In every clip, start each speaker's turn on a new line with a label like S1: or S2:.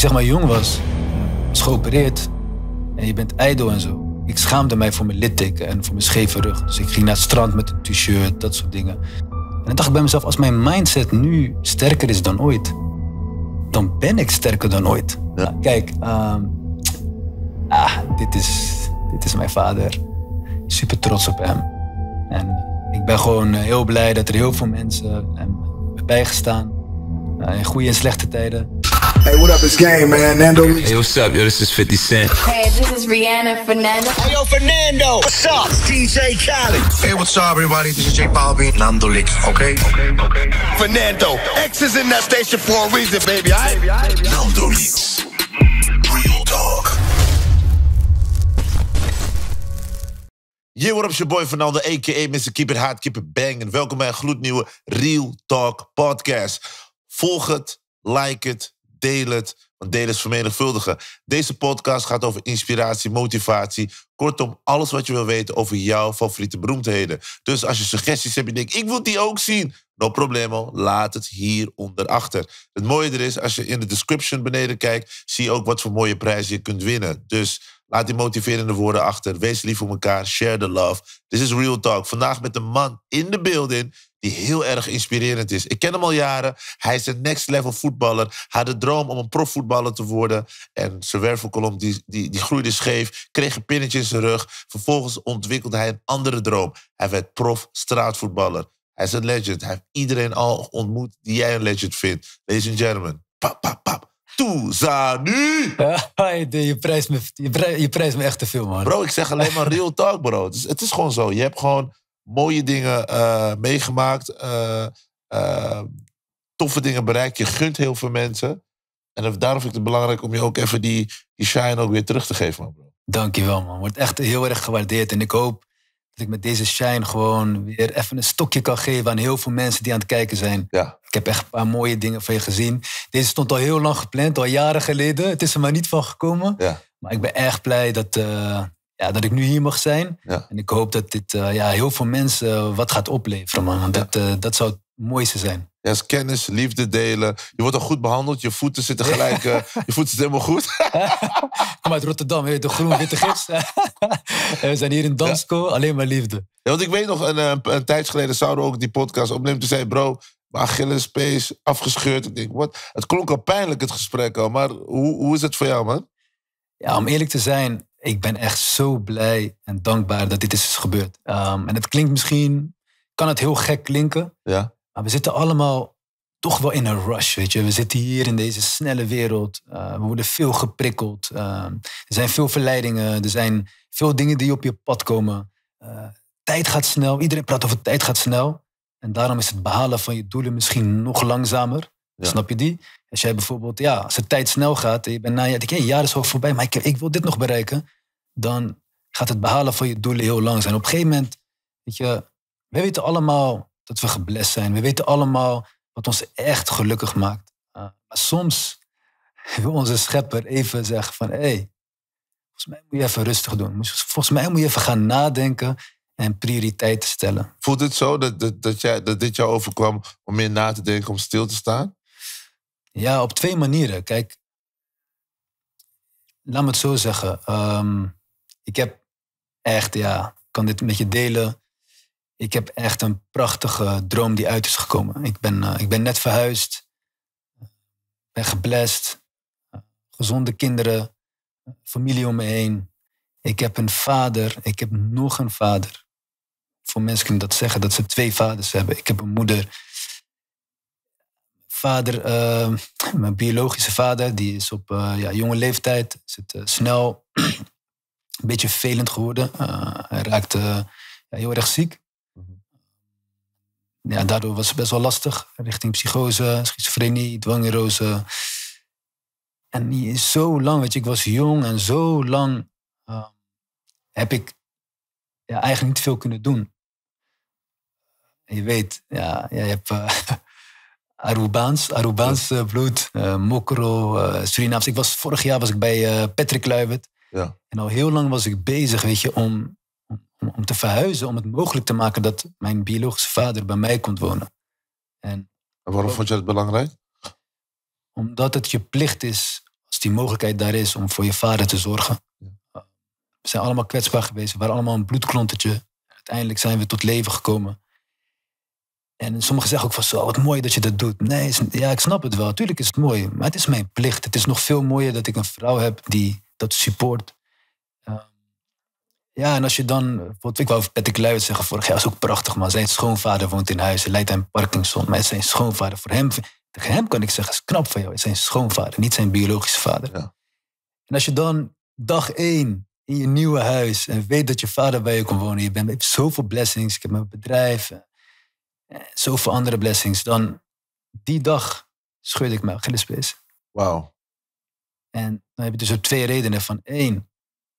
S1: zeg maar jong was, was geopereerd en je bent ijdel en zo. Ik schaamde mij voor mijn litteken en voor mijn scheve rug. Dus ik ging naar het strand met een t-shirt, dat soort dingen. En dan dacht ik bij mezelf, als mijn mindset nu sterker is dan ooit, dan ben ik sterker dan ooit. Ja. Kijk, ehm, ah, dit, is, dit is mijn vader. Super trots op hem. En ik ben gewoon eh, heel blij dat er heel veel mensen hem hebben bijgestaan. Eh, in goede en slechte tijden.
S2: Hey, what up? It's Game, man. Nando. Hey, what's up? Yo, this is 50 Cent.
S1: Hey, this is Rihanna Fernando. Hey, yo, Fernando. What's up? It's DJ
S2: Hey, what's up, everybody? This is J Balvin. Nando Lee. okay? Okay, okay. Fernando, X is in that station for a reason, baby, I Nando Licks. Real talk. Yo, what up, your boy Fernando, a.k.a. Mr. Keep It Hard, Keep It Bang. En welkom bij een gloednieuwe Real Talk podcast. Volg het, like het, deel het, want deel is vermenigvuldigen. Deze podcast gaat over inspiratie, motivatie. Kortom, alles wat je wil weten over jouw favoriete beroemdheden. Dus als je suggesties hebt en je denkt, ik wil die ook zien. No problemo, laat het hieronder achter. Het mooie er is, als je in de description beneden kijkt, zie je ook wat voor mooie prijzen je kunt winnen. Dus Laat die motiverende woorden achter. Wees lief voor elkaar. Share the love. This is Real Talk. Vandaag met een man in de building die heel erg inspirerend is. Ik ken hem al jaren. Hij is een next level voetballer. Had de droom om een profvoetballer te worden. En zijn wervelkolom die, die, die groeide scheef. Kreeg een pinnetje in zijn rug. Vervolgens ontwikkelde hij een andere droom. Hij werd prof straatvoetballer. Hij is een legend. Hij heeft iedereen al ontmoet die jij een legend vindt. Ladies and gentlemen. Pap, pap,
S1: pap. Ja. je, prijst me, je, prijst, me echt te veel, man. Bro, ik zeg alleen maar real
S2: talk, bro. Het is, gewoon zo. Je hebt gewoon mooie dingen eh, meegemaakt. Eh, eh, toffe dingen bereikt. Je gunt heel veel mensen. En daarom vind ik het belangrijk om je ook even die, die shine ook weer terug te geven, man. Bro.
S1: Dankjewel, man. Wordt echt heel erg gewaardeerd. En ik hoop dat ik met deze shine gewoon weer even een stokje kan geven aan heel veel mensen die aan het kijken zijn. Ja. Ik heb echt een paar mooie dingen van je gezien. Deze stond al heel lang gepland, al jaren geleden. Het is er maar niet van gekomen. Ja. Maar ik ben erg blij dat, eh, ja, dat ik nu hier mag zijn. En ik hoop dat dit eh, ja, heel veel mensen wat gaat opleveren, man. Dat, eh, dat zou het mooiste zijn
S2: kennis, liefde delen. Je wordt al goed behandeld. Je voeten zitten gelijk. Eh, je voeten zitten helemaal goed.
S1: Kom uit Rotterdam, de groen-witte gids.
S2: we zijn hier in Dansko, alleen maar liefde. Ja, want ik weet nog, een, eh, een tijd geleden zouden we ook die podcast opnemen. Toen zei bro, mijn Achillespees afgescheurd. Ik denk, wat? Het klonk al pijnlijk, het gesprek
S1: al. Maar hoe, hoe is het voor jou, man? Ja, om eerlijk te zijn, ik ben echt zo blij en dankbaar dat dit is gebeurd. Ehm, en het klinkt misschien, kan het heel gek klinken. Ja we zitten allemaal toch wel in een rush, weet je. We zitten hier in deze snelle wereld. Eh, we worden veel geprikkeld. Eh, er zijn veel verleidingen. Er zijn veel dingen die op je pad komen. Eh, tijd gaat snel. Iedereen praat over tijd gaat snel. En daarom is het behalen van je doelen misschien nog langzamer. Snap je die? Als jij bijvoorbeeld, ja, als de tijd snel gaat en je bent na je, denk, hey, jaar is hoog voorbij, maar ik, ik wil dit nog bereiken. Dan gaat het behalen van je doelen heel lang zijn. Op een gegeven moment, weet je, we weten allemaal dat we geblest zijn. We weten allemaal wat ons echt gelukkig maakt. Ah, maar soms wil onze schepper even zeggen van... hé, hey, volgens mij moet je even rustig doen. Volgens mij moet je even gaan nadenken en prioriteiten stellen.
S2: Voelt het zo dat, dat, dat, jij, dat dit jou overkwam om meer na te denken, om stil te staan?
S1: Ja, op twee manieren. Kijk, laat me het zo zeggen. Ehm, ik heb echt, ja, kan dit met je delen ik heb echt een prachtige droom die uit is gekomen. Ik ben, eh, ik ben net verhuisd, eh, ben geblest, eh, gezonde kinderen, familie om me heen. Ik heb een vader, ik heb nog een vader. Voor mensen kunnen dat zeggen, dat ze twee vaders hebben. Ik heb een moeder. Vader, mijn biologische vader, die is op ja, jonge leeftijd, zit snel een beetje vervelend geworden. hij raakte ja, heel erg ziek ja, daardoor was het best wel lastig. Richting psychose, schizofrenie, dwangerose. En zo lang, weet je, ik was jong en zo lang ehm, heb ik ja, eigenlijk niet veel kunnen doen. En je weet, ja, je hebt uh, Arubaans, eh, bloed, uh, Mokro, Surinaams. Ik was, vorig jaar was ik bij Patrick Luivert. Ja. En al heel lang was ik bezig, weet je, om om, te verhuizen, om het mogelijk te maken dat mijn biologische vader bij mij komt wonen. En, waarom vond je het belangrijk? Omdat het je plicht is, als die mogelijkheid daar is, om voor je vader te zorgen. Eh, we zijn allemaal kwetsbaar geweest, we waren allemaal een bloedklontetje. Uiteindelijk zijn we tot leven gekomen. En sommigen zeggen ook van zo, wat mooi dat je dat doet. Nee, ja, ik snap het wel. Tuurlijk is het mooi, maar het is mijn plicht. Het is nog veel mooier dat ik een vrouw heb die dat support. Ja, en als je dan, eh, wat ik wou over Patrick Luijert zeggen vorig jaar, is ook prachtig, man. Zijn schoonvader woont in huis, hij leidt aan Parkinson, maar zijn schoonvader. Voor hem, tegen hem kan ik zeggen, is knap van jou. Het zijn schoonvader, niet zijn biologische vader. En als je dan dag één in je nieuwe huis en weet dat je vader bij je komt wonen, je bent, met zoveel blessings, ik heb mijn bedrijf, eh, zoveel andere blessings, dan die dag scheurde ik mijn Achillespees. Wauw. En dan heb je dus twee redenen van één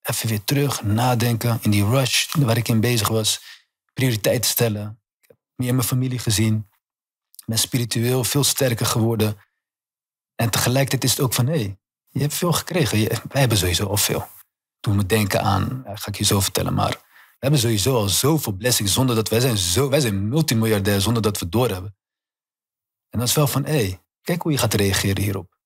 S1: even weer terug, nadenken in die rush waar ik in bezig was. Prioriteiten stellen. Ik heb meer mijn familie gezien. Ik ben spiritueel veel sterker geworden. En tegelijkertijd is het ook van, hé, hey, je hebt veel gekregen. Je, wij hebben sowieso al veel. Toen me denken aan, ga ik je zo vertellen, maar we hebben sowieso al zoveel blessings zonder dat wij zijn, zo, wij zijn multimiljardair zonder dat we het doorhebben. En dat is wel van, hé, hey, kijk hoe je gaat reageren hierop.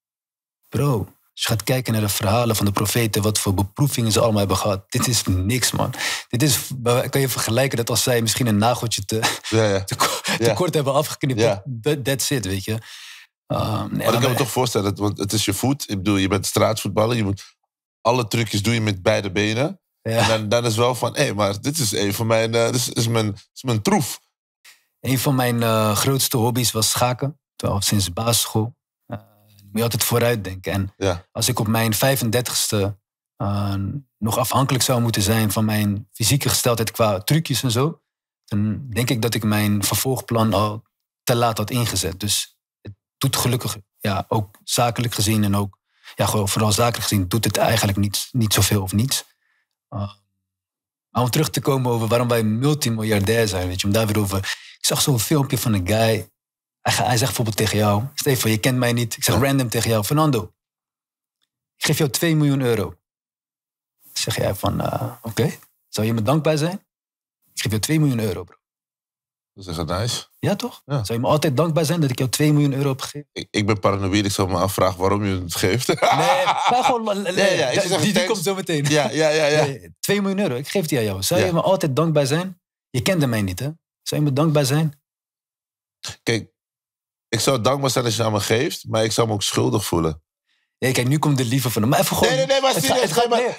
S1: Bro, als je gaat kijken naar de verhalen van de profeten, wat voor beproevingen ze allemaal hebben gehad. Dit is niks, man. Dit is, kan je vergelijken dat als zij misschien een nageltje te, te, kort hebben afgeknipt. That's it, weet je. Ehm, nee, maar ik kan me
S2: toch voorstellen, dat, want het is je voet. Ik bedoel, je bent straatvoetballer. Je moet, alle trucjes doe je met beide benen. En dan, dan, is wel
S1: van, hé, hey, maar dit is een van mijn, eh, dit is, mijn, is mijn troef. Een van mijn eh, grootste hobby's was schaken. Terwijl, sinds basisschool moet je altijd denken En als ik op mijn 35ste eh, nog afhankelijk zou moeten zijn van mijn fysieke gesteldheid qua trucjes en zo, dan denk ik dat ik mijn vervolgplan al te laat had ingezet. Dus het doet gelukkig, ja, ook zakelijk gezien en ook, ja, vooral zakelijk gezien, doet het eigenlijk niet, niet zoveel of niets. Eh, om terug te komen over waarom wij multimiljardair zijn, weet je, om daar weer over. Ik zag zo'n filmpje van een guy hij, zegt bijvoorbeeld tegen jou, Stefan, je kent mij niet. Ik zeg random tegen jou, Fernando, ik geef jou 2 miljoen euro. zeg jij van, eh, oké, zou je me dankbaar zijn? Ik geef jou 2 miljoen euro, bro. Dat is echt nice. Ja, toch? Zou je me altijd dankbaar zijn dat ik jou 2 miljoen euro heb gegeven?
S2: Ik, ben paranoïde, ik zou me afvragen waarom je het geeft. nee, maar
S1: gewoon... Nee, die, die, komt zo meteen. Ja, ja, ja. ja. 2 miljoen euro, ik geef die aan jou. Zou je me altijd dankbaar zijn? Je kende mij niet, hè? Zou je me dankbaar zijn?
S2: Kijk, ik zou dankbaar zijn als je aan me geeft, maar ik zou me ook schuldig voelen.
S1: Nee, kijk, nu komt de liefde van hem. Maar even gewoon. Nee, nee, nee, maar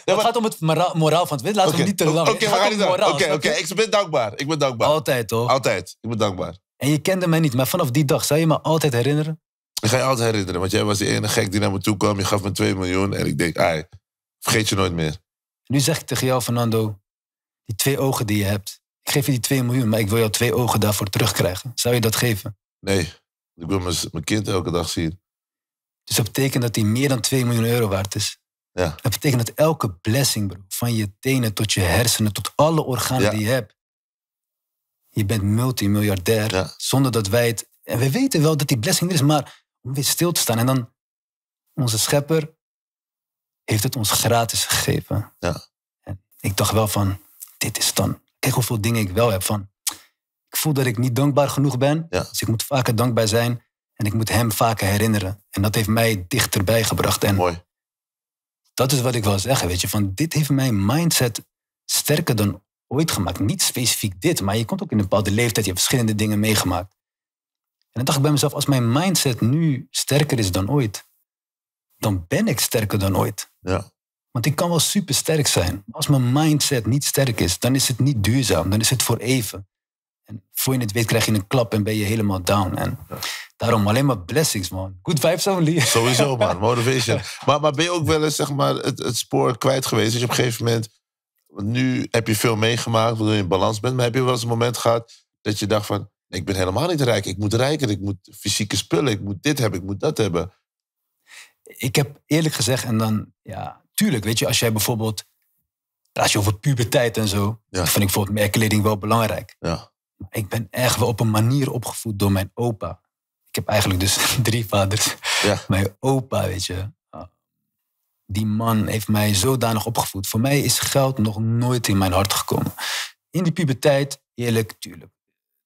S1: het, gaat, om het moraal van het wit. Laten we niet te lang. Oké, okay, Oké, okay, ik
S2: ben dankbaar. Ik ben dankbaar. Altijd, toch? Altijd. Ik ben dankbaar.
S1: En je kende mij niet, maar vanaf die dag zou je me altijd herinneren?
S2: Ik ga je altijd herinneren, want jij was de enige gek die naar me toe kwam. Je gaf me 2 miljoen en ik denk, ai, vergeet je nooit meer.
S1: Nu zeg ik tegen jou, Fernando, die twee ogen die je hebt. Ik geef je die 2 miljoen, maar ik wil jou twee ogen daarvoor terugkrijgen. Zou je dat geven?
S2: Nee. Ik wil mijn kind elke dag zien.
S1: Dus dat betekent dat die meer dan 2 miljoen euro waard is. Ja. Dat betekent dat elke blessing, bro, van je tenen tot je hersenen, tot alle organen die je hebt. Je bent multimiljardair, ja. zonder dat wij het... En we weten wel dat die blessing er is, maar om weer stil te staan. En dan, onze schepper heeft het ons gratis gegeven. Ja. En ik dacht wel van, dit is dan... Kijk hoeveel dingen ik wel heb van ik voel dat ik niet dankbaar genoeg ben. Ja. Dus ik moet vaker dankbaar zijn. En ik moet hem vaker herinneren. En dat heeft mij dichterbij gebracht. En Mooi. dat is wat ik wil zeggen. Weet je, van dit heeft mijn mindset sterker dan ooit gemaakt. Niet specifiek dit, maar je komt ook in een bepaalde leeftijd. Je hebt verschillende dingen meegemaakt. En dan dacht ik bij mezelf, als mijn mindset nu sterker is dan ooit, dan ben ik sterker dan ooit. Ja. Want ik kan wel super sterk zijn. als mijn mindset niet sterk is, dan is het niet duurzaam. Dan is het voor even. En voor je het weet krijg je een klap en ben je helemaal down. En daarom alleen maar blessings, man. Good vibes only.
S2: Sowieso, man. Motivation. maar, maar ben je ook wel eens zeg maar, het, het spoor kwijt geweest? Dat dus je op een gegeven moment... nu heb je veel meegemaakt, waardoor je in balans bent. Maar heb je wel eens een moment gehad dat je dacht van... Ik ben helemaal niet rijk. Ik moet rijker. Ik moet fysieke spullen. Ik moet dit hebben. Ik moet dat hebben.
S1: Ik heb eerlijk gezegd... En dan, ja, tuurlijk, weet je. Als jij bijvoorbeeld... Als je over puberteit en zo... Ja. vind ik bijvoorbeeld merkkleding wel belangrijk. Ja. Ik ben echt wel op een manier opgevoed door mijn opa. Ik heb eigenlijk dus drie vaders. Ja. Mijn opa, weet je. Ah. Die man heeft mij zodanig opgevoed. Voor mij is geld nog nooit in mijn hart gekomen. In die puberteit, eerlijk, tuurlijk.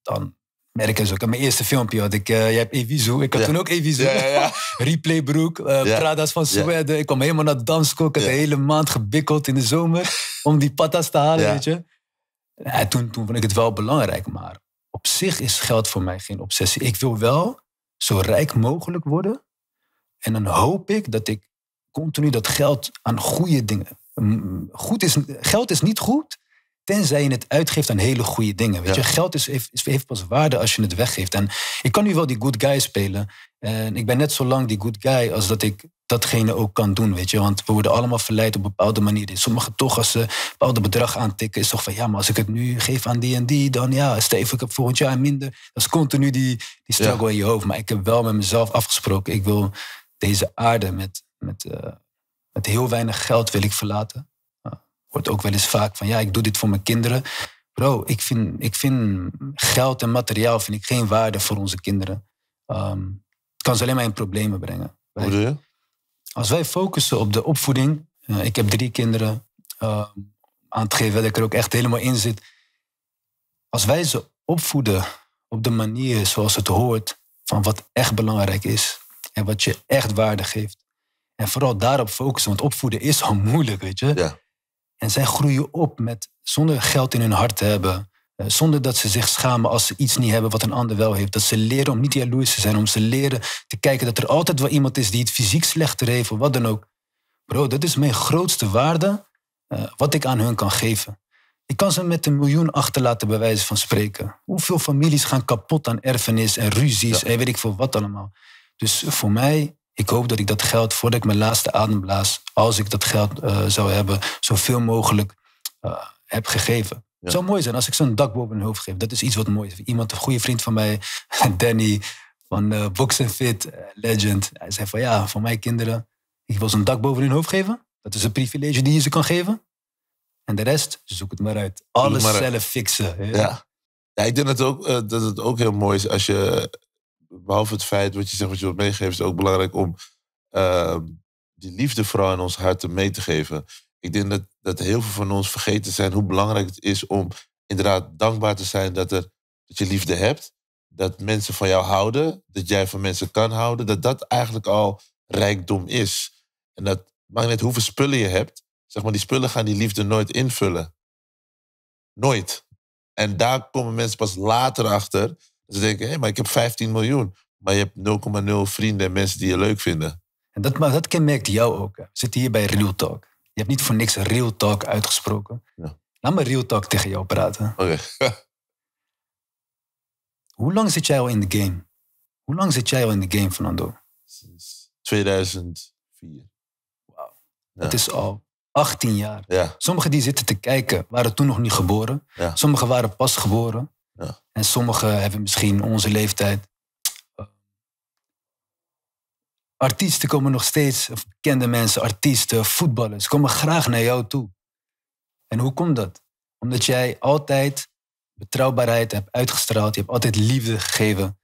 S1: Dan merk ik zo. ook. In mijn eerste filmpje had ik, uh, eh, jij hebt Evizu. Ik had toen ook Evizu. Ja, ja, Replay broek, eh, Prada's van Zweden. Ik kwam helemaal naar danskoken. De hele maand gebikkeld in de zomer om die patas te halen, weet je. Eh, toen, toen vond ik het wel belangrijk, maar op zich is geld voor mij geen obsessie. Ik wil wel zo rijk mogelijk worden. En dan hoop ik dat ik continu dat geld aan goede dingen. Goed is, geld is niet goed, Tenzij je het uitgeeft aan hele goede dingen. Weet je, geld is, heeft, pas waarde als je het weggeeft. En ik kan nu wel die good guy spelen. En ik ben net zo lang die good guy als dat ik datgene ook kan doen, weet je. Want we worden allemaal verleid op bepaalde manieren. Sommigen toch, als ze een bepaalde bedrag aantikken, is toch van... ja, maar als ik het nu geef aan die en die, dan ja, ik heb volgend jaar minder. Dat is continu die, die struggle in je hoofd. Maar ik heb wel met mezelf afgesproken... ik wil deze aarde met, met, eh, met heel weinig geld wil ik verlaten wordt ook wel eens vaak van ja, ik doe dit voor mijn kinderen. Bro, ik vind, ik vind geld en materiaal vind ik geen waarde voor onze kinderen. Ehm, het kan ze alleen maar in problemen brengen. Hoe doe je? Als wij focussen op de opvoeding, eh, ik heb drie kinderen, uh, aan te geven dat ik er ook echt helemaal in zit. Als wij ze opvoeden op de manier zoals het hoort, van wat echt belangrijk is en wat je echt waarde geeft. En vooral daarop focussen, want opvoeden is al moeilijk, weet je. Ja. En zij groeien op met, zonder geld in hun hart te hebben, eh, zonder dat ze zich schamen als ze iets niet hebben wat een ander wel heeft. Dat ze leren om niet jaloers te zijn, om ze leren te kijken dat er altijd wel iemand is die het fysiek slechter heeft of wat dan ook. Bro, dat is mijn grootste waarde, eh, wat ik aan hun kan geven. Ik kan ze met een miljoen achterlaten, bij wijze van spreken. Hoeveel families gaan kapot aan erfenis en ruzies en weet ik veel wat allemaal. Dus voor mij ik hoop dat ik dat geld, voordat ik mijn laatste adem als ik dat geld eh, zou hebben, zoveel mogelijk eh, heb gegeven. Het zou mooi zijn als ik zo'n dak boven hun hoofd geef. Dat is iets wat moois. is. Iemand, een goede vriend van mij, Danny van uh, Box Fit, legend. Hij zei van ja, voor mijn kinderen, ik wil een dak boven hun hoofd geven. Dat is een privilege die je ze kan geven. En de rest, zoek het maar uit. Alles zelf uit. fixen. Ja.
S2: ja. ik denk het, ook, dat het ook heel mooi is als je behalve het feit wat je zegt, wat je wilt meegeven, is het ook belangrijk om ehm, die liefde vooral in ons hart mee te geven. Ik denk dat, dat heel veel van ons vergeten zijn hoe belangrijk het is om inderdaad dankbaar te zijn dat, er, dat je liefde hebt. Dat mensen van jou houden, dat jij van mensen kan houden. Dat dat eigenlijk al rijkdom is. En dat maakt niet hoeveel spullen je hebt. Zeg maar, die spullen gaan die liefde nooit invullen. Nooit. En daar komen mensen pas later achter ze denken, hé, maar ik heb 15 miljoen. Maar je hebt 0,0 vrienden en mensen die je leuk vinden.
S1: En dat, maar dat kenmerkt jou ook. Hè. We zitten hier bij Real Talk. Je hebt niet voor niks Real Talk uitgesproken. Ja. Laat me Real Talk tegen jou praten. Oké. Hoe lang zit jij al in de game? Hoe lang zit jij al in de game, Fernando? Sinds 2004. Wauw. het is al 18 jaar. Ja. Sommigen die zitten te kijken waren toen nog niet geboren. Sommigen waren pas geboren. En sommigen hebben misschien onze leeftijd. Artiesten komen nog steeds, of bekende mensen, artiesten, voetballers, komen graag naar jou toe. En hoe komt dat? Omdat jij altijd betrouwbaarheid hebt uitgestraald, je hebt altijd liefde gegeven.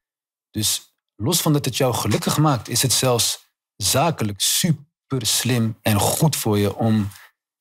S1: Dus los van dat het jou gelukkig maakt, is het zelfs zakelijk super slim en goed voor je om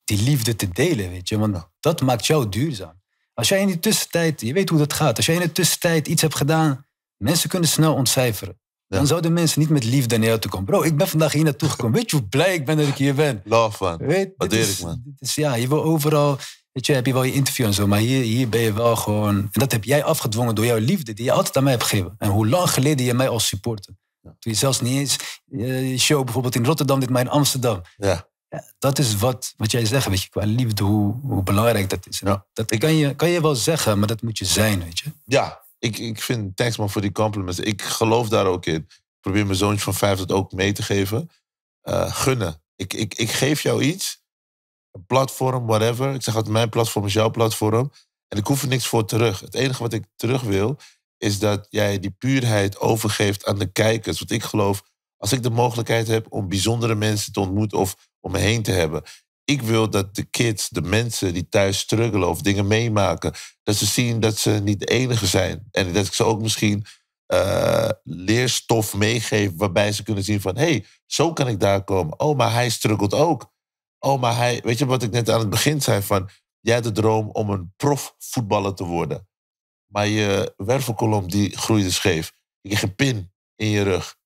S1: die liefde te delen, weet je. Want dat maakt jou duurzaam. Als jij in die tussentijd, je weet hoe dat gaat, als jij in de tussentijd iets hebt gedaan, mensen kunnen snel ontcijferen. Dan zouden mensen niet met liefde naar jou toe komen. Bro, ik ben vandaag hier naartoe gekomen. Weet je hoe blij ik ben dat ik hier ben?
S2: Love, man. Weet, deed ik, man.
S1: Dit is, ja, je wil overal... Weet je, heb je wel je interview en zo, maar hier, hier ben je wel gewoon... En dat heb jij afgedwongen door jouw liefde die je altijd aan mij hebt gegeven. En hoe lang geleden je mij als supporter. Toen je zelfs niet eens eh, je show bijvoorbeeld in Rotterdam dit maar in Amsterdam. Ja. Ja, dat is wat, wat jij zegt, weet je, qua liefde, hoe, hoe belangrijk dat is. Nou, dat kan je, kan je wel zeggen, maar dat moet je zijn, weet je.
S2: Ja, ik, ik vind, thanks man voor die compliments. Ik geloof daar ook in. Ik probeer mijn zoontje van vijf dat ook mee te geven. Eh, gunnen. Ik, ik, ik geef jou iets, een platform, whatever. Ik zeg altijd, mijn platform is jouw platform. En ik hoef er niks voor terug. Het enige wat ik terug wil, is dat jij die puurheid overgeeft aan de kijkers. Want ik geloof, als ik de mogelijkheid heb om bijzondere mensen te ontmoeten of om me heen te hebben. Ik wil dat de kids, de mensen die thuis struggelen of dingen meemaken, dat ze zien dat ze niet de enige zijn. En dat ik ze ook misschien eh, leerstof meegeef waarbij ze kunnen zien van hé, hey, zo kan ik daar komen. Oh, maar hij struggelt ook. Oh, maar hij, weet je wat ik net aan het begin zei van jij de droom om een profvoetballer te worden. Maar je wervelkolom die groeide scheef. Je kreeg een pin in je rug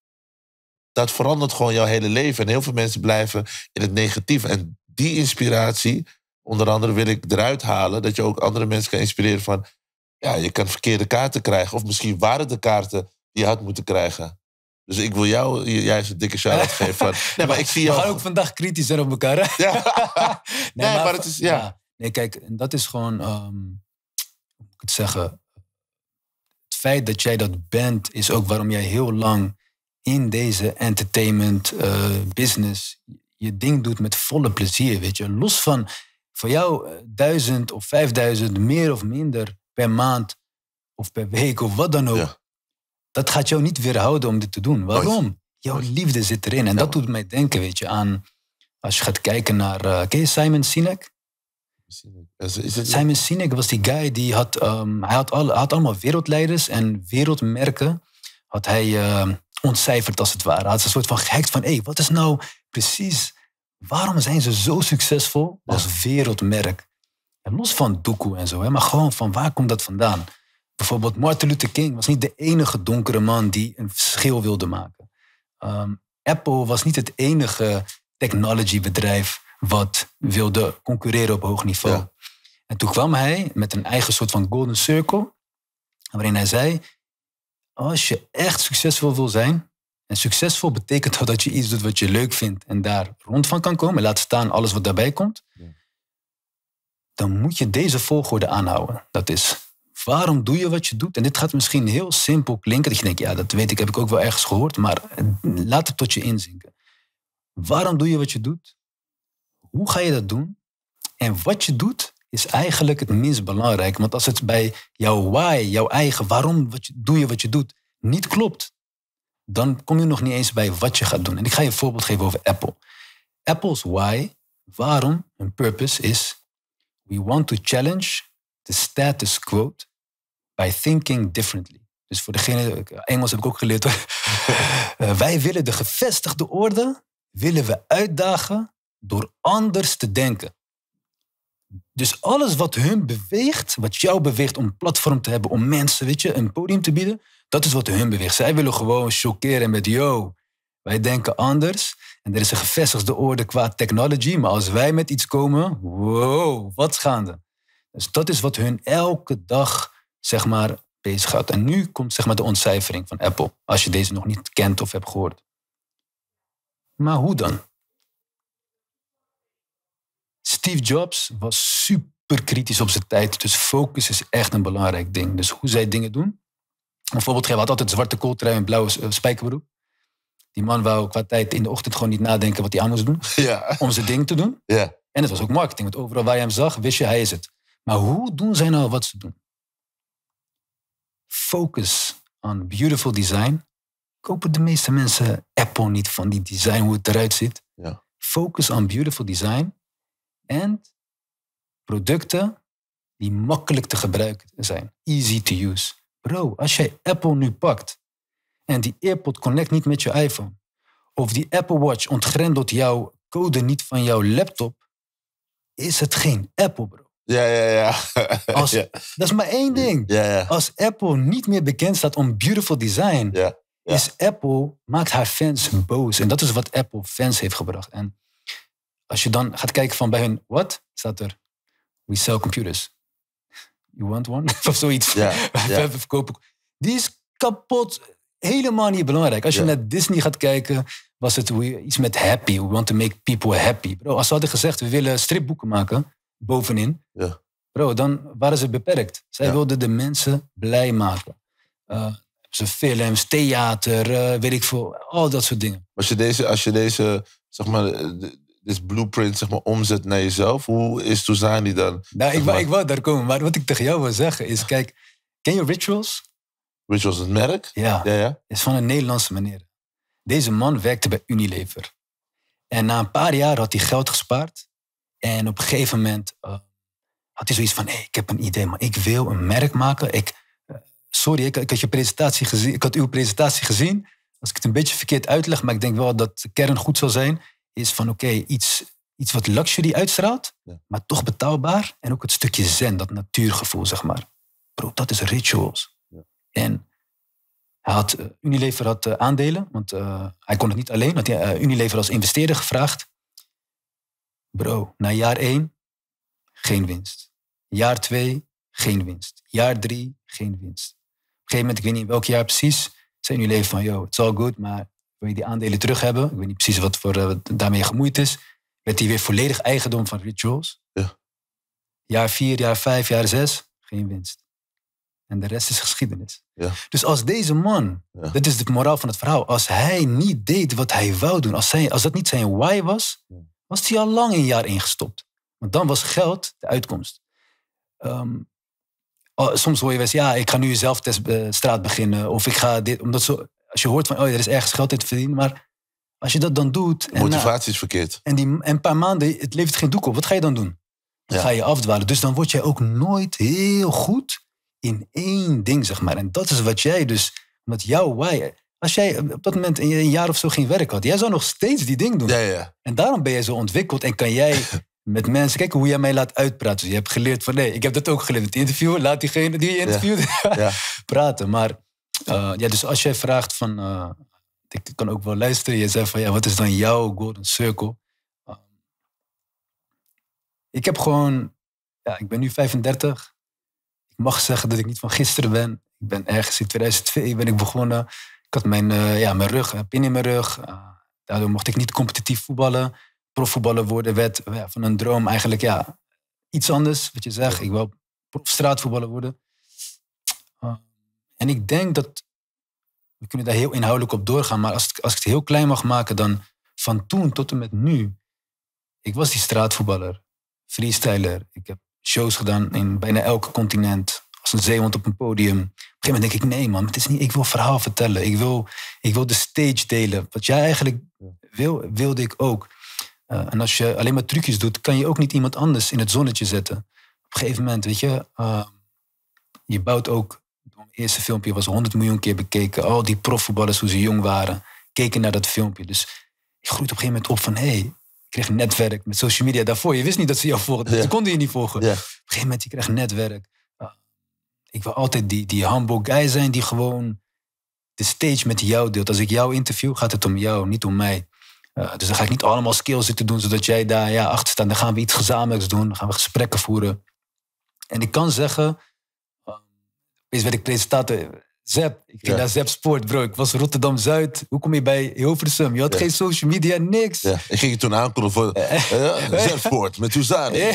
S2: dat verandert gewoon jouw hele leven. En heel veel mensen blijven in het negatief. En die inspiratie, onder andere, wil ik eruit halen. Dat je ook andere mensen kan inspireren van. Ja, je kan verkeerde kaarten krijgen. Of misschien waren de kaarten die je had moeten krijgen. Dus ik wil jou juist een dikke shout-out geven. Van,
S1: nee, maar ik zie jou... We gaan ook vandaag kritisch op elkaar. Ja. nee, maar, het is... Ja. Nee, kijk, dat is gewoon... Um, moet het zeggen? Het feit dat jij dat bent, is ook waarom jij heel lang in deze entertainment eh, business je ding doet met volle plezier. Weet je, los van voor jou eh, duizend of vijfduizend, meer of minder per maand of per week of wat dan ook. Dat gaat jou niet weerhouden om dit te doen. Waarom? Jouw liefde zit erin. En dat doet mij denken, weet je, aan als je gaat kijken naar. Uh, ken je Simon Sinek? Simon Sinek was die guy die had, ehm, hij had, al, had allemaal wereldleiders en wereldmerken had hij ehm, ontcijferd als het ware. Had ze een soort van gehackt van, hé, hey, wat is nou precies, waarom zijn ze zo succesvol als wereldmerk? En los van doekoe en zo, hè, maar gewoon van waar komt dat vandaan? Bijvoorbeeld Martin Luther King was niet de enige donkere man die een verschil wilde maken. Ehm, Apple was niet het enige bedrijf wat wilde concurreren op hoog niveau. En toen kwam hij met een eigen soort van golden circle, waarin hij zei, als je echt succesvol wil zijn, en succesvol betekent dat dat je iets doet wat je leuk vindt en daar rond van kan komen, laat staan alles wat daarbij komt, dan moet je deze volgorde aanhouden. Dat is, waarom doe je wat je doet? En dit gaat misschien heel simpel klinken, dat je denkt, ja, dat weet ik, heb ik ook wel ergens gehoord, maar eh, laat het tot je inzinken. Waarom doe je wat je doet? Hoe ga je dat doen? En wat je doet, is eigenlijk het minst belangrijk. Want als het bij jouw why, jouw eigen waarom wat je, doe je wat je doet, niet klopt, dan kom je nog niet eens bij wat je gaat doen. En ik ga je een voorbeeld geven over Apple. Apple's why, waarom, hun purpose is: we want to challenge the status quo by thinking differently. Dus voor degene, Engels heb ik ook geleerd eh, wij willen de gevestigde orde, willen we uitdagen door anders te denken. Dus alles wat hun beweegt, wat jou beweegt om platform te hebben, om mensen, weet je, een podium te bieden, dat is wat hun beweegt. Zij willen gewoon shockeren met, yo, wij denken anders. En er is een gevestigde orde qua technology, maar als wij met iets komen, wow, wat gaande. Dus dat is wat hun elke dag, zeg maar, bezighoudt. En nu komt, zeg maar, de ontcijfering van Apple, als je deze nog niet kent of hebt gehoord. Maar hoe dan? Steve Jobs was super kritisch op zijn tijd. Dus focus is echt een belangrijk ding. Dus hoe zij dingen doen. Bijvoorbeeld, hij had altijd zwarte kooltrui en blauwe eh, spijkerbroek. Die man wou qua tijd in de ochtend gewoon niet nadenken wat hij anders doen. Ja. Om zijn ding te doen. Ja. En het was ook marketing. Want overal waar je hem zag, wist je hij is het. Maar hoe doen zij nou wat ze doen? Focus on beautiful design. Kopen de meeste mensen Apple niet van die design, hoe het eruit ziet. Ja. Focus on beautiful design en producten die makkelijk te gebruiken zijn. Easy to use. Bro, als jij Apple nu pakt en die AirPod connect niet met je iPhone, of die Apple Watch ontgrendelt jouw code niet van jouw laptop, is het geen Apple, bro. Ja, ja, ja. Als, Dat is maar één ding. Ja, Als Apple niet meer bekend staat om beautiful design, is Apple, maakt haar fans boos. En dat is wat Apple fans heeft gebracht. En als je dan gaat kijken van bij hun, wat staat er? We sell computers. You want one? of zoiets. We verkopen. Die is kapot. Helemaal niet belangrijk. Als je naar Disney gaat kijken, was het iets met happy. We want to make people happy. Bro, als ze hadden gezegd, we willen stripboeken maken, bovenin. Bro, dan waren ze beperkt. Zij wilden de mensen blij maken. Eh, ze films, theater, eh, weet ik veel, al dat soort dingen.
S2: Als je deze, als je deze zeg maar, de, dit dus blueprint zeg maar, omzet naar jezelf. Hoe is Toezani dan?
S1: Nou, ik, wou, ik daar komen. Maar wat ik tegen jou wil zeggen is, kijk, ken je Rituals? Rituals, het merk? Ja, ja, ja. is van een Nederlandse meneer. Deze man werkte bij Unilever. En na een paar jaar had hij geld gespaard. En op een gegeven moment eh, had hij zoiets van, hey, ik heb een idee, maar ik wil een merk maken. Ik, eh, sorry, ik, ik, had je presentatie gezien, ik had uw presentatie gezien. Als ik het een beetje verkeerd uitleg, maar ik denk wel dat de kern goed zal zijn is van oké, iets, iets wat luxury uitstraalt, maar toch betaalbaar. En ook het stukje zen, dat natuurgevoel, zeg maar. Bro, dat is rituals. En hij had, eh, Unilever had eh, aandelen, want eh, hij kon het niet alleen. Had hij, Unilever als investeerder gevraagd. Bro, na jaar één, geen winst. Jaar twee, geen winst. Jaar drie, geen winst. Op een gegeven moment, ik weet niet in welk jaar precies, zei Unilever van, yo, it's all good, maar wil je die aandelen terug hebben. Ik weet niet precies wat voor, eh, daarmee gemoeid is. Werd die weer volledig eigendom van Rituals. Ja. Jaar vier, jaar vijf, jaar zes, geen winst. En de rest is geschiedenis. Ja. Dus als deze man, ja. dat is de moraal van het verhaal, als hij niet deed wat hij wou doen, als, hij, als dat niet zijn why was, was hij al lang een jaar ingestopt. Want dan was geld de uitkomst. Ehm, oh, soms hoor je wel eens, ja, ik ga nu een eh, straat beginnen. Of ik ga dit, omdat zo. Als je hoort van, oh er is ergens geld in te verdienen, maar als je dat dan doet... En Motivatie is verkeerd. Eh, en, die, en een paar maanden, het levert geen doek op. Wat ga je dan doen? Dan ga je afdwalen. Dus dan word jij ook nooit heel goed in één ding, zeg maar. En dat is wat jij dus, omdat jouw wij eh, Als jij op dat moment een jaar of zo geen werk had, jij zou nog steeds die ding doen. Ja, ja. En daarom ben jij zo ontwikkeld en kan jij met mensen kijken hoe jij mij laat uitpraten. Dus je hebt geleerd van nee, ik heb dat ook geleerd. Het interview, laat diegene die je interviewt ja. praten. Maar eh, ja, dus als jij vraagt van, eh, ik kan ook wel luisteren, je zegt van ja, wat is dan jouw golden circle? Eh, ik heb gewoon, ja, ik ben nu 35. Ik mag zeggen dat ik niet van gisteren ben. Ik ben ergens in 2002 ben ik begonnen. Ik had mijn, ja, mijn rug, een pin in mijn rug. daardoor mocht ik niet competitief voetballen. Profvoetballer worden werd ja, van een droom eigenlijk ja, iets anders. Wat je zegt, ik wil profstraatvoetballer worden. En ik denk dat, we kunnen daar heel inhoudelijk op doorgaan, maar als, als ik het heel klein mag maken, dan van toen tot en met nu, ik was die straatvoetballer, freestyler. Ik heb shows gedaan in bijna elke continent, als een zeehond op een podium. Op een gegeven moment denk ik, nee man, het is niet, ik wil verhaal vertellen. Ik wil, ik wil de stage delen. Wat jij eigenlijk wil, wilde ik ook. Eh, en als je alleen maar trucjes doet, kan je ook niet iemand anders in het zonnetje zetten. Op een gegeven moment, weet je, eh, je bouwt ook eerste filmpje was 100 miljoen keer bekeken. Al oh, die profvoetballers, hoe ze jong waren, keken naar dat filmpje. Dus ik groeide op een gegeven moment op van... hé, hey, ik kreeg netwerk met social media daarvoor. Je wist niet dat ze jou volgden. Ze konden je niet volgen. Op een gegeven moment, je kreeg netwerk. Ah, ik wil altijd die, die guy zijn die gewoon de stage met jou deelt. Als ik jou interview, gaat het om jou, niet om mij. Ah, dus dan ga ik niet allemaal skills zitten doen, zodat jij daar ja, achter staat. Dan gaan we iets gezamenlijks doen, dan gaan we gesprekken voeren. En ik kan zeggen, Wees werd ik presentator. Zep. Ik ging naar Zep Sport, bro. Ik was Rotterdam Zuid. Hoe kom je bij Hilversum? Je had geen social media, niks.
S2: Ik ging je toen aankondigen voor Zep Sport met Suzanne.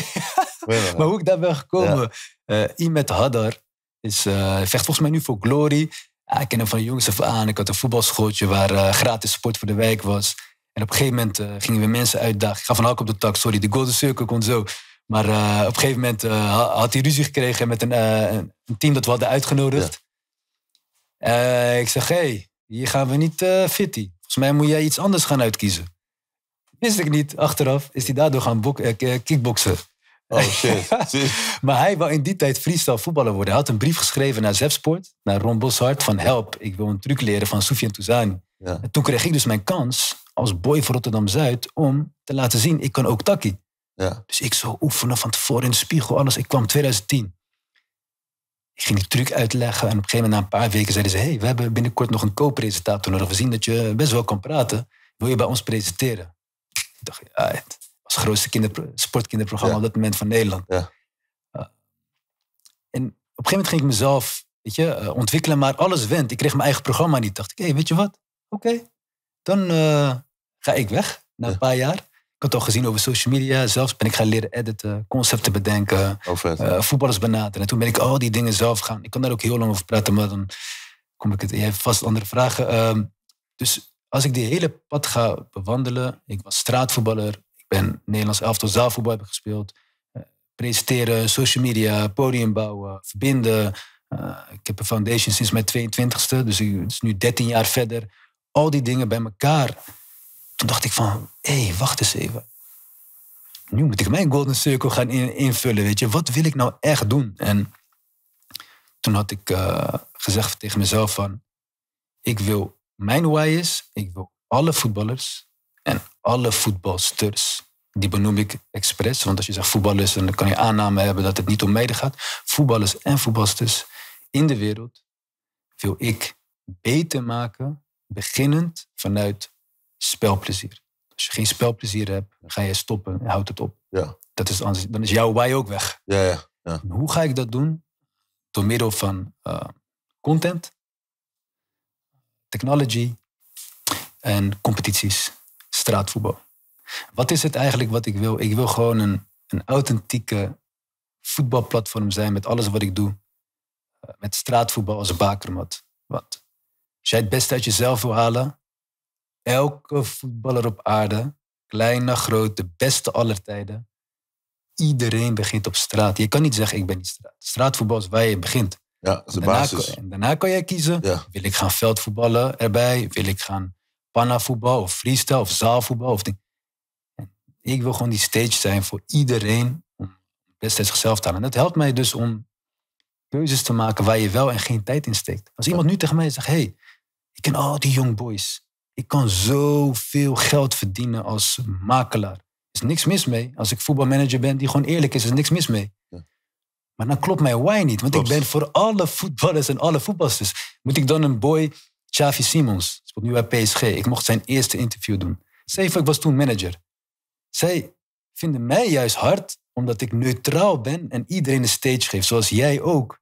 S2: maar
S1: hoe ik daar ben gekomen. Uh, Imet Hadar is, eh, vecht volgens mij nu voor Glory. Ah, ik ken hem van jongs af aan. Ik had een voetbalschooltje waar eh, gratis sport voor de wijk was. En op een gegeven moment gingen we mensen uitdagen. Ik ga van hak op de tak, sorry. De Golden Circle komt zo. Maar eh, op een gegeven moment eh, had hij ruzie gekregen met eh, een, een, team dat we hadden uitgenodigd. ik zeg, hé, hey, hier gaan we niet fitty. Volgens mij moet jij iets anders gaan uitkiezen. Wist ik niet. Achteraf is hij daardoor gaan kickboksen. Oh shit. maar hij wou in die tijd freestyle voetballer worden. Hij had een brief geschreven naar Zepsport, naar Ron Boshart, van help, ik wil een truc leren van Soufiane Touzani. En toen kreeg ik dus mijn kans als boy voor Rotterdam-Zuid om te laten zien, ik kan ook takkie. Ja. Dus ik zou oefenen van tevoren in de spiegel, alles. Ik kwam 2010. Ik ging die truc uitleggen en op een gegeven moment na een paar weken zeiden ze... hey, we hebben binnenkort nog een co-presentator nodig. We zien dat je best wel kan praten. Wil je bij ons presenteren? Ik dacht, ja, het was het grootste sportkinderprogramma op dat moment van Nederland.
S2: Ja. Eh,
S1: en op een gegeven moment ging ik mezelf weet je, eh, ontwikkelen, maar alles went. Ik kreeg mijn eigen programma niet. Dacht ik, hey, weet je wat? Oké, dan eh, ga ik weg na een paar jaar. Ik had al gezien over social media. Zelfs ben ik gaan leren editen, concepten bedenken, oh, eh, voetballers benaderen. En toen ben ik al die dingen zelf gaan. Ik kan daar ook heel lang over praten, maar dan kom ik het. Jij hebt vast andere vragen. Ehm, dus als ik die hele pad ga bewandelen. Ik was straatvoetballer. Ik ben Nederlands elftal zaalvoetbal hebben gespeeld. Eh, presenteren, social media, podium bouwen, verbinden. Eh, ik heb een foundation sinds mijn 22e, dus het is nu 13 jaar verder. Al die dingen bij elkaar toen dacht ik van, hé, hey, wacht eens even. Nu moet ik mijn golden circle gaan invullen, weet je. Wat wil ik nou echt doen? En toen had ik eh, gezegd tegen mezelf van, ik wil, mijn why is, ik wil alle voetballers en alle voetbalsters, die benoem ik expres, want als je zegt voetballers, dan kan je aanname hebben dat het niet om mede gaat. Voetballers en voetbalsters in de wereld wil ik beter maken, beginnend vanuit spelplezier. Als je geen spelplezier hebt, ga je stoppen en houdt het op. Ja. Dat is dan is jouw why ook weg. Ja, ja, ja. Hoe ga ik dat doen? Door middel van eh, content, technology en competities, straatvoetbal. Wat is het eigenlijk wat ik wil? Ik wil gewoon een, een authentieke voetbalplatform zijn met alles wat ik doe. Eh, met straatvoetbal als bakermat. Want als jij het beste uit jezelf wil halen, elke voetballer op aarde, klein naar groot, de beste aller tijden. Iedereen begint op straat. Je kan niet zeggen, ik ben niet straat. Straatvoetbal is waar je begint. Ja, is de daarna, basis. en daarna kan jij kiezen, wil ik gaan veldvoetballen erbij? Wil ik gaan panavoetbal of freestyle of zaalvoetbal? Of ding. Ik wil gewoon die stage zijn voor iedereen om best uit zichzelf te halen. En dat helpt mij dus om keuzes te maken waar je wel en geen tijd in steekt. Als iemand nu tegen mij zegt, hey, ik ken al die young boys. Ik kan zoveel geld verdienen als makelaar. Er is niks mis mee. Als ik voetbalmanager ben die gewoon eerlijk is, is er niks mis mee. Maar dan klopt mij why niet. Want ik ben voor alle voetballers en alle voetbalsters. Moet ik dan een boy, Xavi Simons, nu bij PSG. Ik mocht zijn eerste interview doen. Zeven, ik was toen manager. Zij vinden mij juist hard omdat ik neutraal ben en iedereen een stage geef. Zoals jij ook.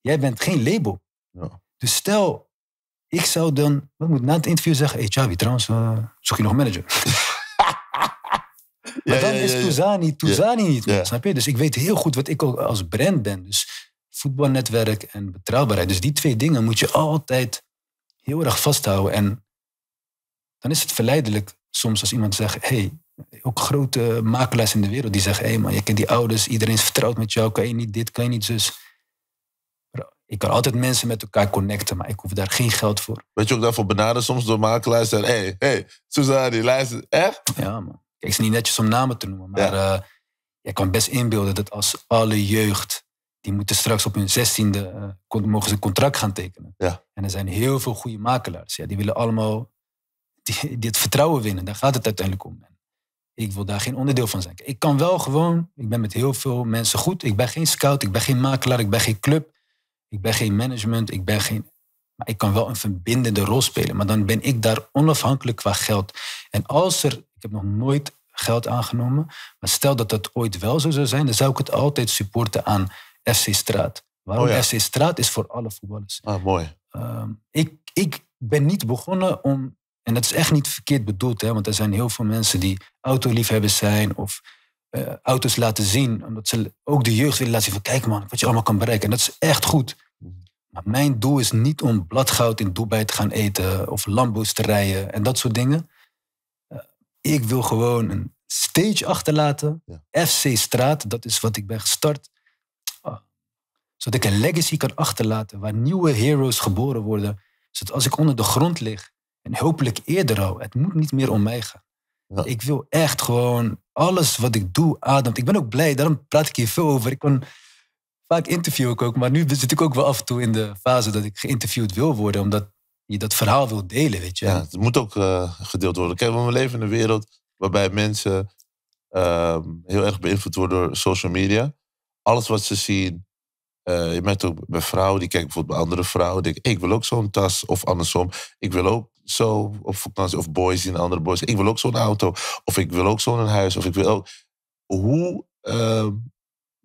S1: Jij bent geen label. Dus stel, ik zou dan, wat moet na het interview zeggen? Hey trouwens, uh, zoek je nog manager? maar dan ja, is Touzani, niet snap je? Dus ik weet heel goed wat ik ook als brand ben. Dus voetbalnetwerk en betrouwbaarheid. Dus die twee dingen moet je altijd heel erg vasthouden. En dan is het verleidelijk soms als iemand zegt... hey, ook grote makelaars in de wereld die zeggen... hé hey man, je kent die ouders, iedereen is vertrouwd met jou... kan je niet dit, kan je niet zus... Ik kan altijd mensen met elkaar connecten, maar ik hoef daar geen geld voor. Weet je ook daarvoor benaderen soms door makelaars en hé, hey, hey, Suzanne, luister, echt? Ja, man. Kijk, het is niet netjes om namen te noemen, maar eh, je kan best inbeelden dat als alle jeugd, die moeten straks op hun zestiende, eh, mogen ze een contract gaan tekenen. Ja. En er zijn heel veel goede makelaars. Ja, die willen allemaal dit vertrouwen winnen. Daar gaat het uiteindelijk om. Ik wil daar geen onderdeel van zijn. Ik kan wel gewoon, ik ben met heel veel mensen goed. Ik ben geen scout, ik ben geen makelaar, ik ben geen club. Ik ben geen management, ik ben geen. Maar ik kan wel een verbindende rol spelen. Maar dan ben ik daar onafhankelijk qua geld. En als er, ik heb nog nooit geld aangenomen, maar stel dat dat ooit wel zo zou zijn, dan zou ik het altijd supporten aan FC Straat. Waarom oh FC Straat is voor alle voetballers. Ah, mooi. Ehm, ik, ik ben niet begonnen om, en dat is echt niet verkeerd bedoeld, hè, want er zijn heel veel mensen die autoliefhebbers zijn of eh, auto's laten zien, omdat ze ook de jeugd willen laten zien van kijk man, wat je allemaal kan bereiken. En dat is echt goed mijn doel is niet om bladgoud in Dubai te gaan eten of Lambos te rijden en dat soort dingen. Eh, ik wil gewoon een stage achterlaten. FC Straat, dat is wat ik ben gestart. Ah. Zodat ik een legacy kan achterlaten waar nieuwe heroes geboren worden. Zodat als ik onder de grond lig, en hopelijk eerder al, het moet niet meer om mij gaan. Ik wil echt gewoon alles wat ik doe ademt. Ik ben ook blij, daarom praat ik hier veel over. Ik kan vaak interview ik ook, maar nu zit ik ook wel af en toe in de fase dat ik geïnterviewd wil worden, omdat je dat verhaal wil delen, weet je. Ja,
S2: het moet ook eh, gedeeld worden. Kijk, we leven in een wereld waarbij mensen ehm, heel erg beïnvloed worden door social media. Alles wat ze zien, uh, je merkt ook bij vrouwen, die kijken bijvoorbeeld bij andere vrouwen, denken, ik wil ook zo'n tas of andersom. Ik wil ook zo op vakantie of boys zien, andere boys. Ik wil ook zo'n auto of ik wil ook zo'n huis of ik wil ook. Hoe ehm,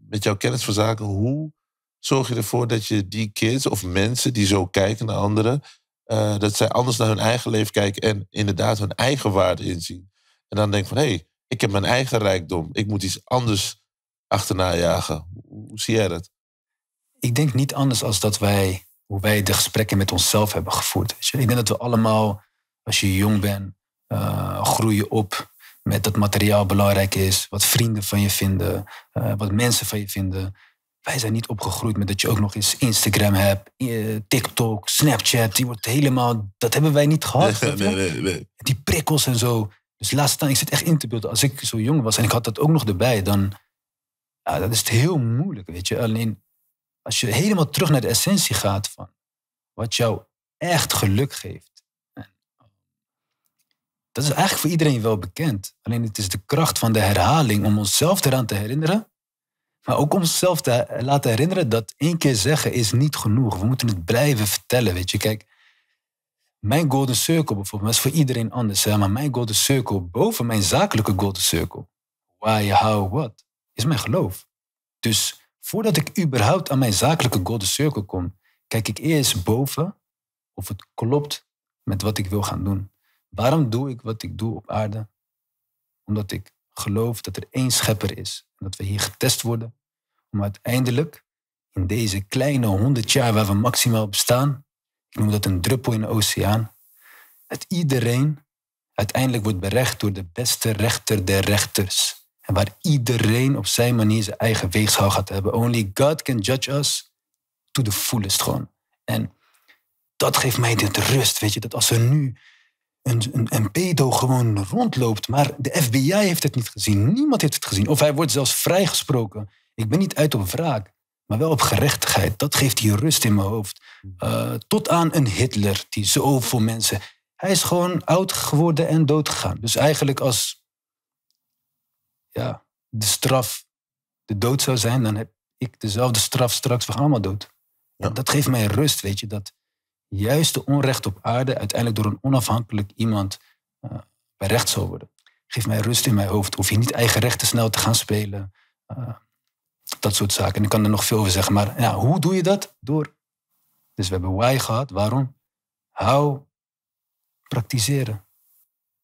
S2: met jouw kennis van zaken, hoe zorg je ervoor dat je die kids of mensen die zo kijken naar anderen, eh, dat zij anders naar hun eigen leven kijken en inderdaad hun eigen waarde inzien. En dan denk van hé, hey, ik heb mijn eigen rijkdom, ik moet iets anders achterna jagen. Hoe zie jij dat?
S1: Ik denk niet anders als dat wij, hoe wij de gesprekken met onszelf hebben gevoerd. Ik denk dat we allemaal, als je jong bent, eh, groeien op met dat materiaal belangrijk is, wat vrienden van je vinden, eh, wat mensen van je vinden. Wij zijn niet opgegroeid met dat je ook nog eens Instagram hebt, eh, TikTok, Snapchat. Die wordt helemaal, dat hebben wij niet gehad. die prikkels en zo. Dus laat staan, ik zit echt in te beelden. Als ik zo jong was en ik had dat ook nog erbij, dan ja, dat is het heel moeilijk, weet je. Alleen als je helemaal terug naar de essentie gaat van wat jou echt geluk geeft, dat is eigenlijk voor iedereen wel bekend. Alleen het is de kracht van de herhaling om onszelf eraan te herinneren. Maar ook om onszelf te laten herinneren dat één keer zeggen is niet genoeg. We moeten het blijven vertellen, weet je. Kijk, mijn golden circle bijvoorbeeld, dat is voor iedereen anders. Maar mijn golden circle boven mijn zakelijke golden circle. Why, how, what, is mijn geloof. Dus voordat ik überhaupt aan mijn zakelijke golden circle kom, kijk ik eerst boven of het klopt met wat ik wil gaan doen. Waarom doe ik wat ik doe op aarde? Omdat ik geloof dat er één schepper is. En dat we hier getest worden om uiteindelijk in deze kleine honderd jaar waar we maximaal bestaan, ik noem dat een druppel in de oceaan, dat iedereen uiteindelijk wordt berecht door de beste rechter der rechters. En waar iedereen op zijn manier zijn eigen weegschaal gaat hebben. Only God can judge us to the fullest gewoon. En dat geeft mij de rust, weet je, dat als er nu een, pedo gewoon rondloopt. Maar de FBI heeft het niet gezien. Niemand heeft het gezien. Of hij wordt zelfs vrijgesproken. Ik ben niet uit op wraak, maar wel op gerechtigheid. Dat geeft hier rust in mijn hoofd. Eh, tot aan een Hitler die zoveel mensen. Hij is gewoon oud geworden en dood gegaan. Dus eigenlijk als ja, de straf de dood zou zijn, dan heb ik dezelfde straf straks. We gaan allemaal dood. Dat geeft mij rust, weet je. Dat, juist de onrecht op aarde uiteindelijk door een onafhankelijk iemand uh, eh, berecht zal worden. Geef mij rust in mijn hoofd. Hoef je niet eigen rechten snel te gaan spelen. Eh, dat soort zaken. En ik kan er nog veel over zeggen. Maar ja, hoe doe je dat? Door. Dus we hebben why gehad. Waarom? Hou. Praktiseren.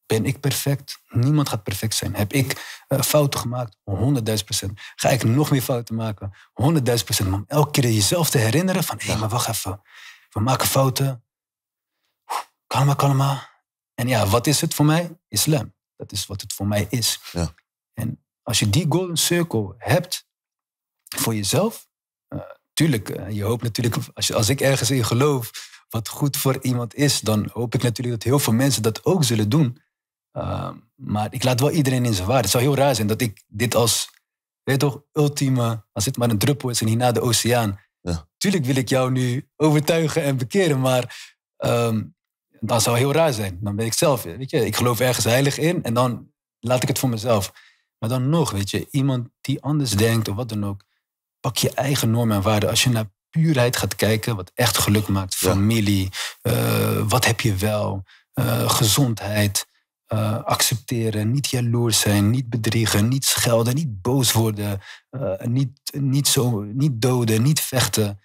S1: Ben ik perfect? Niemand gaat perfect zijn. Heb ik eh, fouten gemaakt? 100.000 Ga ik nog meer fouten maken? 100.000 procent. Om elke keer jezelf te herinneren van... Hé, maar wacht even. We maken fouten. Kalma, kalma. En ja, wat is het voor mij? Islam. Dat is wat het voor mij is. Ja. En als je die golden circle hebt voor jezelf, eh, tuurlijk, eh, je hoopt natuurlijk, als, als ik ergens in geloof wat goed voor iemand is, dan hoop ik natuurlijk dat heel veel mensen dat ook zullen doen. Ehm, maar ik laat wel iedereen in zijn waarde. Het zou heel raar zijn dat ik dit als, weet toch, ultieme, als dit maar een druppel is en hierna de oceaan, tuurlijk wil ik jou nu overtuigen en bekeren, maar um, dat zou heel raar zijn. Dan ben ik zelf, weet je, ik geloof ergens heilig in en dan laat ik het voor mezelf. Maar dan nog, weet je, iemand die anders denkt of wat dan ook, pak je eigen normen en waarden. Als je naar puurheid gaat kijken, wat echt geluk maakt, familie, eh, wat heb je wel, eh, gezondheid, eh, accepteren, niet jaloers zijn, niet bedriegen, niet schelden, niet boos worden, niet, niet, zo, niet doden, niet vechten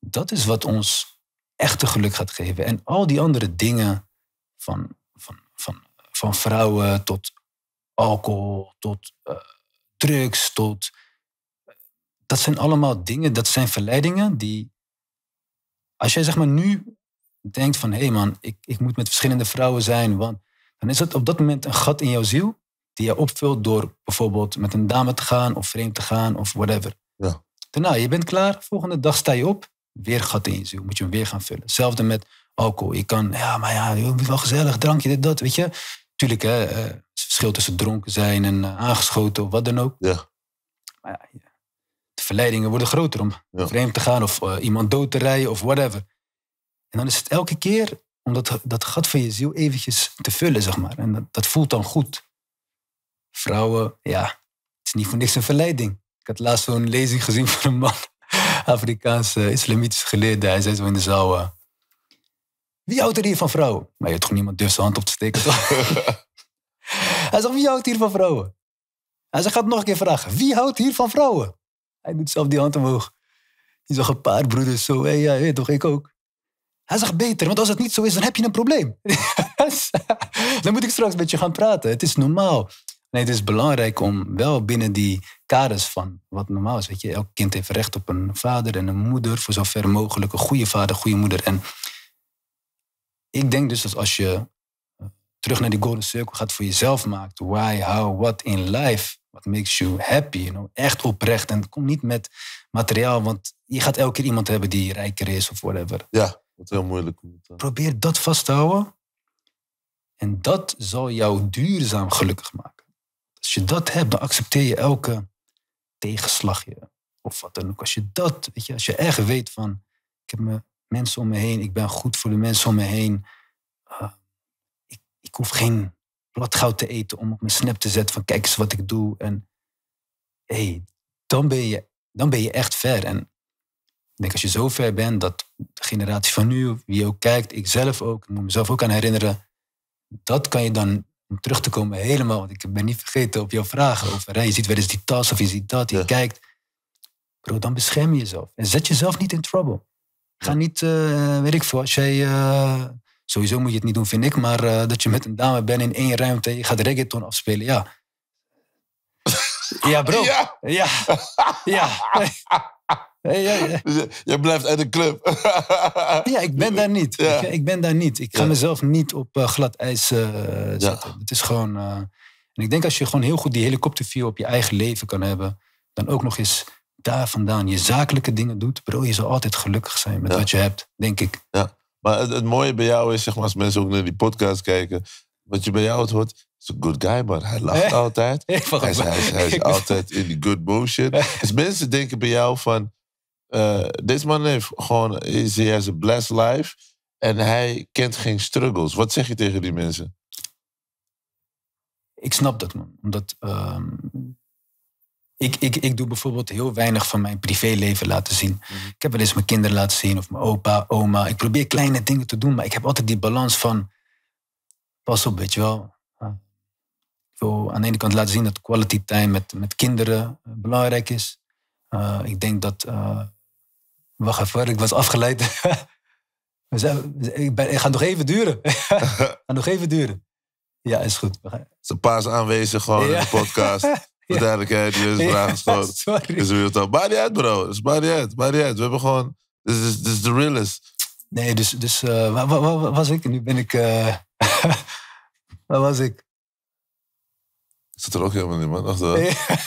S1: dat is wat ons echte geluk gaat geven. En al die andere dingen, van, van, van, van vrouwen tot alcohol, tot eh, drugs, tot. Eh, dat zijn allemaal dingen, dat zijn verleidingen die. Als jij zeg maar nu denkt van hé hey man, ik, ik moet met verschillende vrouwen zijn, want dan is dat op dat moment een gat in jouw ziel die je opvult door bijvoorbeeld met een dame te gaan of vreemd te gaan of whatever.
S2: Ja.
S1: je bent klaar, volgende dag sta je op weer gat in je ziel. Moet je hem weer gaan vullen. Hetzelfde met alcohol. Je kan, ja, maar ja, je moet wel gezellig, drankje, dit, dat, weet je. Tuurlijk, hè, eh, het verschil tussen dronken zijn en eh, aangeschoten of wat dan ook. Ja. Maar ja, de verleidingen worden groter om vreemd te gaan of eh, iemand dood te rijden of whatever. En dan is het elke keer om dat, dat gat van je ziel eventjes te vullen, zeg maar. En dat, dat voelt dan goed. Vrouwen, ja, het is niet voor niks een verleiding. Ik had laatst zo'n lezing gezien van een man. Afrikaanse islamitische geleerde. Hij zei zo in de zaal, eh, wie houdt er hier van vrouwen? Maar je hebt toch niemand durft zijn hand op te steken, toch? hij zegt, wie houdt hier van vrouwen? Hij zegt, gaat nog een keer vragen. Wie houdt hier van vrouwen? Hij doet zelf die hand omhoog. Je zag een paar broeders zo, hey, ja, toch, ik ook. Hij zegt beter, want als het niet zo is, dan heb je een probleem. dan moet ik straks met je gaan praten. Het is normaal. Nee, het is belangrijk om wel binnen die kaders van wat normaal is. Weet je, elk kind heeft recht op een vader en een moeder, voor zover mogelijk. Een goede vader, goede moeder. En ik denk dus dat als je eh, terug naar die golden circle gaat, voor jezelf maakt. Why, how, what in life. What makes you happy. You know? Echt oprecht. En kom niet met materiaal, want je gaat elke keer iemand hebben die rijker is of whatever. Ja, dat is heel moeilijk. Probeer dat vast te houden. En dat zal jou duurzaam gelukkig maken. Als je dat hebt, dan accepteer je elke tegenslagje of wat dan ook. Als je dat, weet je, als je echt weet van, ik heb mijn mensen om me heen, ik ben goed voor de mensen om me heen. Eh, ik, ik hoef geen bladgoud te eten om op mijn snap te zetten van kijk eens wat ik doe. En hé, hey, dan, ben je, dan ben je echt ver. En ik denk als je zo ver bent dat de generatie van nu, wie ook kijkt, ik zelf ook, ik moet mezelf ook aan herinneren, dat kan je dan om terug te komen helemaal, want ik ben niet vergeten op jouw vragen over, je ziet wel eens die tas of je ziet dat, je kijkt. Bro, dan bescherm jezelf. En zet jezelf niet in trouble. Ga niet, eh, weet ik veel, als jij, eh, sowieso moet je het niet doen, vind ik, maar eh, dat je met een dame bent in één ruimte, je gaat reggaeton afspelen, ja. Ja, bro. Ja. ja. Hey, ja, ja.
S2: Dus, eh, blijft uit de club. ja, ik ben daar niet. Ja. Ik,
S1: ben daar niet. Ik ga mezelf niet op eh, glad ijs eh, zetten. Het is gewoon... en ik denk als je gewoon heel goed die helikopterview op je eigen leven kan hebben... dan ook nog eens daar vandaan je zakelijke dingen doet... bro, je zal altijd gelukkig zijn met wat je hebt, denk ik.
S2: Ja. Maar het, mooie bij jou is, zeg maar, als mensen ook naar die podcast kijken... wat je bij jou het hoort, is een good guy, man. Hij lacht altijd. hij, is, altijd in die good motion. Dus mensen denken bij jou van eh, deze man heeft gewoon, is, he has a blessed life. En hij kent geen struggles. Wat zeg je tegen die mensen?
S1: Ik snap dat, man. Omdat ehm, ik, ik, ik doe bijvoorbeeld heel weinig van mijn privéleven laten zien. Mhm. Ik heb wel eens mijn kinderen laten zien of mijn opa, oma. Ik probeer kleine dingen te doen, maar ik heb altijd die balans van... Pas op, weet je wel. Ik wil aan de ene kant laten zien dat quality time met, met kinderen eh, belangrijk is. Eh, ik denk dat Wacht even, ik was afgeleid. we zijn, ik, ben, ik ga nog even duren. ga nog even duren. Ja, is goed.
S2: is een paas aanwezig gewoon in de podcast. ja. Duidelijkheid, die is vragen Sorry. Is weer uit, bro. Het is maakt niet uit. Maar niet uit. We hebben gewoon... Dit
S1: is, dit is de realist. Nee, dus, dus uh, eh, waar, was ik? Nu ben ik... Eh, waar was ik?
S2: Zit er ook helemaal niemand achter. Eh.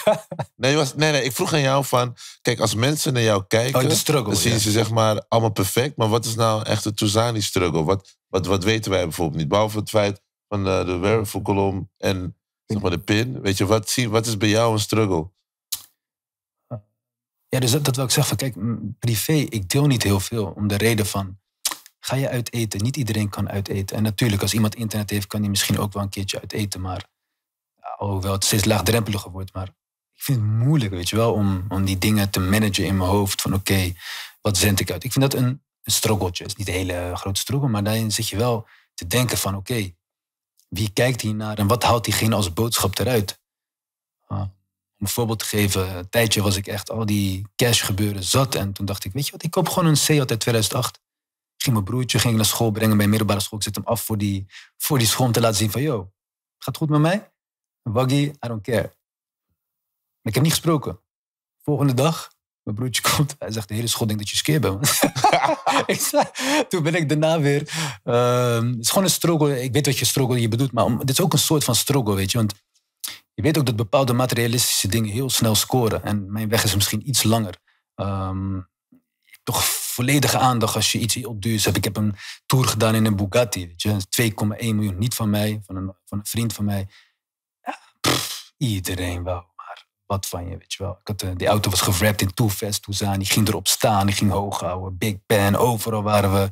S2: Nee. Nee, nee, nee, ik vroeg aan jou van... Kijk, als mensen naar jou kijken... Oh, dan zien ze zeg maar allemaal perfect. Maar wat is nou echt de Touzani-struggle? Wat, wat, wat weten wij bijvoorbeeld niet? Behalve het feit van de, eh, de wervelkolom en zeg maar, de pin. Weet je, wat, zie, wat is bij jou een struggle?
S1: Ja, dus dat, dat wil ik zeggen van... Kijk, privé, ik deel niet heel veel. Om de reden van ga je uit eten. Niet iedereen kan uit eten. En natuurlijk, als iemand internet heeft, kan hij misschien ook wel een keertje uit eten. Maar Alhoewel het steeds laagdrempeliger wordt. Maar ik vind het moeilijk, weet je wel, om, om die dingen te managen in mijn hoofd. Van oké, wat zend ik uit? Ik vind dat een, een Het is niet een hele grote struggle, maar daarin zit je wel te denken van oké, wie kijkt naar en wat haalt diegene als boodschap eruit? Ah, om een voorbeeld te geven, een tijdje was ik echt al die cash gebeuren zat. En toen dacht ik, weet je wat, ik koop gewoon een c uit 2008. Ging mijn broertje ging naar school brengen bij middelbare school. Ik zet hem af voor die, voor die school om te laten zien van, joh, gaat het goed met mij? Waggy, I don't care. Ik heb niet gesproken. Volgende dag, mijn broertje komt. Hij zegt, de hele school denkt dat je skeer bent. toen ben ik daarna weer... Ehm, het is gewoon een struggle. Ik weet wat je struggle je bedoelt, maar dit is ook een soort van struggle, weet je. Want je weet ook dat bepaalde materialistische dingen heel snel scoren. En mijn weg is misschien iets langer. Ehm, toch volledige aandacht als je iets heel duurs hebt. Ik heb een tour gedaan in een Bugatti, 2,1 miljoen, niet van mij, van een, van een vriend van mij iedereen wel, maar wat van je, weet je wel. Ik had, eh, die auto was gewrapt in Too Fast, Toezaan. Die ging erop staan, die ging hoog houden. Big Ben, overal waren we.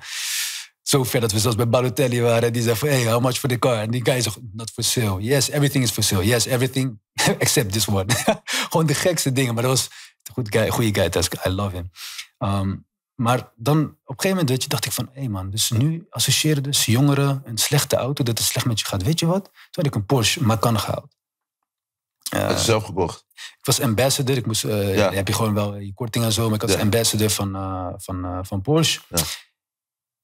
S1: Zo ver dat we zelfs bij Balotelli waren. Die zei van, hey, how much for the car? En die guy zegt, not for sale. Yes, everything is for sale. Yes, everything except this one. Gewoon de gekste dingen. Maar dat was een goed guy, goede guy, Tusk. I love him. Ehm, maar dan op een gegeven moment weet je, dacht ik van, hé hey man, dus nu associeerden dus jongeren een slechte auto, dat het slecht met je gaat. Weet je wat? Toen had ik een Porsche Macan gehaald. Uh, Had zelf gekocht? Ik was ambassador. Ik moest, eh, heb je gewoon wel eh, je korting en zo. Maar ik was ambassador van, eh, van, van Porsche. Ja.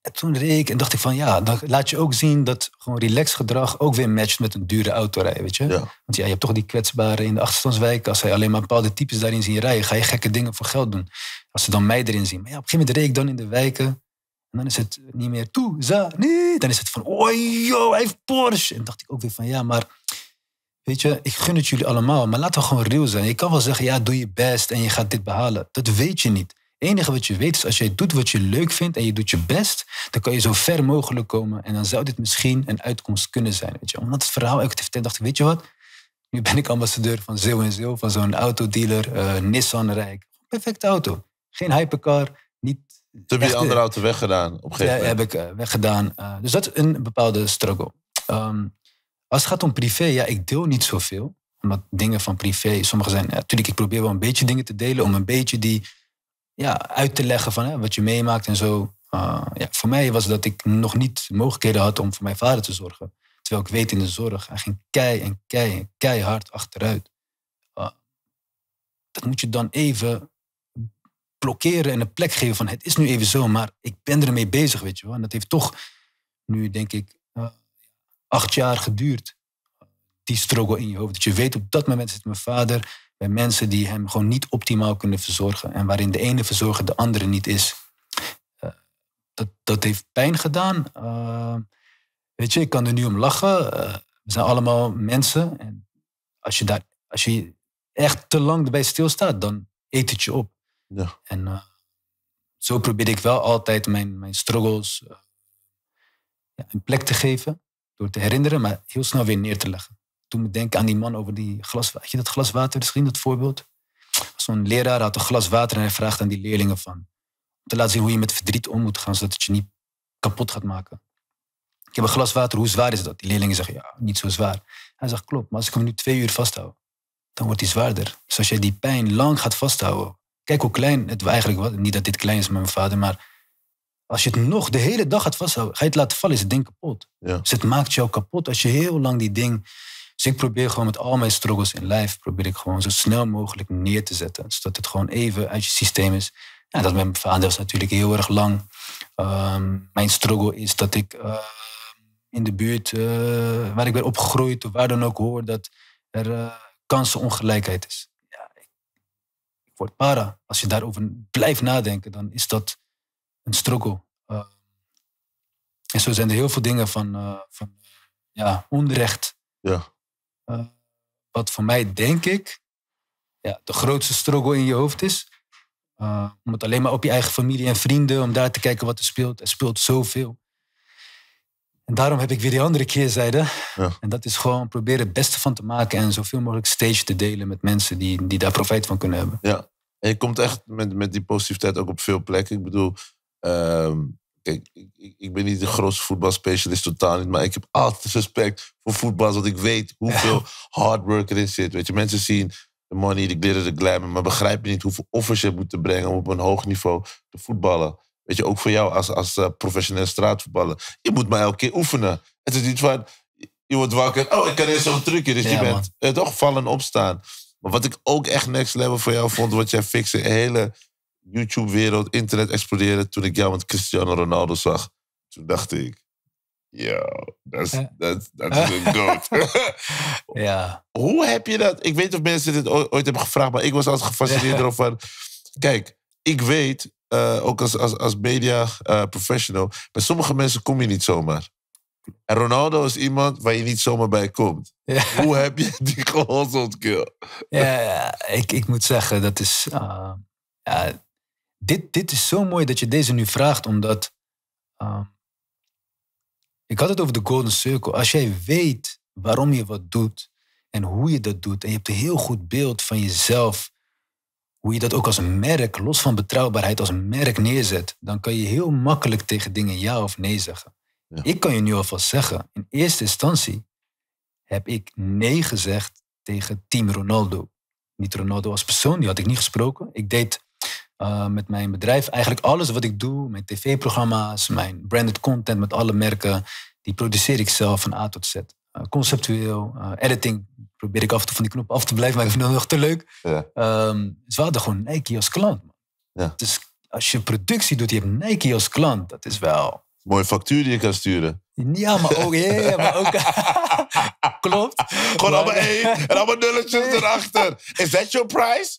S1: En toen reed ik en dacht ik van ja, dan laat je ook zien dat gewoon relax gedrag ook weer matcht met een dure auto rijden, weet je. Want ja, je hebt toch die kwetsbaren in de achterstandswijk. Als zij alleen maar bepaalde types daarin zien rijden, ga je gekke dingen voor geld doen. Als ze dan mij erin zien. Maar ja, op een gegeven moment reed ik dan in de wijken. En dan is het niet meer toe, za, nee. Dan is het van, oh joh, hij heeft Porsche. En dacht ik ook weer van ja, maar Weet je, ik gun het jullie allemaal, maar laten we gewoon real zijn. Je kan wel zeggen, ja, doe je best en je gaat dit behalen. Dat weet je niet. Het enige wat je weet is, als jij doet wat je leuk vindt en je doet je best, dan kan je zo ver mogelijk komen. En dan zou dit misschien een uitkomst kunnen zijn. Weet je. Omdat het verhaal elke keer dacht ik, weet je wat? Nu ben ik ambassadeur van Zeeuw en Zeeuw, van zo'n autodealer, uh, Nissan Rijk. Perfecte auto. Geen hypercar, niet... Toen heb je andere
S2: auto weggedaan op een gegeven moment.
S1: Ja, heb ik eh, weggedaan. Eh, dus dat is een bepaalde struggle. Um, als het gaat om privé, ja, ik deel niet zoveel. Omdat dingen van privé, sommige zijn, natuurlijk, ik probeer wel een beetje dingen te delen om een beetje die ja, uit te leggen van hè, wat je meemaakt en zo. Eh, ja, voor mij was dat ik nog niet mogelijkheden had om voor mijn vader te zorgen. Terwijl ik weet in de zorg, hij ging kei en kei en keihard achteruit. Eh, dat moet je dan even blokkeren en een plek geven van het is nu even zo, maar ik ben ermee bezig, weet je wel. En dat heeft toch nu, denk ik, eh, acht jaar geduurd. Die struggle in je hoofd. Dat je weet op dat moment zit mijn vader bij mensen die hem gewoon niet optimaal kunnen verzorgen. En waarin de ene verzorger de andere niet is. Eh, dat, dat heeft pijn gedaan. Eh, weet je, ik kan er nu om lachen. Eh, we zijn allemaal mensen. En als je, daar, als je echt te lang erbij stilstaat, dan eet het je op. Ja. En zo probeer ik wel altijd mijn, mijn struggles een plek te geven door te herinneren, maar heel snel weer neer te leggen. Toen ik denken aan die man over die glas, weet je dat glas water misschien, dat voorbeeld? Zo'n leraar had een glas water en hij vraagt aan die leerlingen van, om te laten zien hoe je met verdriet om moet gaan, zodat het je niet kapot gaat maken. Ik heb een glas water, hoe zwaar is dat? Die leerlingen zeggen, ja, niet zo zwaar. Hij zegt, klopt, maar als ik hem nu twee uur vasthoud, dan wordt hij zwaarder. Dus als jij die pijn lang gaat vasthouden, kijk hoe klein het eigenlijk was, niet dat dit klein is met mijn vader, maar als je het nog de hele dag gaat vasthouden, ga je het laten vallen, is het ding kapot. Ja. Dus het maakt jou kapot als je heel lang die ding... Dus ik probeer gewoon met al mijn struggles in lijf, probeer ik gewoon zo snel mogelijk neer te zetten. Zodat het gewoon even uit je systeem is. Ja, dat met mijn vader is natuurlijk heel erg lang. Ehm, mijn struggle is dat ik ehm, in de buurt eh, waar ik ben opgegroeid, of waar dan ook, hoor dat er eh, kansenongelijkheid is. Ja, ik word para. Als je daarover blijft nadenken, dan is dat een struggle. Eh, en zo zijn er heel veel dingen van, eh, van ja, onrecht. Ja. Eh, wat voor mij, denk ik, ja, de grootste struggle in je hoofd is. om het alleen maar op je eigen familie en vrienden, om daar te kijken wat er speelt. Er speelt zoveel. En daarom heb ik weer die andere keer Ja. En dat is gewoon proberen het beste van te maken en zoveel mogelijk stage te delen met mensen die, die daar profijt van kunnen hebben.
S2: Ja, en je komt echt met, met die positiviteit ook op veel plekken. Ik bedoel, Ehm, kijk, ik, ik, ben niet de grootste voetbalspecialist, totaal niet. Maar ik heb altijd respect voor voetbal, want ik weet hoeveel hard work erin zit. Weet je, mensen zien de money, de glitter, de glamour. Maar begrijpen niet hoeveel offers je moet brengen om op een hoog niveau te voetballen. Weet je, ook voor jou als, als eh, professioneel straatvoetballer. Je moet maar elke keer oefenen. Het is niet van, je wordt wakker. Oh, ik kan eerst zo'n trucje. Dus je bent eh, toch vallen opstaan. Maar wat ik ook echt next level voor jou vond, wat jij fixe, een hele YouTube-wereld, internet explodeerde. Toen ik jou met Cristiano Ronaldo zag, toen dacht ik, ja, dat is een dood. ja. Hoe heb je dat? Ik weet of mensen dit ooit hebben gevraagd, maar ik was altijd gefascineerd erover. kijk, ik weet, eh, ook als, als, als media uh, professional, bij sommige mensen kom je niet zomaar. En Ronaldo is iemand waar je niet zomaar bij komt. Hoe heb je die gehozeld, kill?
S1: Ja, ik, ik moet zeggen, dat is. Ah, ja, dit, dit is zo mooi dat je deze nu vraagt, omdat. Ehm, ik had het over de Golden Circle. Als jij weet waarom je wat doet en hoe je dat doet, en je hebt een heel goed beeld van jezelf, hoe je dat ook als merk, los van betrouwbaarheid, als merk neerzet, dan kan je heel makkelijk tegen dingen ja of nee zeggen. Ik kan je nu alvast zeggen, in eerste instantie heb ik nee gezegd tegen Team Ronaldo. Niet Ronaldo als persoon, die had ik niet gesproken. Ik deed eh, met mijn bedrijf. Eigenlijk alles wat ik doe, mijn tv-programma's, mijn branded content met alle merken, die produceer ik zelf van A tot Z. Eh, conceptueel, eh, editing probeer ik af en toe van die knop af te blijven, maar ik vind het nog te leuk. Ja. Um, dus hadden gewoon Nike als klant. Ja. Dus als je productie doet, je hebt Nike als klant. Dat is wel...
S2: Mooie factuur die je kan sturen.
S1: Ja, maar ook.
S2: Ja, maar ook klopt. Gewoon allemaal één en allemaal nulletjes erachter. Is that your price?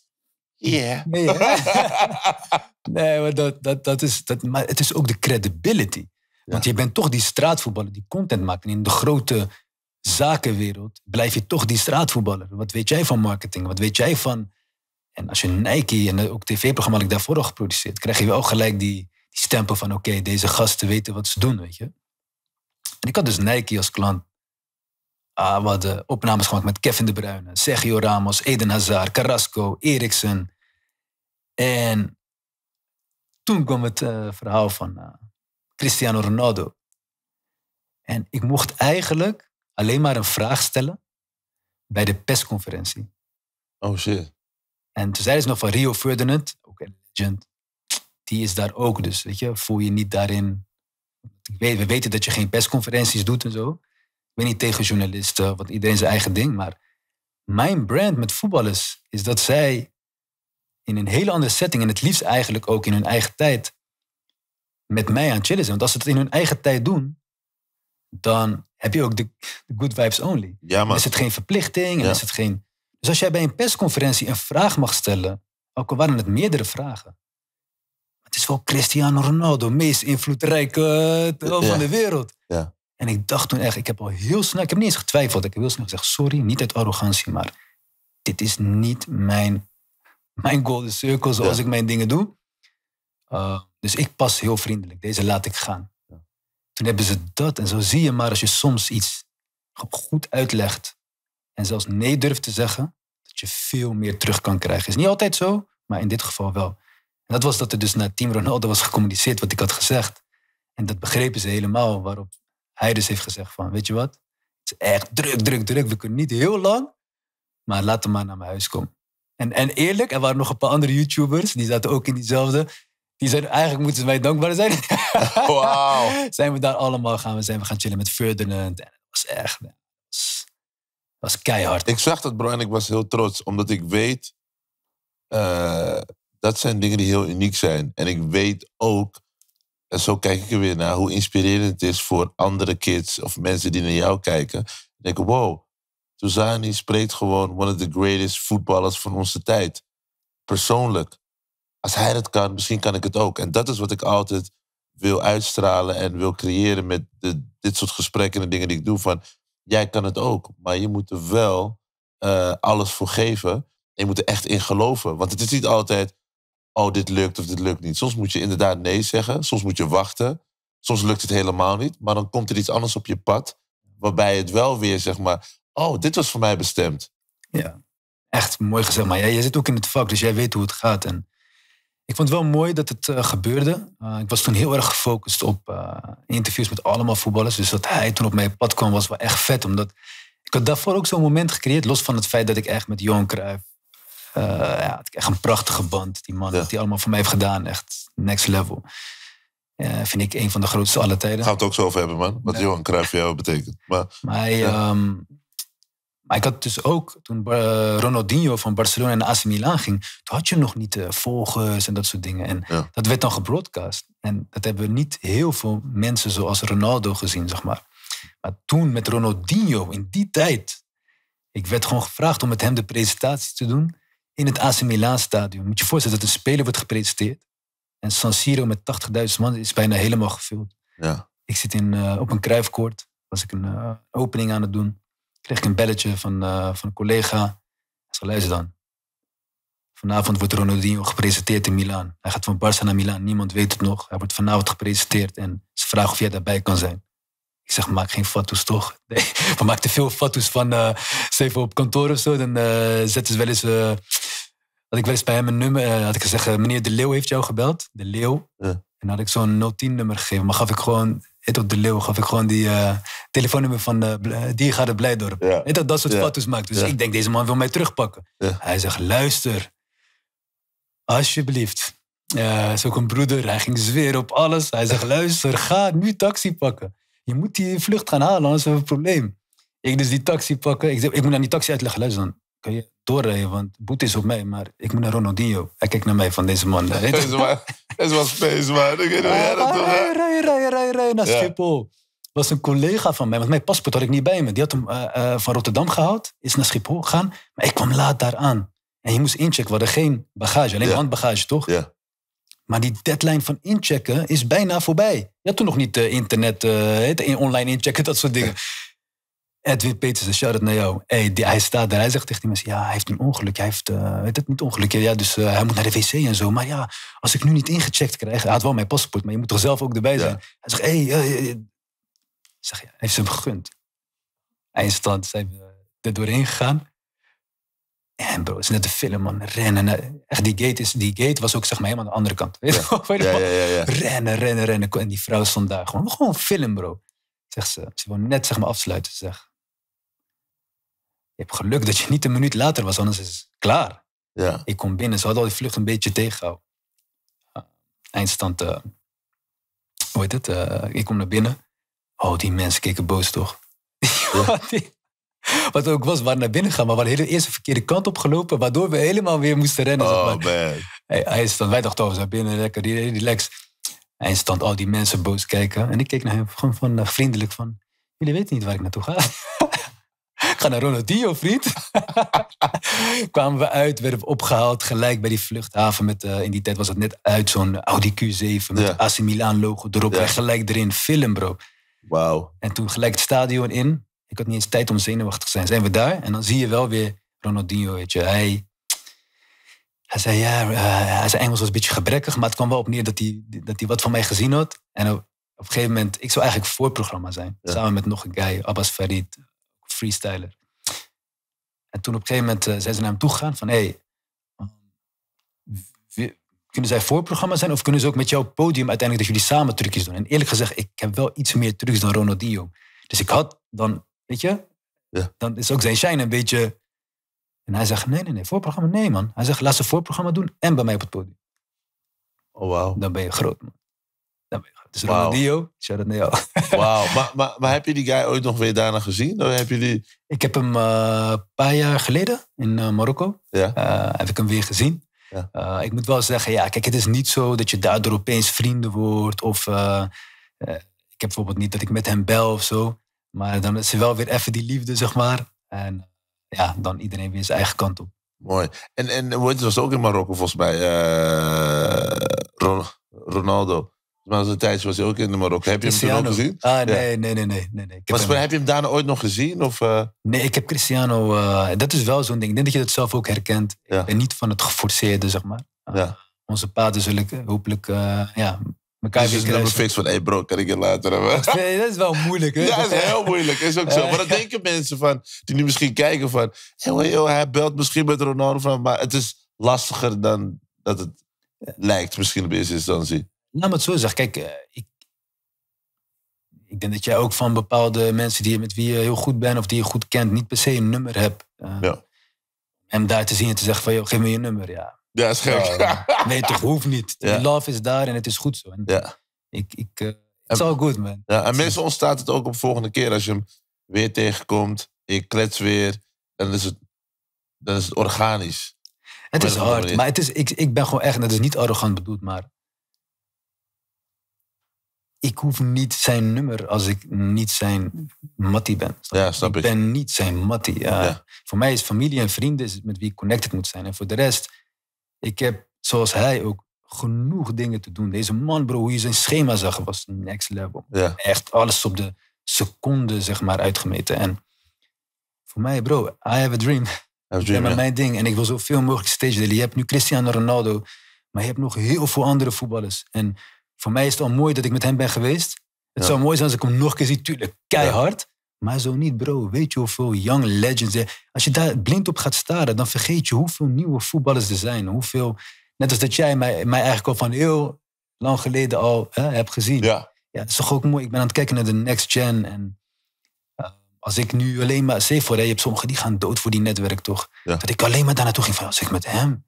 S2: Yeah. Nee,
S1: nee maar dat, dat, dat is, dat, maar het is ook de credibility. Want je bent toch die straatvoetballer die content maakt. En in de grote zakenwereld blijf je toch die straatvoetballer. Wat weet jij van marketing? Wat weet jij van... En als je Nike en ook tv-programma dat ik daarvoor al geproduceerd... krijg je wel gelijk die, die stempel van... oké, deze gasten weten wat ze doen, weet je. En ik had dus Nike als klant. Ah, we hadden opnames gemaakt met Kevin De Bruyne, Sergio Ramos, Eden Hazard, Carrasco, Eriksen. En toen kwam het eh, verhaal van eh, Cristiano Ronaldo. En ik mocht eigenlijk alleen maar een vraag stellen bij de persconferentie. Oh shit. En toen zeiden ze nog van Rio Ferdinand, ook een legend, die is daar ook. Dus weet je, voel je niet daarin. we weten dat je geen persconferenties doet en zo ben niet tegen journalisten, want iedereen zijn eigen ding. Maar mijn brand met voetballers is dat zij in een hele andere setting en het liefst eigenlijk ook in hun eigen tijd met mij aan het chillen zijn. Want als ze het in hun eigen tijd doen, dan heb je ook de, good vibes only. Ja, maar... Is het geen verplichting? Is het geen... Dus als jij bij een persconferentie een vraag mag stellen, ook al waren het meerdere vragen. Het is wel Cristiano Ronaldo, meest invloedrijke eh, van de wereld. Ja. En ik dacht toen echt, ik heb al heel snel, ik heb niet eens getwijfeld. Ik heb heel snel gezegd, sorry, niet uit arrogantie, maar dit is niet mijn, mijn golden circle zoals ik mijn dingen doe. Eh, dus ik pas heel vriendelijk. Deze laat ik gaan. Toen hebben ze dat. En zo zie je maar als je soms iets goed uitlegt en zelfs nee durft te zeggen, dat je veel meer terug kan krijgen. Is niet altijd zo, maar in dit geval wel. En dat was dat er dus naar Team Ronaldo was gecommuniceerd wat ik had gezegd. En dat begrepen ze helemaal, waarop hij dus heeft gezegd van, weet je wat? Het is echt druk, druk, druk. We kunnen niet heel lang, maar laat hem maar naar mijn huis komen. En, en eerlijk, er waren nog een paar andere YouTubers, die zaten ook in diezelfde. Die zijn, eigenlijk moeten ze mij dankbaar zijn. Wow. zijn we daar allemaal gaan, we zijn we gaan chillen met Ferdinand. En was echt,
S2: was, keihard. Ik zag dat bro en ik was heel trots, omdat ik weet, eh, dat zijn dingen die heel uniek zijn. En ik weet ook en zo kijk ik er weer naar hoe inspirerend het is voor andere kids of mensen die naar jou kijken. Denken, wow, Tuzani spreekt gewoon one of the greatest voetballers van onze tijd. Persoonlijk. Als hij dat kan, misschien kan ik het ook. En dat is wat ik altijd wil uitstralen en wil creëren met dit soort gesprekken en dingen die ik doe. Van, jij kan het ook, maar je moet er wel eh, alles voor geven. En je moet er echt in geloven. Want het is niet altijd, oh, dit lukt of dit lukt niet. Soms moet je inderdaad nee zeggen, soms moet je wachten, soms lukt het helemaal niet, maar dan komt er iets anders op je pad, waarbij het wel weer zeg maar, oh, dit was voor mij bestemd.
S1: Ja, echt mooi gezegd. Maar jij, zit ook in het vak, dus jij weet hoe het gaat. En ik vond het wel mooi dat het eh, gebeurde. Eh, ik was toen heel erg gefocust op eh, interviews met allemaal voetballers. Dus dat hij toen op mijn pad kwam was wel echt vet. Omdat ik had daarvoor ook zo'n moment gecreëerd. Los van het feit dat ik echt met Johan Cruijff, eh, ja, het echt een prachtige band. Die man, die allemaal voor mij heeft gedaan. Echt next level. Eh, vind ik een van de grootste aller tijden. Gaan
S2: we het ook zo over hebben, man. Wat Johan Cruijff voor jou betekent.
S1: Maar, ehm, maar, ik had dus ook, toen eh, Ronaldinho van Barcelona naar AC Milan ging... toen had je nog niet volgers en dat soort dingen. En dat werd dan gebroadcast. En dat hebben niet heel veel mensen zoals Ronaldo gezien, zeg maar. Maar toen met Ronaldinho, in die tijd... Ik werd gewoon gevraagd om met hem de presentatie te doen in het AC Milan e stadion. Moet je je voorstellen dat een speler wordt gepresenteerd. En San Siro met 80.000 man is bijna helemaal gevuld. Ja. Ik zit in, eh, op een kruifkoord. Was ik een eh, opening aan het doen. Kreeg ik een belletje van, eh, van een collega. Hij zei, luister dan. Vanavond wordt Ronaldinho gepresenteerd in Milaan. Hij gaat van Barça naar Milaan. Niemand weet het nog. Hij wordt vanavond gepresenteerd. En ze vragen of jij daarbij kan zijn. Ik zeg, maak geen fatsoes toch? Nee, we maken te veel fatsoes van... Uh, op kantoor of zo, dan zetten ze wel eens dat ik wel bij hem een nummer, eh, had ik gezegd, eh, meneer De Leeuw heeft jou gebeld. De Leeuw. En dan had ik zo'n 010 nummer gegeven. Maar gaf ik gewoon, het op De Leeuw, gaf ik gewoon die eh, telefoonnummer van die gaat het Blijdorp.
S2: Ja. Dat, dat soort ja. foto's maakt. Dus ik denk,
S1: deze man wil mij terugpakken. Hij zegt, luister, alsjeblieft. Uh, is ook een broeder, hij ging zweren op alles. Hij zegt, luister, ga nu taxi pakken. Je moet die vlucht gaan halen, anders hebben we een probleem. Ik dus die taxi pakken. Ik, ik moet naar die taxi uitleggen, luister dan. Kan je doorrijden, want boete is op mij, maar ik moet naar Ronaldinho. Hij kijkt naar mij van deze man. Dat is dat was man. naar Schiphol. was een collega van mij, want mijn paspoort had ik niet bij me. Die had hem eh, eh, van Rotterdam gehaald, is naar Schiphol gegaan, maar ik kwam laat daar aan. En je moest inchecken, we hadden geen bagage, alleen handbagage, toch? Ja. Maar die deadline van inchecken is bijna voorbij. Je had toen nog niet eh, internet, uh, online inchecken, dat soort dingen. Edwin Petersen, shout-out naar jou. die, hij staat daar, hij zegt tegen die mensen, ja, hij heeft een ongeluk. Hij heeft, uh, het niet ongeluk, ja, dus eh, hij moet naar de wc en zo. Maar ja, als ik nu niet ingecheckt krijg, hij had wel mijn paspoort, maar je moet toch zelf ook erbij zijn. Hij zegt, hey, uh, zeg, ja, hij heeft ze hem gegund. Eindstand zijn we er doorheen gegaan. En bro, het is net een film, man. Rennen. die gate, is, die gate was ook zeg maar helemaal aan de andere kant. Weet ja. Ja, ja, ja, rennen, rennen, rennen. En die vrouw stond daar gewoon. Gewoon een film, bro. Zegt ze. Ze wil net zeg maar afsluiten. zeg je hebt geluk dat je niet een minuut later was, anders is het klaar. Ja. Ik kom binnen, ze hadden al die vlucht een beetje tegengehouden. Eindstand, eh, hoe heet het? Eh, ik kom naar binnen. Oh, die mensen keken boos toch? Wat ook was, we waren naar binnen gaan, maar we hadden eerst eerste verkeerde kant op gelopen, waardoor we helemaal weer moesten rennen. Oh man. wij dachten, oh, we zijn binnen, lekker, relax. Eindstand, al die mensen boos kijken. En ik keek naar hem gewoon van, eh, vriendelijk van, jullie weten niet waar ik naartoe ga. ga naar Ronaldinho, vriend. Kwamen we uit, werden we opgehaald gelijk bij die vluchthaven. Met, eh, in die tijd was het net uit zo'n Audi Q7 met ja. Milan logo erop. En gelijk erin, film bro. Wauw. En toen gelijk het stadion in. Ik had niet eens tijd om zenuwachtig te zijn. Zijn we daar? En dan zie je wel weer Ronaldinho, weet je. Hij, hij zei, ja, uh, eh, zijn Engels was een beetje gebrekkig. Maar het kwam wel op neer dat hij, dat hij wat van mij gezien had. En op, een gegeven moment, ik zou eigenlijk voorprogramma zijn. Samen met nog een guy, Abbas Farid, freestyler. En toen op een gegeven moment eh, zijn ze naar hem toe gegaan van hé, hey, kunnen zij voorprogramma zijn of kunnen ze ook met jouw podium uiteindelijk dat jullie samen trucjes doen? En eerlijk gezegd, ik heb wel iets meer trucjes dan Ronaldinho. Dus ik had dan, weet je, ja. dan is ook zijn shine een beetje. En hij zegt, nee, nee, nee, voorprogramma, nee man. Hij zegt, laat ze voorprogramma doen en bij mij op het podium.
S2: Oh, wow. Dan ben je groot man. Dus nou, wow. Ronaldinho, shout out Neo. Wauw, maar, maar, maar, heb je die guy ooit nog weer
S1: daarna gezien? heb je die... Ik heb hem eh, een paar jaar geleden in eh, Marokko, ja. Eh, heb ik hem weer gezien. Ja. ik moet wel zeggen, ja, kijk, het is niet zo dat je daardoor opeens vrienden wordt. Of ik heb bijvoorbeeld niet dat ik met hem bel of zo. Maar dan is er wel weer even die liefde, zeg maar. En ja, dan iedereen weer zijn eigen kant op.
S2: Mooi. En, en het was ook in Marokko volgens mij. Ronaldo. Maar zo'n tijdje was hij ook in de Marokko. Heb je hem toen ook gezien? Ah, nee,
S1: nee, nee, nee. nee, nee. heb, heb je hem daarna ooit nog gezien? Of, eh? Nee, ik heb Cristiano... Eh, dat is wel zo'n ding. Ik denk dat je dat zelf ook herkent. en niet van het geforceerde, zeg maar. Eh, onze paden zullen hopelijk... ja, dus is nummer fix
S2: van, hé hey bro, kan ik je later hebben? Nee, dat is wel moeilijk. Ja, dat is heel moeilijk. is ook zo. Maar dan denken mensen van, die nu misschien kijken van... Hey, hij belt misschien met Ronaldo van... Maar het is lastiger dan dat het lijkt misschien op eerste instantie. Laat
S1: me het zo zeggen. Kijk, eh, ik, ik denk dat jij ook van bepaalde mensen die, met wie je heel goed bent of die je goed kent, niet per se een nummer hebt. Eh, ja. En daar te zien en te zeggen van, joh, geef me je nummer. Ja, ja is gek. nee, toch hoeft niet. Ja. love is daar en het is goed zo. En
S2: ja. Ik, ik, uh,
S1: it's en, all good, man.
S2: Ja, en meestal ontstaat het ook op de volgende keer als je hem weer tegenkomt. Ik klets weer. en is het, dan is het organisch.
S1: Het is hard, maar het is, ik, ik ben gewoon echt, en dat is niet arrogant bedoeld, maar ik hoef niet zijn nummer als ik niet zijn matti ben. Ja, snap ik. Ik ben niet zijn mattie. Voor mij is familie en vrienden met wie ik connected moet zijn. En voor de rest, ik heb zoals hij ook genoeg dingen te doen. Deze man, bro, hoe je zijn schema zag, was next level. Echt alles op de seconde, zeg maar, uitgemeten. En voor mij, bro, I have a dream. Dat is maar mijn ding. En ik wil zoveel mogelijk stage delen. Je hebt nu Cristiano Ronaldo, maar je hebt nog heel veel andere voetballers. En voor mij is het al mooi dat ik met hem ben geweest. Het zou mooi zijn als ik hem nog een keer zie. Tuurlijk, keihard. Maar zo niet, bro. Weet je hoeveel young legends... Als je daar blind op gaat staren, dan vergeet je hoeveel nieuwe voetballers er zijn. Hoeveel... Net als dat jij mij, mij eigenlijk al van heel lang geleden al hè, hebt gezien. Ja. ja. Het is toch ook mooi. Ik ben aan het kijken naar de next gen. En eh, als ik nu alleen maar... Zeg voor, je hebt sommigen die gaan dood voor die netwerk, toch? Ja. Dat ik alleen maar daar naartoe ging als ik met hem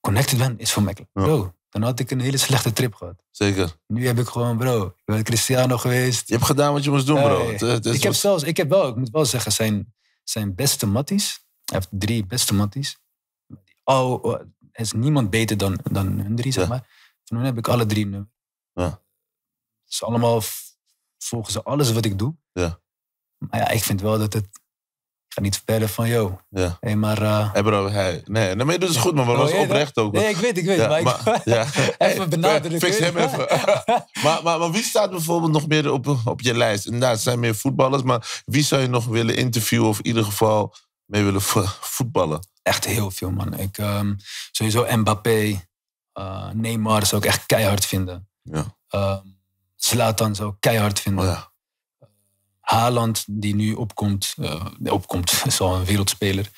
S1: connected ben, is voor mij... Bro, dan had ik een hele slechte trip gehad. Zeker. Nu heb ik gewoon, bro, ik ben Cristiano geweest. Je hebt gedaan wat je moest doen, bro. het, ik heb zelfs, ik heb wel, ik moet wel zeggen, zijn, zijn beste matties. Hij heeft drie beste matties. Oh, er is niemand beter dan, dan hun drie, zeg maar. Van hun heb ik alle drie nu. Ja. Het is allemaal volgens alles wat ik doe. Ja. Maar ja, ik vind wel dat het ga niet vertellen van, yo. Ja. maar... Uh...
S2: Hey bro, Nee, nee, maar je goed, Maar dat oh, was oprecht ook. Nee, ik weet, ik weet. maar, ik... ja. even benadrukken. Fix hem even. maar, maar, maar wie staat bijvoorbeeld nog meer op, op je lijst? Inderdaad, het zijn meer voetballers. Maar wie zou je nog willen interviewen of in ieder geval mee willen voetballen?
S1: Echt heel veel, man. Ik, ehm, sowieso Mbappé, uh, Neymar zou ik echt keihard vinden. Ja. Ehm, Zlatan zou ik keihard vinden. Oh Haaland, die nu opkomt, eh, opkomt, is al een wereldspeler.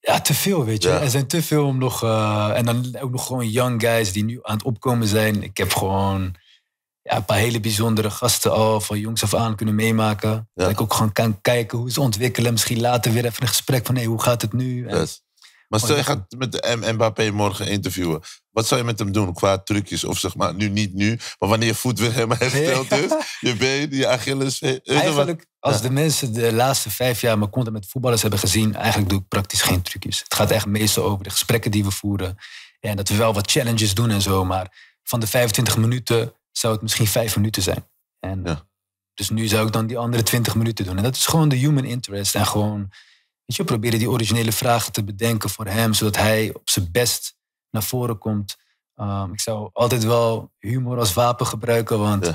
S1: Ja, te veel, weet je. Er zijn te veel om nog... Eh, en dan ook nog gewoon young guys die nu aan het opkomen zijn. Ik heb gewoon ja, een paar hele bijzondere gasten al van jongs af aan kunnen meemaken. Ja. Dat ik ook gewoon kan kijken hoe ze ontwikkelen. Misschien later weer even een gesprek van, hé, hoe gaat het nu? Maar oh, stel je gaat
S2: met de Mbappé morgen interviewen. Wat zou je met hem doen qua trucjes? Of zeg maar, nu niet nu, maar wanneer je voet weer helemaal hersteld is. Je been, je Achilles. Eh, eigenlijk, als de
S1: mensen de laatste vijf jaar mijn content met voetballers hebben gezien... eigenlijk doe ik praktisch geen trucjes. Het gaat echt meestal over de gesprekken die we voeren. En dat we wel wat challenges doen en zo. Maar van de 25 minuten zou het misschien vijf minuten zijn. En, Dus nu zou ik dan die andere 20 minuten doen. En dat is gewoon de human interest en gewoon Weet je, we proberen die originele vragen te bedenken voor hem, zodat hij op zijn best naar voren komt. Ehm, ik zou altijd wel humor als wapen gebruiken, want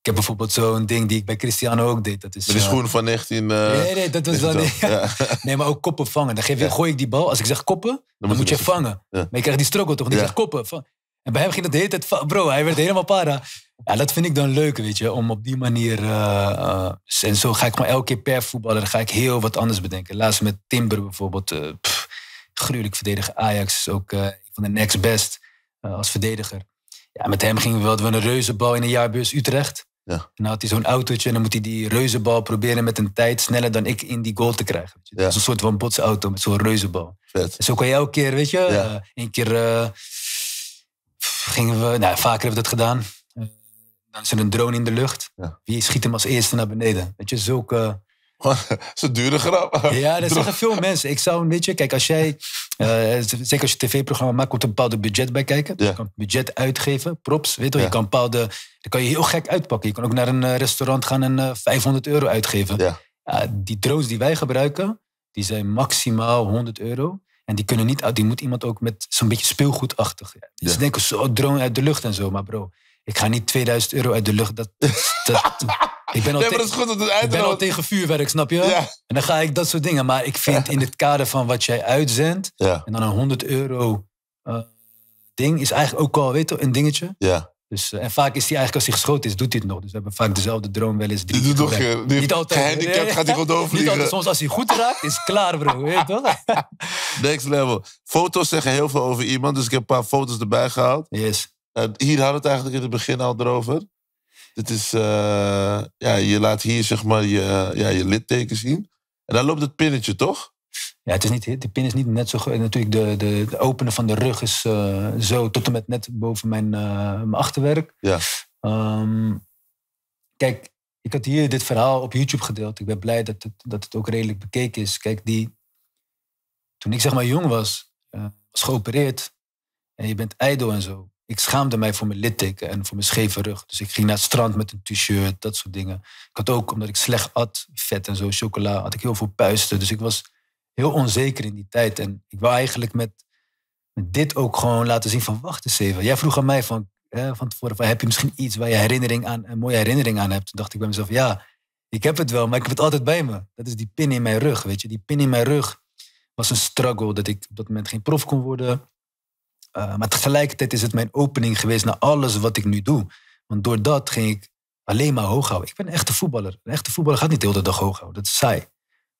S1: ik heb bijvoorbeeld zo'n ding die ik bij Christiane ook deed. Dat is, de eh, schoen
S2: van 19... Eh, nee, nee, dat was wel... Nee,
S1: nee, maar ook koppen vangen. Dan geef je, gooi ik die bal. Als ik zeg koppen, dan, moet je, vangen. Maar je krijgt die struggle toch? En ik koppen. En bij hem ging dat de hele tijd... Bro, hij werd helemaal para. Ja, dat vind ik dan leuk, weet je. Om op die manier... Eh, eh, en zo ga ik maar elke keer per voetballer... ga ik heel wat anders bedenken. Laatst met Timber bijvoorbeeld. Eh, gruwelijk verdedigen, Ajax. Is ook van de next best als verdediger. Ja, met hem gingen we, wel een reuzebal in een jaarbus Utrecht. Ja. En dan had hij zo'n autootje en dan moet hij die reuzenbal proberen met een tijd sneller dan ik in die goal te krijgen. Ja. Dat is een soort van botsauto met zo'n reuzenbal. zo kan je elke keer, weet je, een keer gingen we, nou vaker hebben we dat gedaan. Dan is er een drone in de lucht. Wie schiet hem als eerste naar beneden? Weet je, zulke... Ze is dure grap. Ja, dat zeggen veel mensen. Ik zou, een beetje, kijk, als jij, eh, zeker als je tv-programma maakt, komt een bepaald budget bij kijken. Dus je kan budget uitgeven, props, weet je, ja. je kan bepaalde, dan kan je heel gek uitpakken. Je kan ook naar een eh, restaurant gaan en uh, eh, 500 euro uitgeven. Ja. die drones die wij gebruiken, die zijn maximaal 100 euro. En die kunnen niet, die moet iemand ook met zo'n beetje speelgoedachtig. Ze denken zo, drone uit de lucht en zo, maar bro. Ik ga niet 2000 euro uit de lucht. Dat, dat, ik ben al, tegen vuurwerk, snap je? En dan ga ik dat soort dingen. Maar ik vind in het kader van wat jij uitzendt. En dan een 100 euro eh, ding is eigenlijk ook al weet je, een dingetje. Ja. Dus, eh, en vaak is hij eigenlijk, als hij geschoten is, doet hij het nog. Dus we hebben vaak dezelfde droom wel eens. Drie die doet nog, eh, niet altijd. Gehandicapt gaat hij gewoon doorvliegen. Altijd, soms als hij goed raakt, is klaar bro. Weet Next level.
S2: Foto's zeggen heel veel over iemand, dus ik heb een paar foto's erbij gehaald. Yes. Nou, hier hadden we het eigenlijk in het begin al erover. Dit is, eh, ja, je laat hier zeg maar je, ja, je litteken zien. En dan loopt het pinnetje, toch?
S1: Ja, het is niet, de pin is niet net zo... Eh, natuurlijk, de, de, de openen van de rug is eh, zo tot en met net boven mijn, mijn achterwerk. Ja. Ehm, kijk, ik had hier dit verhaal op YouTube gedeeld. Ik ben blij dat het, dat het ook redelijk bekeken is. Kijk, die, toen ik zeg maar jong was, was geopereerd. En je bent ijdel en zo. Ik schaamde mij voor mijn litteken en voor mijn scheve rug. Dus ik ging naar het strand met een t-shirt, dat soort dingen. Ik had ook, omdat ik slecht at, vet en zo, chocola, had ik heel veel puisten. Dus ik was heel onzeker in die tijd. En ik wou eigenlijk met, dit ook gewoon laten zien van, wacht eens even. Jij vroeg aan mij van, hè, van tevoren, van, heb je misschien iets waar je herinnering aan, een mooie herinnering aan hebt? Toen dacht ik bij mezelf, ja, ik heb het wel, maar ik heb het altijd bij me. Dat is die pin in mijn rug, weet je. Die pin in mijn rug was een struggle dat ik op dat moment geen prof kon worden eh, maar tegelijkertijd is het mijn opening geweest naar alles wat ik nu doe. Want door dat ging ik alleen maar hoog houden. Ik ben een echte voetballer. Een echte voetballer gaat niet de hele dag hoog houden. Dat is saai.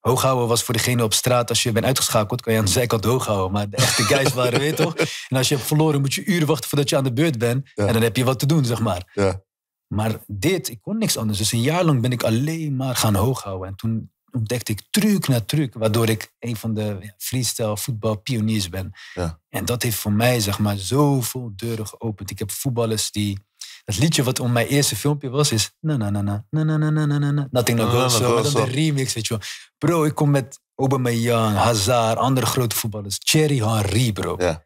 S1: Hoog houden was voor degene op straat. Als je bent uitgeschakeld, kan je aan de zijkant hoog houden. Maar de echte guys waren, weet toch? En als je hebt verloren, moet je uren wachten voordat je aan de beurt bent. En dan heb je wat te doen, zeg maar. Ja. Maar dit, ik kon niks anders. Dus een jaar lang ben ik alleen maar gaan hoog houden. En toen ontdekte ik truc na truc, waardoor ik een van de freestyle voetbalpioniers ben. Ja. En dat heeft voor mij zeg maar, zoveel deuren geopend. Ik heb voetballers die. Het liedje wat om mijn eerste filmpje was, is. Na na na na na na na na na na. Nothing nog Go Zo. dan de remix, weet je wel. Bro, ik kom met Aubameyang, Hazard, andere grote voetballers. Thierry Henry, bro. Ja.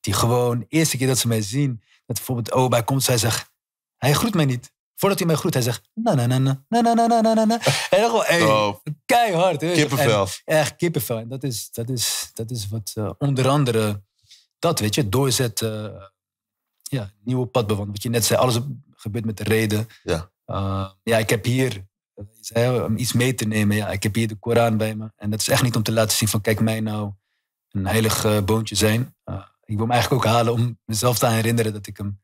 S1: Die gewoon, eerste keer dat ze mij zien, dat bijvoorbeeld Oba komt, zij zegt. Hij groet mij niet. Voordat hij mij groet, hij zegt na na na na na na na En dan gewoon oh. keihard. Weet kippenvel. echt kippenvel. dat is, dat is, dat is wat eh, onder andere dat, weet je, doorzetten. Eh, ja, nieuwe pad bewandelen. Wat je net zei, alles gebeurt met de reden. Ja, eh, ja ik heb hier, om iets mee te nemen, ja, ik heb hier de Koran bij me. En dat is echt niet om te laten zien van kijk mij nou een heilig boontje zijn. ik wil hem eigenlijk ook halen om mezelf te herinneren dat ik hem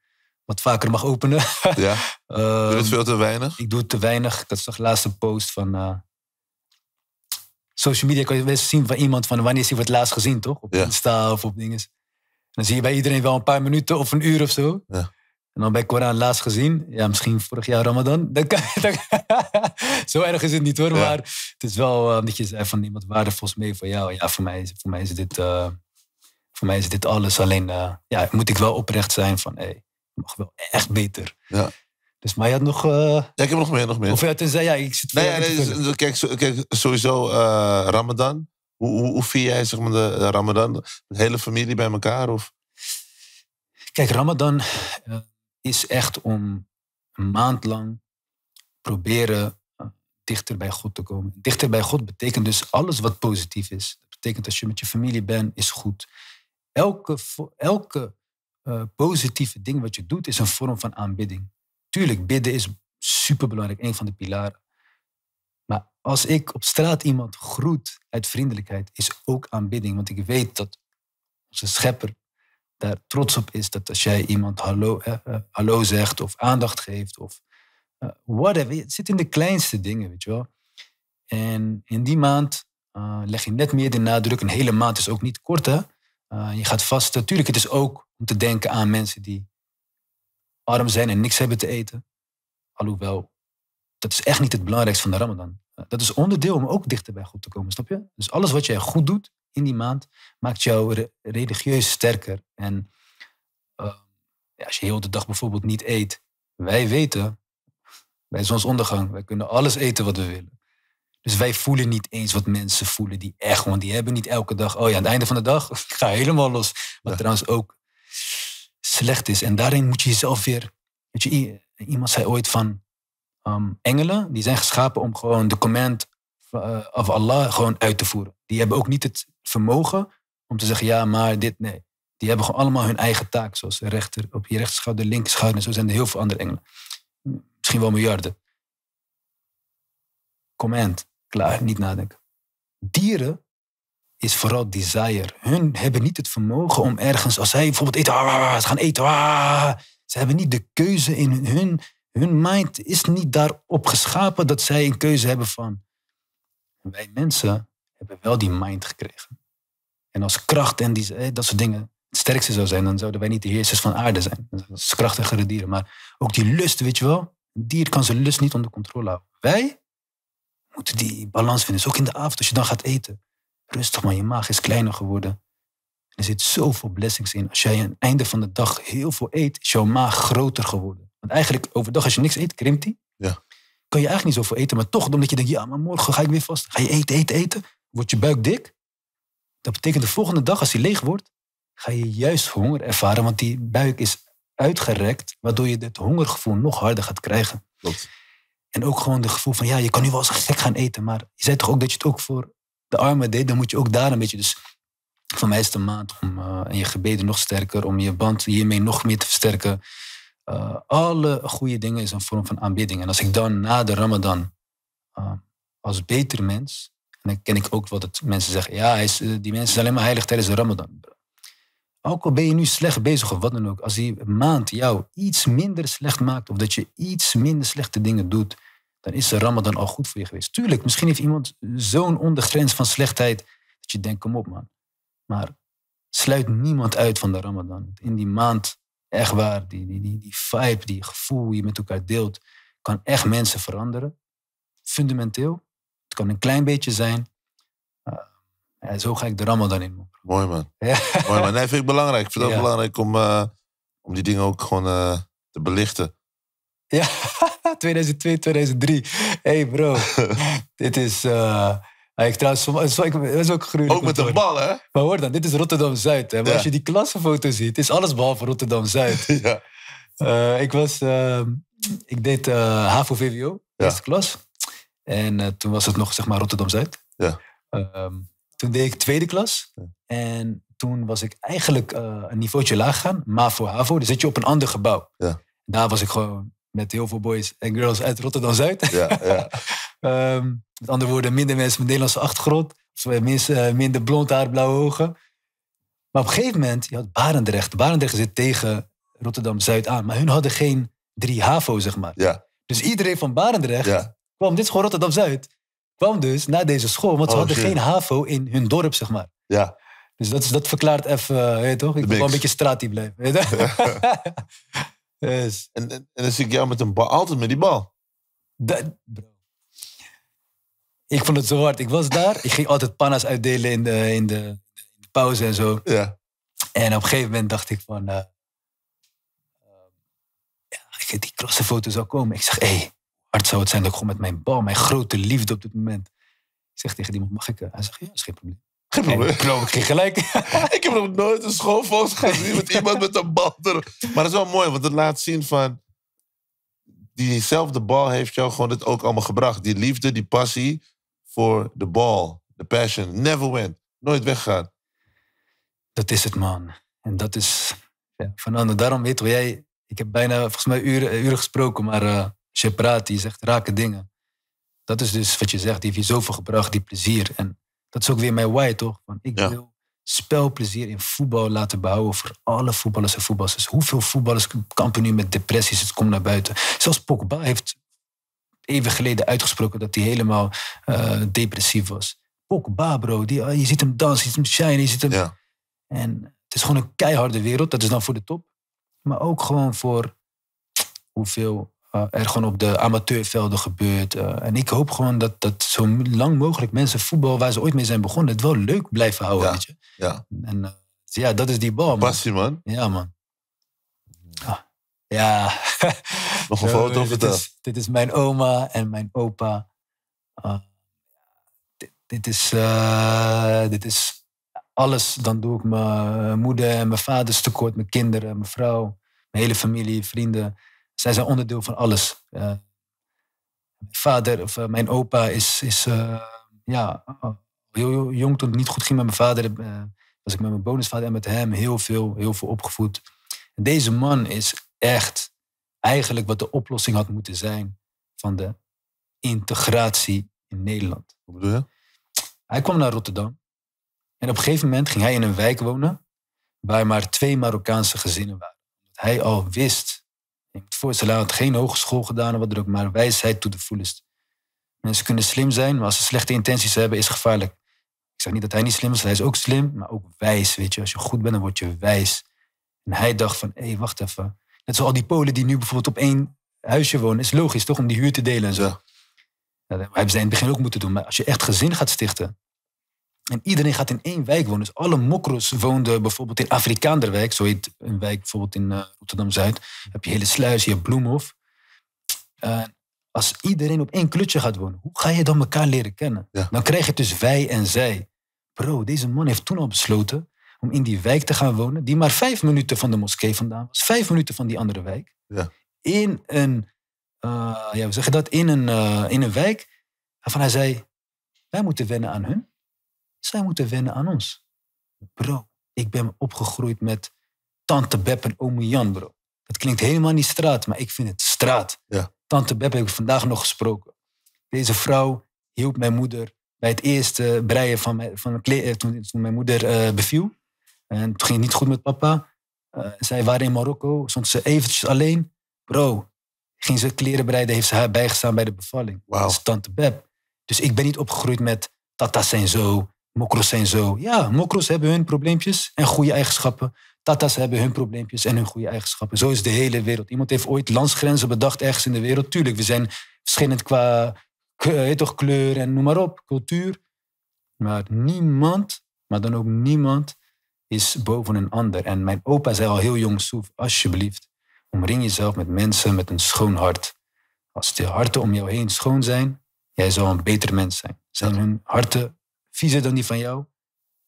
S1: wat vaker mag openen. Ja. uh, ehm, doe het veel te weinig? Ik doe het te weinig. Dat is de laatste post van. Eh, social media kan je best zien van iemand van wanneer is hij voor het laatst gezien, toch? Op Insta of op dingen. dan zie je bij iedereen wel een paar minuten of een uur of zo. Ja. En dan bij Koran laatst gezien, ja, misschien vorig jaar Ramadan. Dan kan, zo erg is het niet hoor, maar het is wel uh, eh, dat je zei van iemand waardevols mee voor jou. Ja, voor mij, is, voor mij is dit, eh, voor mij is dit alles. Alleen ja, moet ik wel oprecht zijn van hey, mag wel echt beter. Ja. Dus, maar je had nog... Uh, ja, ik heb nog meer, nog meer. Of ja, tenzij, ja, ik zit... Nee, dus, kijk,
S2: zo, kijk, sowieso eh, Ramadan. Hoe, hoe, hoe vier jij zeg maar, de, Ramadan? De
S1: hele familie bij elkaar? Of? Kijk, Ramadan eh, is echt om een maand lang proberen dichter bij God te komen. Dichter bij God betekent dus alles wat positief is. Dat betekent als je met je familie bent, is goed. Elke, elke eh, positieve ding wat je doet, is een vorm van aanbidding. Tuurlijk, bidden is superbelangrijk, een van de pilaren. Maar als ik op straat iemand groet uit vriendelijkheid, is ook aanbidding. Want ik weet dat onze schepper daar trots op is dat als jij iemand hallo, eh, eh, hallo zegt of aandacht geeft of whatever. Het zit in de kleinste dingen, weet je wel. En in die maand leg je net meer de nadruk. Een hele maand is ook niet kort, hè. je gaat vast. Tuurlijk, het is ook om te denken aan mensen die arm zijn en niks hebben te eten. Alhoewel, dat is echt niet het belangrijkste van de Ramadan. Eh, dat is onderdeel om ook dichter bij God te komen, snap je? Dus alles wat jij goed doet in die maand maakt jou religieus sterker. En eh, ja, als je heel de dag bijvoorbeeld niet eet, wij weten wij bij zonsondergang, wij kunnen alles eten wat we willen. Dus wij voelen niet eens wat mensen voelen die echt, want die hebben niet elke dag, oh ja, aan het einde van de dag, ik ga helemaal los. maar trouwens ook slecht is. En daarin moet je jezelf weer. Weet je, iemand zei ooit van ehm, engelen, die zijn geschapen om gewoon de command eh, of Allah gewoon uit te voeren. Die hebben ook niet het vermogen om te zeggen, ja, maar dit, nee. Die hebben gewoon allemaal hun eigen taak, zoals rechter, op je rechterschouder, linkerschouder, en zo zijn er heel veel andere engelen. Misschien wel miljarden. Command, klaar, niet nadenken. Dieren is vooral desire. Hun hebben niet het vermogen om ergens, als zij bijvoorbeeld eten, ah, ah, ah, ze gaan eten. ze hebben niet de keuze in hun, hun. mind is niet daarop geschapen dat zij een keuze hebben van. Wij mensen hebben wel die mind gekregen. En als kracht en die, eh, dat soort dingen het sterkste zou zijn, dan zouden wij niet de heersers van aarde zijn. Dat is krachtigere dieren. Maar ook die lust, weet je wel. Een dier kan zijn lust niet onder controle houden. Wij moeten die balans vinden. Dus ook in de avond, als je dan gaat eten. Rustig maar je maag is kleiner geworden. Er zit zoveel blessings in. Als jij aan het einde van de dag heel veel eet, is jouw maag groter geworden. Want eigenlijk overdag als je niks eet, krimpt die. Ja. Kan je eigenlijk niet zoveel eten, maar toch omdat je denkt, ja, maar morgen ga ik weer vast. Ga je eten, eten, eten. Wordt je buik dik. Dat betekent de volgende dag, als die leeg wordt, ga je juist honger ervaren. Want die buik is uitgerekt, waardoor je het hongergevoel nog harder gaat krijgen. Klopt. En ook gewoon het gevoel van, ja, je kan nu wel eens gek gaan eten, maar je zei toch ook dat je het ook voor de armen deed, dan moet je ook daar een beetje. Dus voor mij is de maand om eh, en je gebeden nog sterker, om je band hiermee nog meer te versterken. Eh, alle goede dingen is een vorm van aanbidding. En als ik dan na de Ramadan eh, als beter mens, en dan ken ik ook wat het mensen zeggen, ja, is, die mensen zijn alleen maar heilig tijdens de Ramadan. Ook al ben je nu slecht bezig of wat dan ook, als die maand jou iets minder slecht maakt, of dat je iets minder slechte dingen doet, dan is de Ramadan al goed voor je geweest. Tuurlijk, misschien heeft iemand zo'n ondergrens van slechtheid dat je denkt, kom op man. Maar sluit niemand uit van de Ramadan. In die maand, echt waar, die, die, die, die vibe, die gevoel die je met elkaar deelt, kan echt mensen veranderen. Fundamenteel. Het kan een klein beetje zijn. Eh, zo ga ik de Ramadan in. Mooi man. Mooi man.
S2: Nee, vind ik belangrijk. Ik vind het ook belangrijk om, eh, om die dingen ook gewoon eh, te belichten.
S1: Ja. 2002, 2003. hey bro, dit is... Eh, eh, ik trouwens, ik, dat is ook gruwelijk. Ook met de bal, hè? Maar hoor dan, dit is Rotterdam-Zuid. Hè? Maar als je die klassenfoto ziet, is alles behalve Rotterdam-Zuid. ja. Eh, ik was... Ehm, ik deed HAVO-VWO, eerste klas. En toen was het nog, zeg maar, Rotterdam-Zuid. Ja. Ehm, toen deed ik tweede klas. En toen was ik eigenlijk een niveautje laag gaan, MAVO, HAVO. Dan zit je op een ander gebouw. Ja. Daar was ik gewoon met heel veel boys en girls uit Rotterdam-Zuid. Ja, ja. Ehm, met andere woorden, minder mensen met Nederlandse achtergrond. Eh, mensen eh, minder blond haar, blauwe ogen. Maar op een gegeven moment, je had Barendrecht. Barendrecht zit tegen Rotterdam-Zuid aan. Maar hun hadden geen drie HAVO, zeg maar. Ja. Dus iedereen van Barendrecht ja. kwam, dit is gewoon Rotterdam-Zuid, kwam dus naar deze school. Want ze oh, hadden geen HAVO in hun dorp, zeg maar. Ja. Dus dat, dat verklaart even, eh, weet toch? Ik wil wel een beetje straatie blijven. En, en, en, dan zie ik jou met een bal, altijd met die bal. Dat, bro. Ik vond het zo hard. Ik was daar. Ik ging altijd panna's uitdelen in de, in de, pauze en zo. Ja. En op een gegeven moment dacht ik van... Uh, ja, die klassenfoto zou komen. Ik zeg, hé, hey, hard zou het zijn dat ik gewoon met mijn bal... mijn grote liefde op dit moment... Ik zeg tegen die man, mag ik? Eh? Hij zegt, ja, is geen probleem ik gelijk. ik heb nog
S2: nooit een schoolfoto gezien met iemand met een bal erop Maar dat is wel mooi, want het laat zien van... Diezelfde bal heeft jou gewoon het ook allemaal gebracht. Die liefde, die passie voor de bal. De passion. Never went. Nooit weggaan.
S1: Dat is het, man. En dat is... Ja, Fernando, daarom weet hoe jij... Ik heb bijna, volgens mij, uren, eh, uren gesproken. Maar uh, eh, je praat, die zegt rake dingen. Dat is dus wat je zegt. Die heeft je zoveel gebracht, die plezier. En dat is ook weer mijn why, toch? Want ik wil spelplezier in voetbal laten behouden voor alle voetballers en voetballers. Hoeveel voetballers kampen nu met depressies? Het komt naar buiten. Zelfs Pogba heeft even geleden uitgesproken dat hij helemaal eh, depressief was. Pogba, bro. Die, ah, je ziet hem dansen, je ziet hem shine, je ziet hem... Ja. En het is gewoon een keiharde wereld. Dat is dan voor de top. Maar ook gewoon voor hoeveel uh, er gewoon op de amateurvelden gebeurt. Eh, en ik hoop gewoon dat, dat zo lang mogelijk mensen voetbal waar ze ooit mee zijn begonnen, het wel leuk blijven houden. Ja, weet je? ja. En eh, ja, dat is die bal. man. Ja, man. Hmm. Ah, ja. Nog een foto dit, is, dit is mijn oma en mijn opa. Ah, dit, dit, is, dit is alles. Dan doe ik mijn moeder en mijn vaders tekort, mijn kinderen, mijn vrouw, mijn hele familie, vrienden zij zijn onderdeel van alles. Eh, mijn vader of eh, mijn opa is, is eh, ja, heel jong toen het niet goed ging met mijn vader. was ik met mijn bonusvader en met hem heel veel, heel veel opgevoed. deze man is echt eigenlijk wat de oplossing had moeten zijn van de integratie in Nederland. Hoe bedoel je? Hij kwam naar Rotterdam. En op een gegeven moment ging hij in een wijk wonen waar maar twee Marokkaanse gezinnen waren. Hij al wist Voorstel had geen hogeschool gedaan of wat er ook, maar wijsheid to the fullest. Mensen kunnen slim zijn, maar als ze slechte intenties hebben, is het gevaarlijk. Ik zeg niet dat hij niet slim is, hij is ook slim, maar ook wijs. Weet je, als je goed bent, dan word je wijs. En hij dacht van, hé, hey, wacht even. Net zoals al die Polen die nu bijvoorbeeld op één huisje wonen, is logisch toch om die huur te delen en zo. Ja, dat hebben zij in het begin ook moeten doen. Maar als je echt gezin gaat stichten, en iedereen gaat in één wijk wonen. Dus alle mokro's woonden bijvoorbeeld in Afrikaanderwijk. Zo heet een wijk bijvoorbeeld in eh, Rotterdam-Zuid. heb je hele sluis, je Bloemhof. Uh, als iedereen op één klutje gaat wonen, hoe ga je dan elkaar leren kennen? Dan krijg je dus wij en zij. Bro, deze man heeft toen al besloten om in die wijk te gaan wonen, die maar vijf minuten van de moskee vandaan was, vijf minuten van die andere wijk. Ja. In een, eh, ja, we zeggen dat, in een, eh, in een wijk waarvan hij zei, wij moeten wennen aan hun. Zij dus moeten wennen aan ons. Bro, ik ben opgegroeid met Tante Beb en Ome Jan, bro. Dat klinkt helemaal niet straat, maar ik vind het straat. Ja. Tante Beb heb ik vandaag nog gesproken. Deze vrouw hielp mijn moeder bij het eerste breien van mijn, van mijn kleren, eh, toen, toen, mijn moeder uh, beviel. En toen ging het niet goed met papa. Uh, zij waren in Marokko, stond ze eventjes alleen. Bro, ging ze kleren breiden, heeft ze haar bijgestaan bij de bevalling. Wow. Dat is tante Beb. Dus ik ben niet opgegroeid met tata's zijn zo, Mokro's zijn zo. Ja, mokro's hebben hun probleempjes en goede eigenschappen. Tata's hebben hun probleempjes en hun goede eigenschappen. Zo is de hele wereld. Iemand heeft ooit landsgrenzen bedacht ergens in de wereld. Tuurlijk, we zijn verschillend qua eh, toch, kleur en noem maar op, cultuur. Maar niemand, maar dan ook niemand, is boven een ander. En mijn opa zei al heel jong, Soef, alsjeblieft, omring jezelf met mensen met een schoon hart. Als de harten om jou heen schoon zijn, jij zou een beter mens zijn. Zijn hun harten Vies dan die van jou.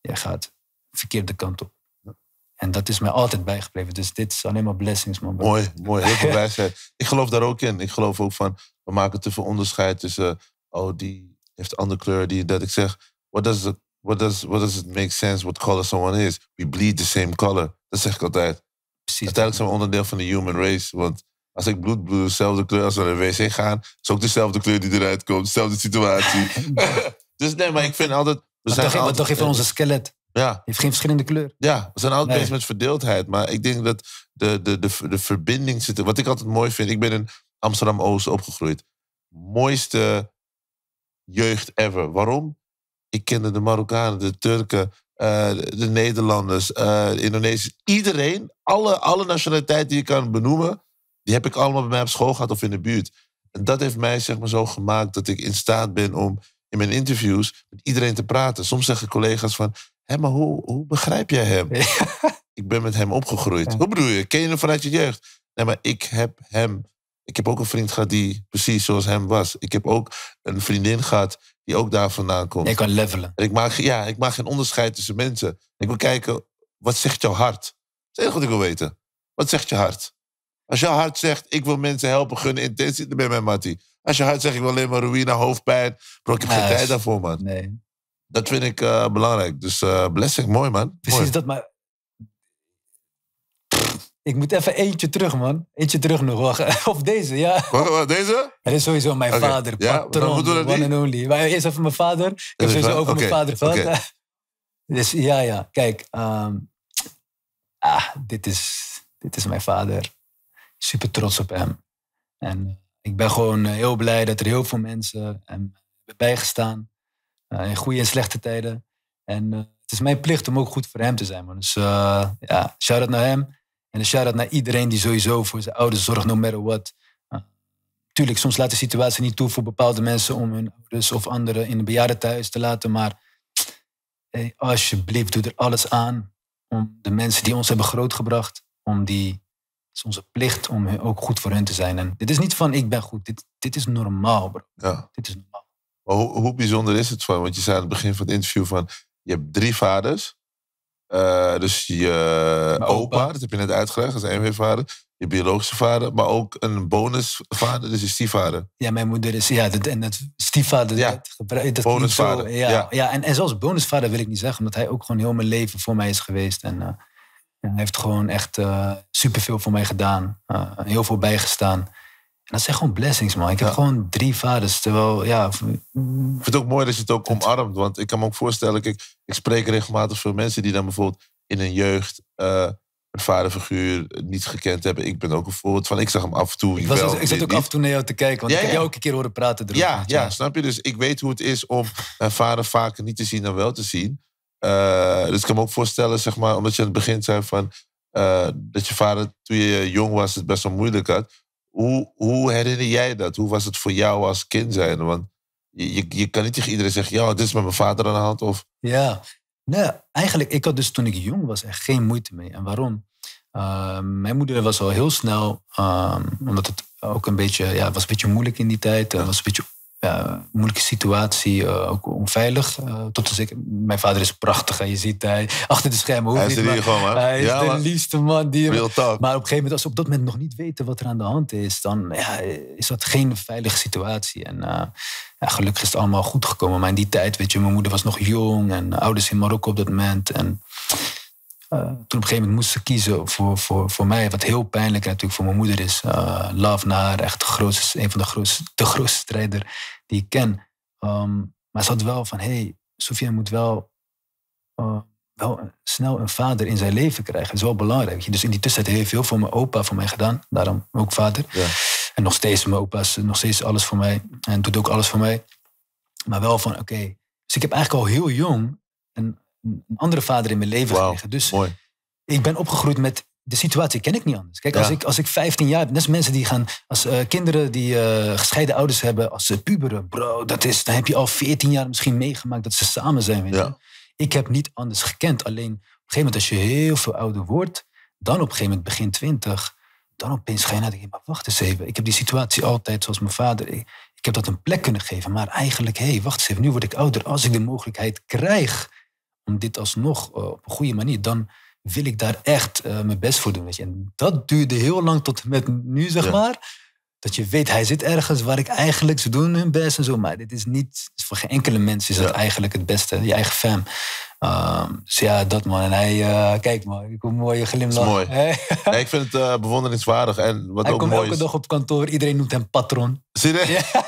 S1: Jij gaat verkeerde kant op. En dat is mij altijd bijgebleven. Dus dit is alleen maar blessings, man. Mooi,
S2: mooi. Heel veel wijsheid. Eh. Ik geloof daar ook in. Ik geloof ook van, we maken te veel onderscheid tussen, eh, oh, die heeft andere kleur. Die, dat ik zeg, what does, it, what, does, what does it make sense what color someone is? We bleed the same color. Dat zeg ik altijd. Precies. Uiteindelijk zijn we onderdeel van de human race. Want als ik bloed bloed, dezelfde kleur als we naar de wc gaan, is ook dezelfde kleur die eruit komt, dezelfde situatie. Dus nee, maar ik vind altijd... We zijn toch, altijd, toch even eh, onze skelet. Ja. Heeft geen verschillende kleur. Ja, we zijn altijd bezig met verdeeldheid. Maar ik denk dat de, de, de, de verbinding zit... Wat ik altijd mooi vind... Ik ben in Amsterdam-Oost opgegroeid. Mooiste jeugd ever. Waarom? Ik kende de Marokkanen, de Turken, eh, de Nederlanders, eh, de Indonesiërs. Iedereen, alle, alle nationaliteiten die je kan benoemen... die heb ik allemaal bij mij op school gehad of in de buurt. En dat heeft mij zeg maar, zo gemaakt dat ik in staat ben om in mijn interviews met iedereen te praten. Soms zeggen collega's van, hé, maar hoe, hoe begrijp jij hem? Ik ben met hem opgegroeid. Hoe bedoel je? Ken je hem vanuit je jeugd? Nee, maar ik heb hem... Ik heb ook een vriend gehad die precies zoals hem was. Ik heb ook een vriendin gehad die ook daar vandaan komt. Je kan levelen. ik maak, ja, ik maak geen onderscheid tussen mensen. Ik wil kijken, wat zegt jouw hart? Dat is het enige ik wil weten. Wat zegt je hart? Als jouw hart zegt, ik wil mensen helpen, gunnen intentie, dan ben je mijn Mattie. Als je huid zegt, ik wil alleen maar ruïne, hoofdpijn. Bro, ik heb geen tijd daarvoor, man. Nee. Dat vind ik eh, belangrijk. Dus eh, blessing, mooi, man. Precies
S1: dat, maar... Ik moet even eentje terug, man. Eentje terug nog. Of deze, ja. Wat, deze? Dat is sowieso mijn vader. Ja, ik. one and only. Maar eerst even mijn vader. Ik heb sowieso over mijn vader gehad. Dus ja, ja. Kijk. Ehm, ah, dit is, dit is mijn vader. Super trots op hem. En eh, ik ben gewoon eh, heel blij dat er heel veel mensen ehm, hebben bijgestaan. Eh, in goede en slechte tijden. En eh, het is mijn plicht om ook goed voor hem te zijn. Dus ja, shout-out naar hem. En een shout-out naar iedereen die sowieso voor zijn ouders zorgt, no matter what. Tuurlijk, soms laat de situatie niet toe voor bepaalde mensen om hun ouders of anderen in een bejaardentehuis te laten. Maar hey, alsjeblieft, doe er alles aan om de mensen die ons hebben grootgebracht, om die het is onze plicht om ook goed voor hun te zijn. En dit is niet van ik ben goed. Dit, dit is normaal, bro.
S2: Ja. Dit is normaal. hoe, hoe bijzonder is het van? Want je zei aan het begin van het interview van je hebt drie vaders. Eh, dus je eh, opa, dat heb je net uitgelegd, dat is een vader. Je biologische vader, maar ook een bonusvader, dus je stiefvader.
S1: Ja, mijn moeder is, ja, dat, en het stiefvader, ja. dat, dat bonusvader. ja, ja, en, en zelfs bonusvader wil ik niet zeggen, omdat hij ook gewoon heel mijn leven voor mij is geweest. En, eh, hij heeft gewoon echt uh, superveel voor mij gedaan. Eh, heel veel bijgestaan. En dat zijn gewoon blessings, man. Ik heb gewoon drie vaders. Terwijl, ja... Ik vind het ook mooi dat je
S2: het ook omarmt. Want ik kan me ook voorstellen... Kijk, ik spreek regelmatig veel mensen die dan bijvoorbeeld in hun jeugd... Uh, een vaderfiguur niet gekend hebben. Ik ben ook een voorbeeld van. Ik zag hem af en toe. Ik, was, dus- ik zat ook af
S1: en toe naar jou te kijken, want ik heb ja. jou ook een keer horen praten. ja, ja,
S2: snap je? Dus ik weet hoe het is om mijn vader vaker niet te zien dan wel te zien. Eh, dus ik kan me ook voorstellen, zeg maar, omdat je aan het begin zei van, eh, dat je vader toen je jong was het best wel moeilijk had. Hoe, hoe herinner jij dat? Hoe was het voor jou als kind zijn? Want je, je kan niet tegen iedereen zeggen, ja, dit is met mijn vader aan de hand. Of...
S1: Ja, nee, nou, eigenlijk, ik had dus toen ik jong was echt geen moeite mee. En waarom? Eh, mijn moeder was al heel snel, ehm, omdat het ook een beetje, ja, was een beetje moeilijk in die tijd. Het was een beetje ja, moeilijke situatie, eh, ook onveilig. Eh, tot als ik, mijn vader is prachtig en je ziet hij achter de schermen. hij is, niet, hier gewoon, man. Hij is ja, de liefste man. Die, maar op een gegeven moment, als ze op dat moment nog niet weten wat er aan de hand is, dan ja, is dat geen veilige situatie. En eh, gelukkig is het allemaal goed gekomen. Maar in die tijd, weet je, mijn moeder was nog jong en ouders in Marokko op dat moment. En, toen op een gegeven moment moest ze kiezen voor, voor, voor mij, wat heel pijnlijk natuurlijk voor mijn moeder is. love naar echt de grootste, een van de grootste, de grootste strijder die ik ken. Ehm, maar ze had wel van, hé, hey, Sofia moet wel, eh, wel snel een vader in zijn leven krijgen. Dat is wel belangrijk. Dus in die tussentijd heeft heel veel voor mijn opa voor mij gedaan. Daarom ook vader. Ja. En nog steeds, mijn opa is nog steeds alles voor mij. En doet ook alles voor mij. Maar wel van, oké. Dus ik heb eigenlijk al heel jong een, een andere vader in mijn leven wow, gekregen. Dus ik ben opgegroeid met de situatie ken ik niet anders. Kijk, als, ik, als ik 15 jaar net net mensen die gaan, als eh, kinderen die eh, gescheiden ouders hebben, als ze puberen, bro, dat is, dan heb je al 14 jaar misschien meegemaakt dat ze samen zijn. Ik heb niet anders gekend. Alleen op een gegeven moment, als je heel veel ouder wordt, dan op een gegeven moment begin 20, dan opeens ga je nadenken, wacht eens even, ik heb die situatie altijd zoals mijn vader, ik, heb dat een plek kunnen geven, maar eigenlijk, hé, hey, wacht eens even, nu word ik ouder. Als ik de mogelijkheid krijg om dit alsnog eh, op een goede manier, dan wil ik daar echt eh, mijn best voor doen. Weet je. En dat duurde heel lang tot met nu, zeg maar. Dat je weet, hij zit ergens waar ik eigenlijk, ze doen hun best en zo. Maar dit is niet, voor geen enkele mens is dat eigenlijk het beste. Je eigen fam. Ehm, dus ja, dat man. En hij, eh, kijk man, ik een mooie glimlach. Mooi.
S2: ik vind het eh, bewonderingswaardig. En wat hij ook komt elke dag
S1: op kantoor, iedereen noemt hem patron.
S2: Zie je? Ja.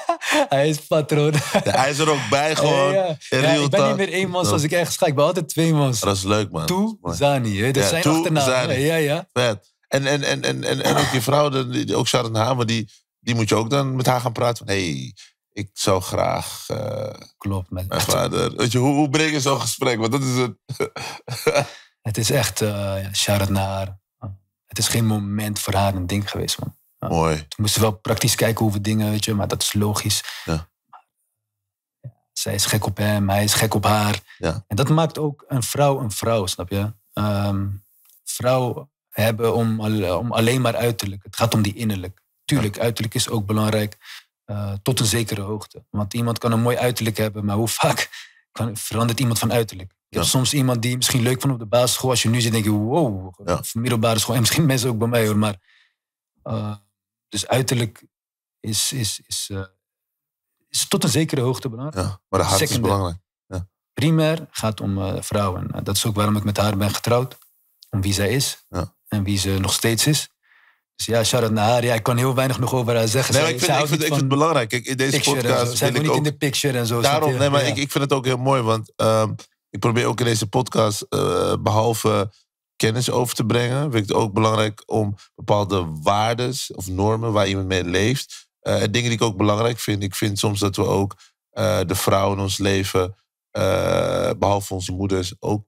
S2: Hij is patroon. hij is er ook bij gewoon. Ja, ik ben niet meer één man zoals ik
S1: ergens ga. Ik ben altijd twee man.
S2: Dat is leuk, man. Toe Zani. Hè? Dat zijn achternaam. Ja, ja. En, en, en, en, en, en ook je vrouw, die, ook Sharon Hamer, die, die moet je ook dan met haar gaan praten. Hé, hey, ik zou graag. Eh, Klopt, met vader. Weet je, hoe, breng je zo'n gesprek? Want dat is het.
S1: het is echt, uh, Sharon naar. Het is geen moment voor haar een ding geweest, man. Mooi. We moesten wel praktisch kijken hoeveel dingen, weet je, maar dat is logisch. Ja. Zij is gek op hem, hij is gek op haar. Ja. En dat maakt ook een vrouw een vrouw, snap je? Ehm, vrouw hebben om, om alleen maar uiterlijk. Het gaat om die innerlijk. Tuurlijk, uiterlijk is ook belangrijk eh, tot een zekere hoogte. Want iemand kan een mooi uiterlijk hebben, maar hoe vaak kan, verandert iemand van uiterlijk? soms iemand die misschien leuk vond op de basisschool. Als je nu zit, denk je, wow, middelbare school. En misschien mensen ook bij mij hoor, maar... Eh, dus uiterlijk is, is, is, eh, is tot een zekere hoogte belangrijk.
S2: Ja, maar de hart is belangrijk.
S1: Ja. Primair gaat om eh, vrouwen. Nou, dat is ook waarom ik met haar ben getrouwd. Om wie zij is ja. en wie ze nog steeds is. Dus ja, shout-out naar haar. Ja, ik kan heel weinig nog over haar zeggen. Nee, ik, vind, ik, vind, het belangrijk. Ik, in deze podcast zijn we niet in de picture en zo. Daarom, nee, maar ik, ik
S2: vind het ook heel mooi. Want ehm, ik probeer ook in deze podcast, eh, behalve kennis over te brengen. Vind ik het ook belangrijk om bepaalde waarden of normen waar iemand mee leeft. Uh, dingen die ik ook belangrijk vind. Ik vind soms dat we ook eh, de vrouwen in ons leven, eh, behalve onze moeders, ook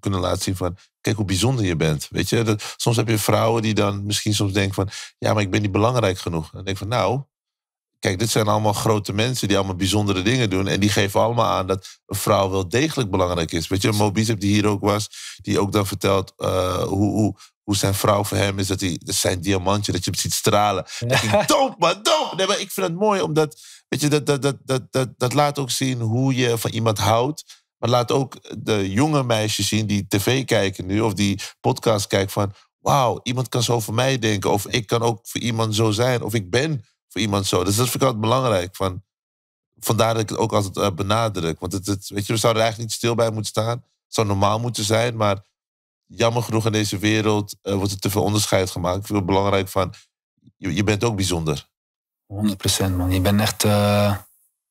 S2: kunnen laten zien van, kijk hoe bijzonder je bent. Weet je, dat, soms heb je vrouwen die dan misschien soms denken van, ja, maar ik ben niet belangrijk genoeg. En dan denk ik van, nou, Kijk, dit zijn allemaal grote mensen die allemaal bijzondere dingen doen. En die geven allemaal aan dat een vrouw wel degelijk belangrijk is. Weet je, Mo die hier ook was, die ook dan vertelt eh, hoe, hoe, hoe, zijn vrouw voor hem is. Dat hij, zijn diamantje, dat je hem ziet stralen. Dat ja. maar dope! Nee, maar ik vind het mooi, omdat, weet je, dat, dat, dat, dat, dat, dat laat ook zien hoe je van iemand houdt. Maar laat ook de jonge meisjes zien die tv kijken nu, of die podcast kijken van... Wauw, iemand kan zo voor mij denken. Of ik kan ook voor iemand zo zijn. Of ik ben iemand zo. Dus dat vind ik altijd belangrijk. Van, vandaar dat ik het ook altijd eh, benadruk. Want het, het, weet je, we zouden er eigenlijk niet stil bij moeten staan. Het zou normaal moeten zijn, maar jammer genoeg in deze wereld eh, wordt er te veel onderscheid gemaakt. Ik vind het belangrijk van, je, je bent ook bijzonder.
S1: 100% man, je bent echt... Eh,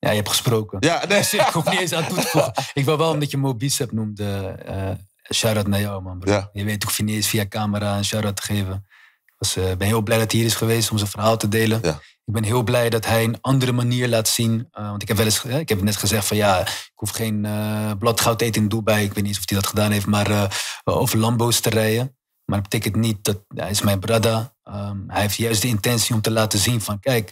S1: ja, je hebt gesproken. Ja, nee. ik hoef niet eens aan toe te voegen. Ik wil wel, omdat je Mo Bicep noemde, shout-out naar jou, man. Ja. Je weet, ik hoef je niet eens via camera een shout-out te geven. Ik was, ben heel blij dat hij hier is geweest om zijn verhaal te delen. Ja ik ben heel blij dat hij een andere manier laat zien. Eh, want ik heb wel eens, ik heb net gezegd van ja, ik hoef geen eh, bladgoud eten in Dubai. Ik weet niet of hij dat gedaan heeft, maar eh, over Lambo's te rijden. Maar dat betekent niet dat hij is mijn brada. Um, hij heeft juist de intentie om te laten zien van kijk,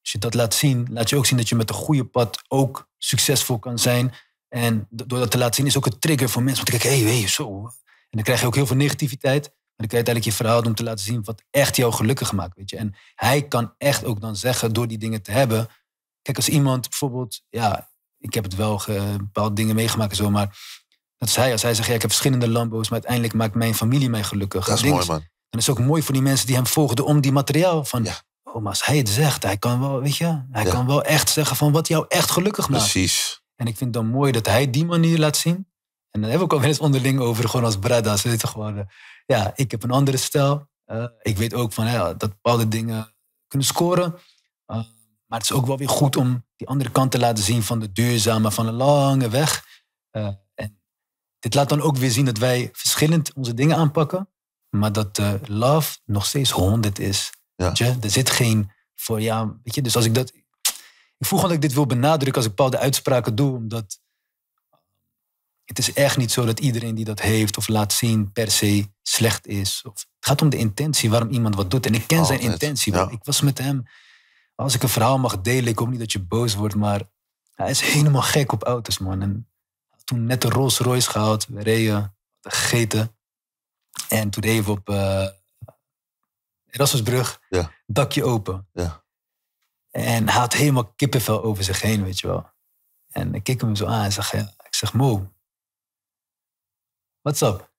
S1: als je dat laat zien, laat je ook zien dat je met een goede pad ook succesvol kan zijn. En door dat te laten zien is ook een trigger voor mensen Want ik kijken, hé, hey, zo. En dan krijg je ook heel veel negativiteit. Maar dan kan je uiteindelijk je verhaal doen om te laten zien wat echt jou gelukkig maakt. Weet je? En hij kan echt ook dan zeggen, door die dingen te hebben. Kijk, als iemand bijvoorbeeld, ja, ik heb het wel bepaalde dingen meegemaakt en zo, maar dat is hij. Als hij zegt, ja, ik heb verschillende Lambo's, maar uiteindelijk maakt mijn familie mij gelukkig. Dat is mooi, man. En is ook mooi voor die mensen die hem volgden om die materiaal van. Ja. Oh, maar als hij het zegt, hij kan wel, weet je, hij kan wel echt zeggen van wat jou echt gelukkig maakt. Precies. En ik vind het dan mooi dat hij die manier laat zien. En dan hebben we ook al weleens onderling over, gewoon als bradas. Weet je, gewoon, eh, ja, ik heb een andere stijl. Eh, ik weet ook van, ja, dat bepaalde dingen kunnen scoren. Eh, maar het is ook wel weer goed om die andere kant te laten zien van de duurzame, van de lange weg. Eh, en dit laat dan ook weer zien dat wij verschillend onze dingen aanpakken. Maar dat love nog steeds 100 is. Ja. Weet je? Er zit geen voor, ja, weet je, dus als ik dat... Ik voel gewoon dat ik dit wil benadrukken als ik bepaalde uitspraken doe. Omdat het is echt niet zo dat iedereen die dat heeft of laat zien per se slecht is. Of, het gaat om de intentie waarom iemand wat doet. En ik ken zijn intentie. Ik was met hem. Als ik een verhaal mag delen, ik hoop niet dat je boos wordt, maar hij is helemaal gek op auto's, man. En toen net de Rolls Royce gehaald, we reden, gegeten. En toen even op uh, Erasmusbrug, ja. dakje open. Ja. En hij had helemaal kippenvel over zich heen, weet je wel. En ik keek hem zo aan en zeg, ja, ik zeg, Mo, what's up?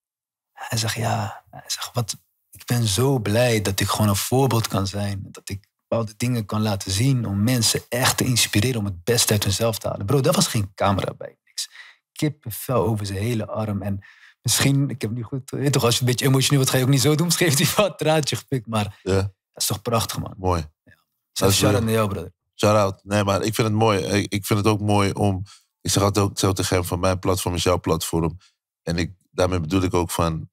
S1: Hij zegt, ja. Hij zegt, wat, ik ben zo blij dat ik gewoon een voorbeeld kan zijn. Dat ik bepaalde dingen kan laten zien om mensen echt te inspireren om het beste uit hunzelf te halen. Bro, daar was geen camera bij niks. Kippenvel over zijn hele arm. En misschien, ik heb nu goed, weet toch, als je een beetje emotioneel wordt, ga je ook niet zo doen. Misschien heeft hij wat draadje gepikt, maar ja. dat is toch prachtig, man.
S2: Mooi. Ja. Dat is shout-out eh, naar jou, brother. Shout-out. Nee, maar ik vind het mooi. Ik vind het ook mooi om, ik zeg altijd ook zo tegen hem, van mijn platform is jouw platform. En ik, daarmee bedoel ik ook van.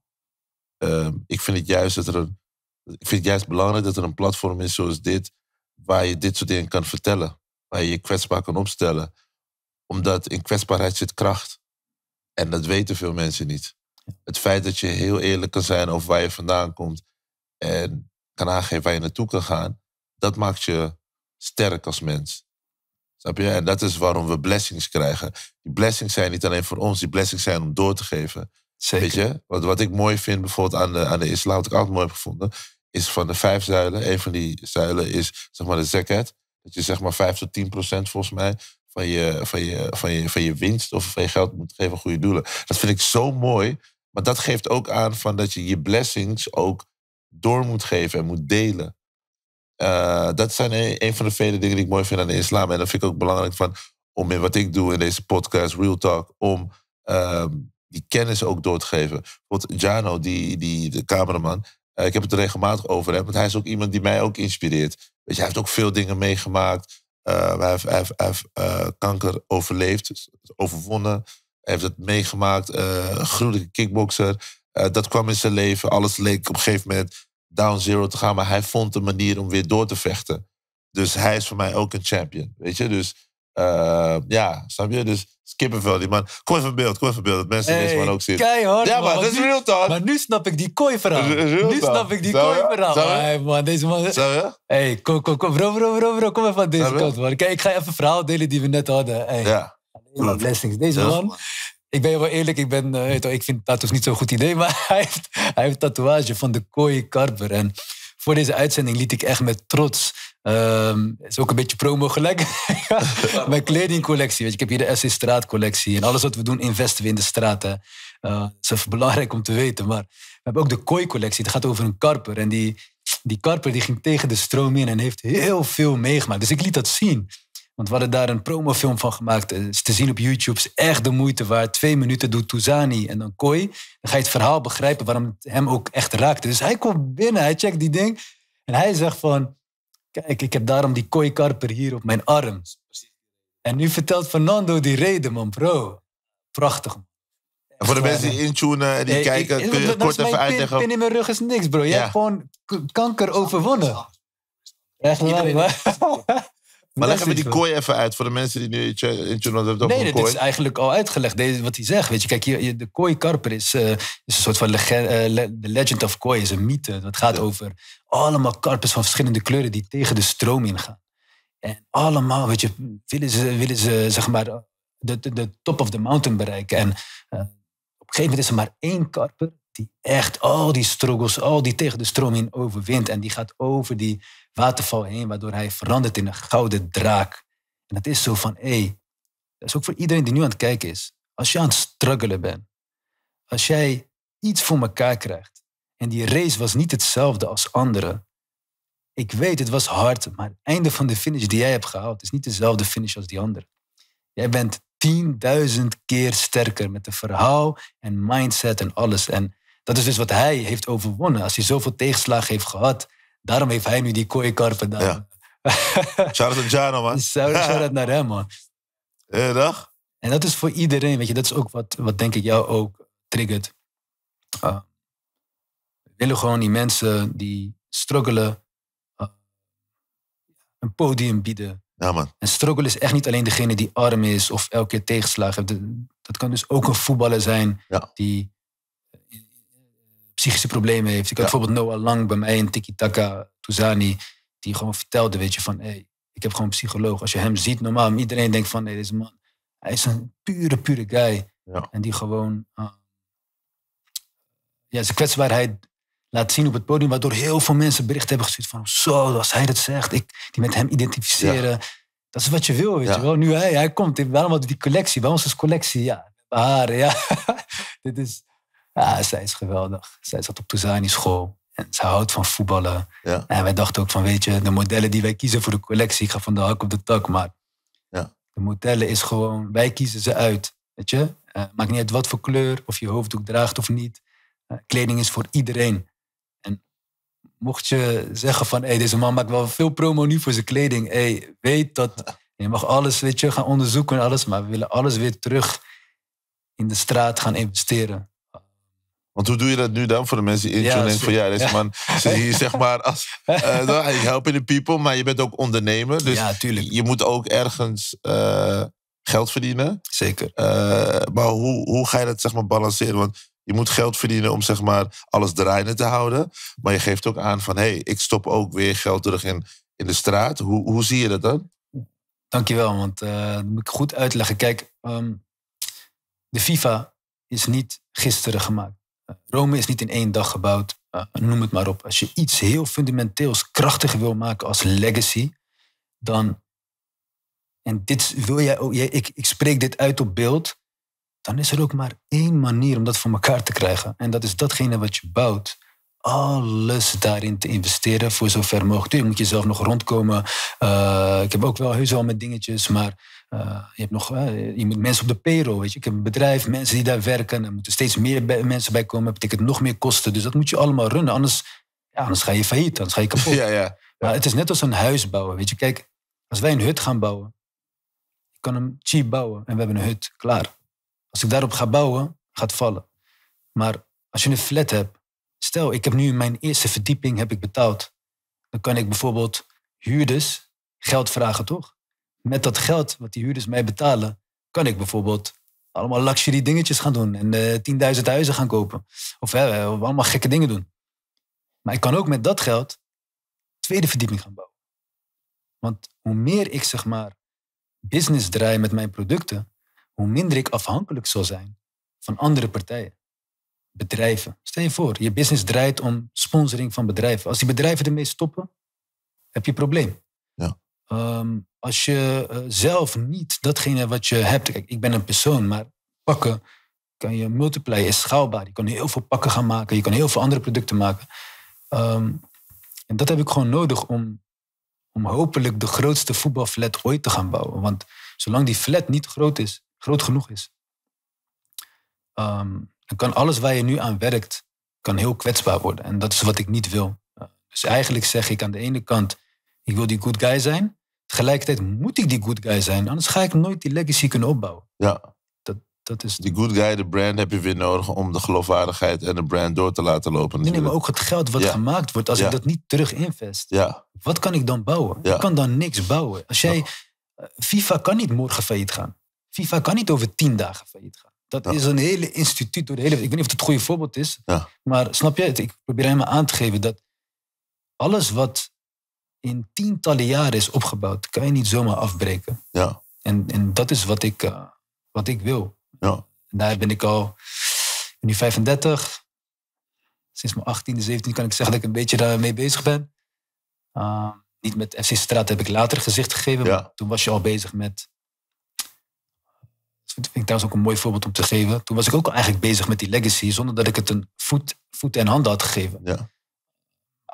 S2: Ehm, ik, vind het juist dat er een, ik vind het juist belangrijk dat er een platform is zoals dit. Waar je dit soort dingen kan vertellen. Waar je je kwetsbaar kan opstellen. Omdat in kwetsbaarheid zit kracht. En dat weten veel mensen niet. Het feit dat je heel eerlijk kan zijn over waar je vandaan komt. En kan aangeven waar je naartoe kan gaan. Dat maakt je sterk als mens. Snap je? En dat is waarom we blessings krijgen. Die blessings zijn niet alleen voor ons, die blessings zijn om door te geven. Weet je? Wat, wat ik mooi vind bijvoorbeeld aan de, aan de islam, wat ik altijd mooi heb gevonden, is van de vijf zuilen. Een van die zuilen is zeg maar de zakat. Dat je zeg maar 5 tot 10 procent volgens mij van je, van, je, van, je, van je winst of van je geld moet geven aan goede doelen. Dat vind ik zo mooi. Maar dat geeft ook aan van dat je je blessings ook door moet geven en moet delen. Eh, dat zijn een, van de vele dingen die ik mooi vind aan de islam. En dat vind ik ook belangrijk van, om in wat ik doe in deze podcast, Real Talk, om ehm, die kennis ook door te geven. Want Jano, die, die, de cameraman, eh, ik heb het er regelmatig over hem, want hij is ook iemand die mij ook inspireert. Weet je, hij heeft ook veel dingen meegemaakt. Eh, hij heeft, eh, kanker overleefd, dus overwonnen. Hij heeft het meegemaakt, een gruwelijke kickboxer. dat kwam in zijn leven. Alles leek op een gegeven moment down zero te gaan, maar hij vond een manier om weer door te vechten. Dus hij is voor mij ook een champion. Weet je, dus uh, ja, snap je? Dus kippenvel, die man. Kooi van beeld, kooi van beeld. Dat mensen hey, deze man ook zien. Keihard, ja, man. Dat is real talk. Maar
S1: nu snap ik die kooi verhaal. Nu snap ik die kooi verhaal. man, deze man. Zou je? Hey, kom, kom, kom. Bro, bro, bro, Kom even aan deze kant, man. Kijk, ik ga even een verhaal delen die we net hadden. Hey. Ja. Alleen blessings. Deze man. Ik ben heel wel eerlijk, ik, ben, uh, ik vind tattoos niet zo'n goed idee, maar hij heeft, hij heeft tatoeage van de kooi Karber. En voor deze uitzending liet ik echt met trots het ehm, is ook een beetje promo gelijk. Mijn kledingcollectie. Weet je, ik heb hier de SC Straatcollectie. En alles wat we doen, investeren we in de straat. Hè. dat eh, is even belangrijk om te weten. Maar we hebben ook de kooi-collectie. Het gaat over een karper. En die, die karper die ging tegen de stroom in en heeft heel veel meegemaakt. Dus ik liet dat zien. Want we hadden daar een promofilm van gemaakt. is te zien op YouTube. is echt de moeite waard. Twee minuten doet Touzani en dan Kooi. Dan ga je het verhaal begrijpen waarom het hem ook echt raakte. Dus hij komt binnen, hij checkt die ding. En hij zegt van... Kijk, ik heb daarom die kooikarper hier op mijn arm. En nu vertelt Fernando die reden, man, bro. Prachtig.
S2: En voor de mensen die
S1: intunen en die kijken, ik, kun je kort even uitleggen. Pin, in mijn rug is niks, bro. Jij ja. hebt gewoon kanker overwonnen. Echt waar, Maar leggen we die
S2: kooi even uit voor de mensen die nu in Tjernot hebben Nee, dit is eigenlijk
S1: al uitgelegd, wat hij zegt. Weet je, kijk, de kooi Karper is, eh, is een soort van legende, eh, uh, de legend of kooi, is een mythe. Dat gaat over allemaal karpers van verschillende kleuren die tegen de stroom ingaan. En allemaal, weet je, willen ze, willen ze zeg maar de, de, top of the mountain bereiken. En eh, op een gegeven moment is er maar één karper die echt al die struggles, al die tegen de stroom in overwint. En die gaat over die waterval heen, waardoor hij verandert in een gouden draak. En dat is zo van, hé, hey, dat is ook voor iedereen die nu aan het kijken is. Als je aan het struggelen bent, als jij iets voor elkaar krijgt en die race was niet hetzelfde als anderen. Ik weet, het was hard, maar het einde van de finish die jij hebt gehaald is niet dezelfde finish als die andere. Jij bent 10.000 keer sterker met de verhaal en mindset en alles. En dat is dus wat hij heeft overwonnen. Als hij zoveel tegenslag heeft gehad, daarom heeft hij nu die kooikarp gedaan. Ja. shout out Jano, man. Shout out naar hem, man. Ja, eh, dag. En dat is voor iedereen, weet je. Dat is ook wat, wat denk ik jou ook triggert. Ah. we willen gewoon die mensen die struggelen ah, een podium bieden. Ja, man. En struggle is echt niet alleen degene die arm is of elke keer tegenslag heeft. Dat kan dus ook een voetballer zijn die psychische problemen heeft. Ik had bijvoorbeeld Noah Lang bij mij in Tiki Taka Tuzani, die gewoon vertelde, weet je, van hey, ik heb gewoon een psycholoog. Als je hem ziet, normaal, iedereen denkt van nee, deze man, hij is een pure, pure guy. Ja. En die gewoon ah, ja, zijn kwetsbaarheid laat zien op het podium, waardoor heel veel mensen bericht hebben gestuurd van zo, als hij dat zegt, ik, die met hem identificeren. Dat is wat je wil, weet je wel. Nu hij, hij komt, waarom had die collectie, bij ons is collectie, ja, haren, ja. dit is, ja, zij is geweldig. Zij zat op Touzani school. En ze houdt van voetballen. Ja. En wij dachten ook van, weet je, de modellen die wij kiezen voor de collectie, ik ga van de hak op de tak, maar ja. de modellen is gewoon, wij kiezen ze uit. Weet je? Uh, maakt niet uit wat voor kleur, of je hoofddoek draagt of niet. Eh, kleding is voor iedereen. En mocht je zeggen van, hey, deze man maakt wel veel promo nu voor zijn kleding. Hey, weet dat, je mag alles, weet je, gaan onderzoeken en alles, maar we willen alles weer terug in de straat gaan investeren.
S2: Want hoe doe je dat nu dan voor de mensen die intunen ja, voor Deze ja. man zit hier zeg maar als... Uh, help in de people, maar je bent ook ondernemer. Dus ja, je moet ook ergens eh, geld verdienen. Zeker. Eh, maar hoe, hoe ga je dat zeg maar balanceren? Want je moet geld verdienen om zeg maar alles draaiende te houden. Maar je geeft ook aan van... hé, hey, ik stop ook weer geld terug in, in de straat. Hoe,
S1: hoe zie je dat dan? Dankjewel, want uh, dat moet ik goed uitleggen. Kijk, ehm, de FIFA is niet gisteren gemaakt. Rome is niet in één dag gebouwd, eh, noem het maar op. Als je iets heel fundamenteels krachtig wil maken als legacy, dan. En dit wil jij ook, jij, ik, ik spreek dit uit op beeld. Dan is er ook maar één manier om dat voor elkaar te krijgen. En dat is datgene wat je bouwt alles daarin te investeren voor zover mogelijk. Je moet je zelf nog rondkomen. Eh, ik heb ook wel heus wel met dingetjes, maar eh, je hebt nog eh, je moet mensen op de payroll, weet je. Ik heb een bedrijf, mensen die daar werken. Er moeten steeds meer mensen bij komen. Dat betekent nog meer kosten. Dus dat moet je allemaal runnen. Anders, ja, anders ga je failliet, dan ga je kapot. Ja, ja, Maar het is net als een huis bouwen, weet je. Kijk, als wij een hut gaan bouwen, ik kan hem cheap bouwen en we hebben een hut, klaar. Als ik daarop ga bouwen, gaat het vallen. Maar als je een flat hebt, stel ik heb nu mijn eerste verdieping heb ik betaald. Dan kan ik bijvoorbeeld huurders geld vragen, toch? met dat geld wat die huurders mij betalen, kan ik bijvoorbeeld allemaal luxury dingetjes gaan doen en uh, eh, 10.000 huizen gaan kopen. Of uh, allemaal gekke dingen doen. Maar ik kan ook met dat geld tweede verdieping gaan bouwen. Want hoe meer ik zeg maar business draai met mijn producten, hoe minder ik afhankelijk zal zijn van andere partijen. Bedrijven. Stel je voor, je business draait om sponsoring van bedrijven. Als die bedrijven ermee stoppen, heb je een probleem. Ja. Ehm, als je eh, zelf niet datgene wat je hebt, kijk, ik ben een persoon, maar pakken kan je multiply, is schaalbaar. Je kan heel veel pakken gaan maken, je kan heel veel andere producten maken. Ehm, en dat heb ik gewoon nodig om, om hopelijk de grootste voetbalflat ooit te gaan bouwen. Want zolang die flat niet groot, is, groot genoeg is, ehm, dan kan alles waar je nu aan werkt, kan heel kwetsbaar worden. En dat is wat ik niet wil. Eh, dus eigenlijk zeg ik aan de ene kant, ik wil die good guy zijn. Tegelijkertijd moet ik die good guy zijn, anders ga ik nooit die legacy kunnen opbouwen.
S2: Ja. Dat, dat is die good guy, de brand heb je weer nodig om de geloofwaardigheid en de brand door te laten lopen.
S1: Natuurlijk. Nee, maar ook het geld wat gemaakt wordt, als ik dat niet terug invest, ja. wat kan ik dan bouwen? Ik kan dan niks bouwen. Als jij, eh, FIFA kan niet morgen failliet gaan. FIFA kan niet over tien dagen failliet gaan. Dat is een hele instituut door de hele. Ik weet niet of het het goede voorbeeld is. Ja. Maar snap je het? Ik probeer helemaal aan te geven dat alles wat in tientallen jaren is opgebouwd, kan je niet zomaar afbreken. Ja. En, en dat is wat ik, eh, wat ik wil. Ja. daar ben ik al, nu 35. Sinds mijn 18e, 17 kan ik zeggen dat ik een beetje daarmee bezig ben. Ehm, niet met FC Straat heb ik later gezicht gegeven. Ja. Maar toen was je al bezig met. Dat vind ik trouwens ook een mooi voorbeeld om te geven. Toen was ik ook al eigenlijk bezig met die legacy, zonder dat ik het een voet, voet en handen had gegeven. Ja.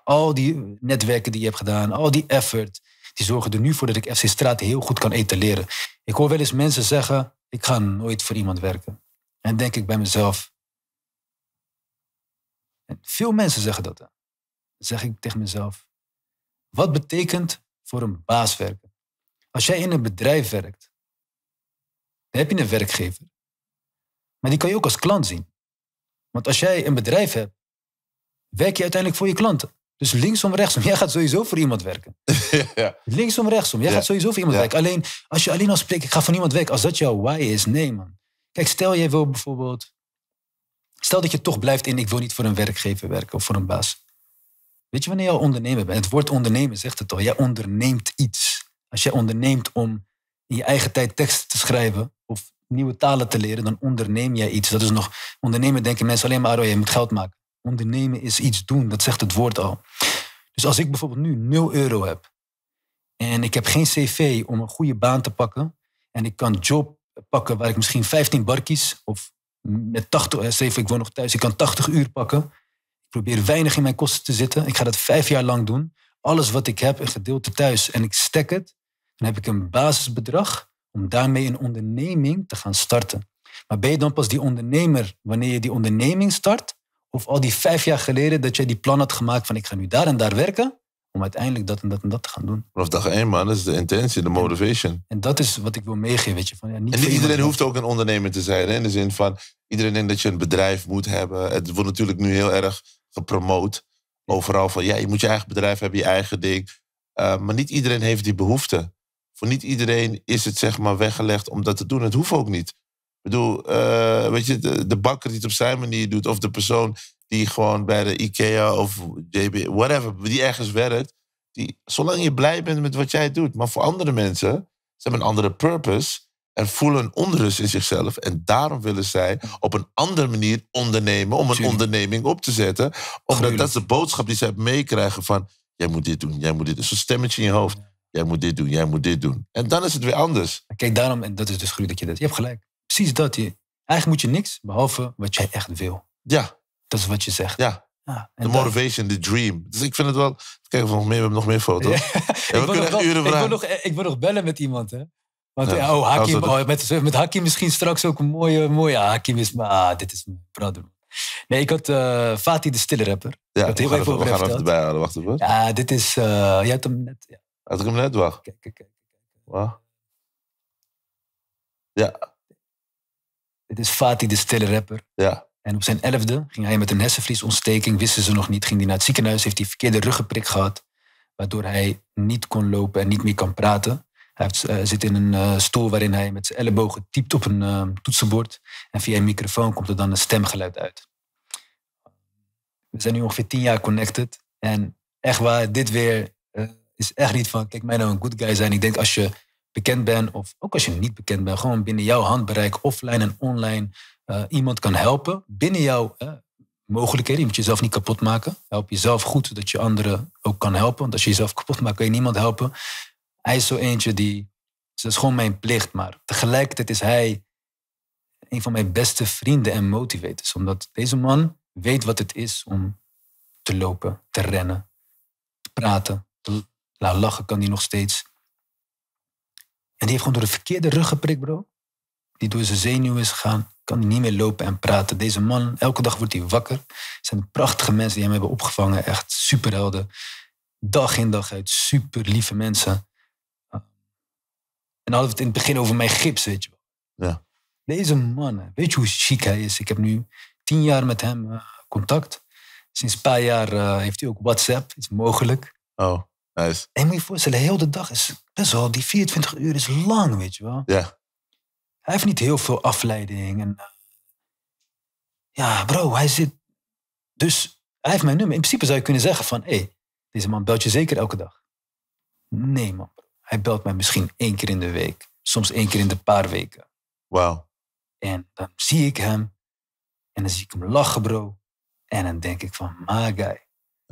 S1: Al die netwerken die je hebt gedaan, al die effort, die zorgen er nu voor dat ik FC Straat heel goed kan etaleren. Ik hoor wel eens mensen zeggen, ik ga nooit voor iemand werken. En denk ik bij mezelf. En veel mensen zeggen dat. Dan zeg ik tegen mezelf, wat betekent voor een baas werken? Als jij in een bedrijf werkt, dan heb je een werkgever. Maar die kan je ook als klant zien. Want als jij een bedrijf hebt, werk je uiteindelijk voor je klanten. Dus linksom, rechtsom. Jij gaat sowieso voor iemand werken. ja. Linksom, rechtsom. Jij gaat sowieso voor iemand werken. Alleen, als je alleen al spreekt, ik ga voor iemand werken. Als dat jouw why is, nee man. Kijk, stel jij wil bijvoorbeeld... Stel dat je toch blijft in, ik wil niet voor een werkgever werken of voor een baas. Weet je wanneer je al ondernemer bent? Het woord ondernemen zegt het al. Jij onderneemt iets. Als jij onderneemt om in je eigen tijd teksten te schrijven of nieuwe talen te leren, dan onderneem jij iets. Dat is nog, ondernemen denken mensen alleen maar, oh, je moet geld maken. Ondernemen is iets doen, dat zegt het woord al. Dus als ik bijvoorbeeld nu 0 euro heb en ik heb geen cv om een goede baan te pakken en ik kan job pakken waar ik misschien 15 barkies of met 80, Steven, eh, ik woon nog thuis, ik kan 80 uur pakken. Ik probeer weinig in mijn kosten te zitten. Ik ga dat vijf jaar lang doen. Alles wat ik heb, een gedeelte thuis en ik stek het. Dan heb ik een basisbedrag om daarmee een onderneming te gaan starten. Maar ben je dan pas die ondernemer wanneer je die onderneming start? Of al oh, die vijf jaar geleden dat jij die plan had gemaakt van ik ga nu daar en daar werken. Om uiteindelijk dat en dat en dat te gaan doen.
S2: Vanaf dag één man, dat is de intentie, de motivation.
S1: En, dat is wat ik wil meegeven. Weet je, van, ja, niet en iedereen hoeft
S2: ook een ondernemer te zijn. Hè? In de zin van, iedereen denkt dat je een bedrijf moet hebben. Het wordt natuurlijk nu heel erg gepromoot. Overal van, ja, je moet je eigen bedrijf hebben, je eigen ding. Eh, maar niet iedereen heeft die behoefte. Voor niet iedereen is het zeg maar weggelegd om dat te doen. Het hoeft ook niet bedoel, eh, weet je, de, bakker die het op zijn manier doet, of de persoon die gewoon bij de IKEA of JB, whatever, die ergens werkt, die, zolang je blij bent met wat jij doet. Maar voor andere mensen, ze hebben een andere purpose en voelen onrust in zichzelf. En daarom willen zij op een andere manier ondernemen, om een onderneming op te zetten. Omdat dat is de boodschap die ze hebben meekrijgen van, jij moet dit doen, jij moet dit doen. Zo'n stemmetje in je hoofd jij moet
S1: dit doen, jij moet dit doen. En dan is het weer anders. Kijk, daarom, en dat is dus gruwelijk dat je dat... Je hebt gelijk. Precies dat. Je, eigenlijk moet je niks behalve wat jij echt wil. Ja. Dat is wat je zegt. Ja.
S2: de motivation, de dream. Dus ik vind het wel. Kijk, we, hebben nog meer foto's. we kunnen nog, uren ik wil, nog,
S1: ik wil nog bellen met iemand, hè? Want oh, Hakim, oh, met, met Hakim misschien straks ook een mooie. mooie Hakim is maar. Ah, dit is mijn brother. Nee, ik had eh, Fatih de Stille Rapper. Ja, we gaan even erbij halen, wacht even. Ja, dit is. Uh, je hebt hem net. Ja. Had ik hem net, wacht. Kijk, kijk, kijk. Wow. Ja. Dit is Fatih, de stille rapper. Ja. En op zijn elfde ging hij met een hersenvliesontsteking, wisten ze nog niet, ging hij naar het ziekenhuis, heeft hij verkeerde ruggenprik gehad, waardoor hij niet kon lopen en niet meer kan praten. Hij eh, zit in een eh, stoel waarin hij met zijn ellebogen typt op een eh, toetsenbord en via een microfoon komt er dan een stemgeluid uit. We zijn nu ongeveer tien jaar connected en echt waar, dit weer is echt niet van, kijk mij nou een good guy zijn. Ik denk als je bekend bent, of ook als je niet bekend bent, gewoon binnen jouw handbereik, offline en online, eh, iemand kan helpen binnen jouw eh, mogelijkheden. Je moet jezelf niet kapot maken. Help jezelf goed, dat je anderen ook kan helpen. Want als je jezelf kapot maakt, kan je niemand helpen. Hij is zo eentje die. dat is gewoon mijn plicht. Maar tegelijkertijd is hij een van mijn beste vrienden en motivators. Omdat deze man weet wat het is om te lopen, te rennen, te praten. Te lachen kan hij nog steeds. En die heeft gewoon door de verkeerde rug geprikt, bro. Die door zijn zenuwen is gegaan. Kan niet meer lopen en praten. Deze man, elke dag wordt hij wakker. Het zijn prachtige mensen die hem hebben opgevangen. Echt superhelden. Dag in dag uit. Super lieve mensen. Ah. En dan het in het begin over mijn gips, weet je wel. Ja. Deze man, weet je hoe chic hij is? Ik heb nu tien jaar met hem eh, contact. Sinds een paar jaar eh, heeft hij ook WhatsApp. is mogelijk. Oh. Hij En moet je voorstellen, heel de dag is best wel, die 24 uur is lang, weet je wel. Ja. Hij heeft niet heel veel afleiding. En, eh, ja, bro, hij zit. Dus hij heeft mijn nummer. In principe zou je kunnen zeggen van, hé, hey, deze man belt je zeker elke dag. Nee, man. Hij belt mij misschien één keer in de week. Soms één keer in de paar weken. Wauw. En dan zie ik hem. En dan zie ik hem lachen, bro. En dan denk ik van, my guy.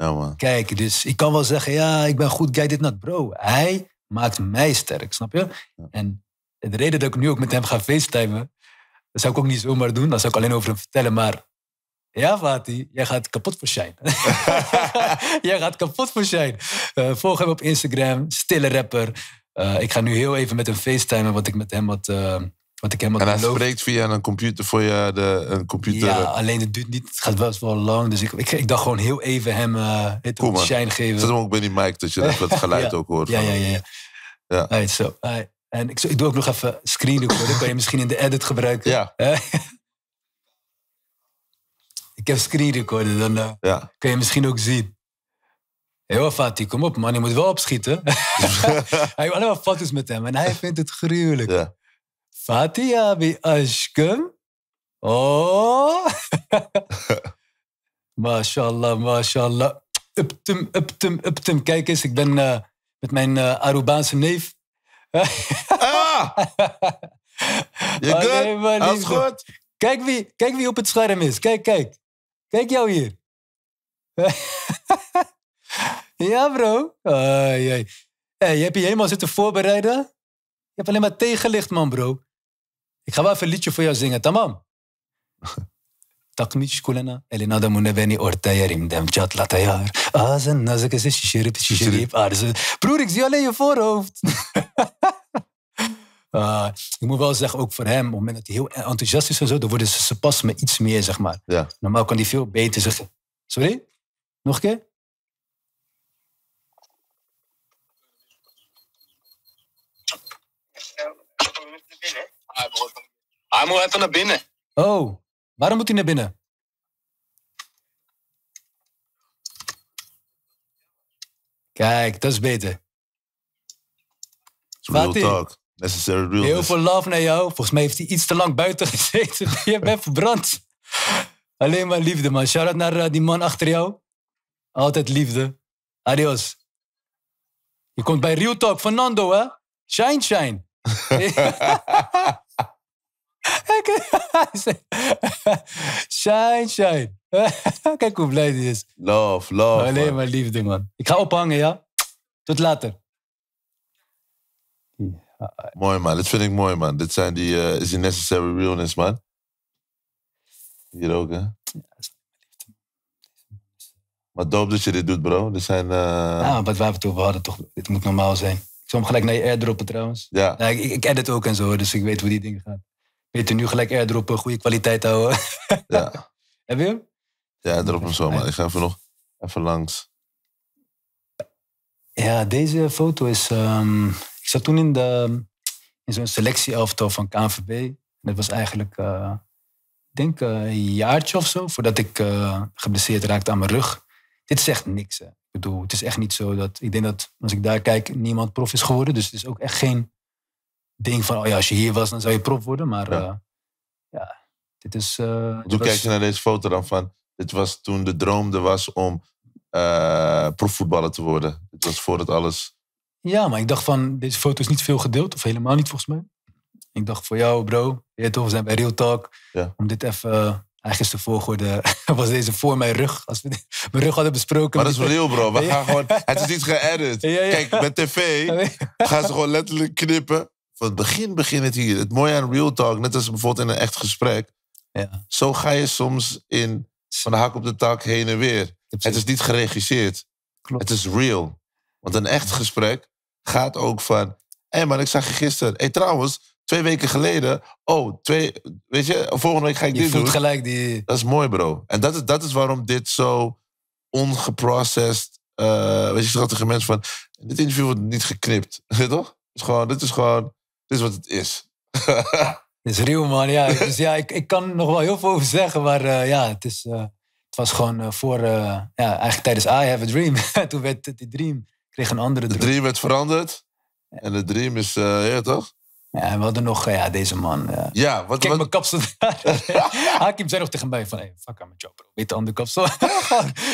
S1: Ja, man. Kijk, dus ik kan wel zeggen, ja, ik ben goed, guy, dit nat. Bro, hij maakt mij sterk, snap je? En de reden dat ik nu ook met hem ga facetimen, dat zou ik ook niet zomaar doen. Dat zou ik alleen over hem vertellen. Maar ja, Vati, jij gaat kapot voor jij gaat kapot voor zijn. Eh, volg hem op Instagram, stille rapper. Eh, ik ga nu heel even met hem facetimen, wat ik met hem had... Eh, want ik en hij spreekt
S2: via een computer voor je de, een computer. Ja, alleen
S1: het duurt niet. Het gaat best wel lang. Dus ik, ik, ik dacht gewoon heel even hem uh, het cool, shine geven. Zet hem
S2: ook bij die mic, dat je dat geluid ook hoort. Ja, ja, ja. ja.
S1: ja. En ik, doe ook nog even screen Dan kan je misschien in de edit gebruiken. Ja. ik heb screen recorden, dan eh, kun je misschien ook zien. Heel Fatih, kom op man, je moet wel opschieten. hij heeft allemaal foto's met hem en hij vindt het gruwelijk. Ja. Fatih bi aşkım. Oo. maşallah maşallah. Uptum, uptum, uptum. Kijk eens, ik ben eh, met mijn uh, Arubaanse neef. ah! Je kunt, nee, als goed. Kijk wie, kijk wie op het scherm is. Kijk, kijk. Kijk jou hier. ja, bro. Hey, je hebt je helemaal zitten voorbereiden. Je hebt alleen maar tegenlicht, man, bro. Ik ga wel even een liedje voor jou zingen, tamam? تقميش كلنا اللي نادم ونباني أورتايا ريمدم جات لا تيار آزن نازك زي شيشيرب Broer, ik zie alleen je voorhoofd Uh, ik moet wel zeggen, ook voor hem, op het moment dat hij heel enthousiast is en zo, dan worden ze, ze pas me iets meer, zeg maar. Ja. Normaal kan hij veel beter zeggen. Sorry? Nog een keer? Ja, hij moet even naar binnen. Oh, waarom moet hij naar binnen? Kijk, dat is beter. real talk.
S2: Heel veel
S1: love naar jou. Volgens mij heeft hij iets te lang buiten gezeten. Je bent verbrand. Alleen maar liefde, man. Shout-out naar eh, die man achter jou. Altijd liefde. Adios. Je komt bij Real Talk. Fernando, hè? Shine, shine. shine, shine. Kijk hoe blij die is. Love, love. alleen maar liefde, man. Ik ga ophangen, ja? Tot later.
S2: Mooi, man. Dit vind ik mooi, man. Dit zijn die, eh, is die necessary realness, man. Hier ook, hè? Ja, is liefde. Maar dope dat je dit doet, bro. Dit zijn... Uh... Ja,
S1: wat we hebben hadden toch... Dit moet normaal zijn. Ik zal hem gelijk naar je airdroppen, trouwens. Ja. ja ik, ik edit ook en zo, dus ik weet hoe die dingen gaan. Jeet je, nu gelijk een goede kwaliteit houden. Ja. Heb je
S2: Ja, drop hem zo, maar ik ga even nog even langs.
S1: Ja, deze foto is... Ehm, ik zat toen in, de, in zo'n selectieelftal van KNVB. dat was eigenlijk, eh, ik denk, eh, een jaartje of zo... voordat ik eh, geblesseerd raakte aan mijn rug. Dit zegt niks, hè. Ik bedoel, het is echt niet zo dat... Ik denk dat, als ik daar kijk, niemand prof is geworden. Dus het is ook echt geen ding van, oh ja, als je hier was, dan zou je prof worden. Maar ja, eh, ja dit is... Uh, kijk je naar
S2: deze foto dan van, dit was toen de droom er was om uh, profvoetballer te worden. Het was voor het alles...
S1: Ja, maar ik dacht van, deze foto is niet veel gedeeld, of helemaal niet volgens mij. Ik dacht voor jou, bro, je toch, we zijn bij Real Talk. Om dit even Eigenlijk is de volgorde, was deze voor mijn rug. Als we mijn rug hadden besproken. Maar dat is heel bro, we gaan gewoon, het is iets geëdit.
S2: Kijk,
S1: met tv gaan
S2: ze gewoon letterlijk knippen. Van het begin begint het hier. Het mooie aan real talk, net als bijvoorbeeld in een echt gesprek. Ja. Zo ga je soms in van de hak op de tak heen en weer. Het is niet geregisseerd. Het is real. Want een echt gesprek gaat ook van... Hé hey man, ik zag je gisteren. Hé trouwens, twee weken geleden. Oh, twee, weet je, volgende week ga ik je dit voelt doen. gelijk die... Dat is mooi bro. En dat is, dat is waarom dit zo ongeprocessed... Uh, weet je, ik tegen mensen van... Dit interview wordt niet geknipt. Toch?
S1: is gewoon, dit is gewoon dit is wat het is. Het is real man. Ja, dus ja, ik, ik kan er nog wel heel veel over zeggen. Maar eh, ja, het, is, eh, het was gewoon eh, voor... ja, eigenlijk tijdens I Have A Dream. Toen werd die dream... kreeg een andere dream. De dream werd veranderd. En
S2: de dream is... ja, toch? Ja, we hadden nog, eh, ja, deze man. Ja, eh,
S1: ja wat, Kijk, mijn kapsel. Hakim zei nog tegen mij van, fuck aan mijn job, bro. Witte andere kapsel.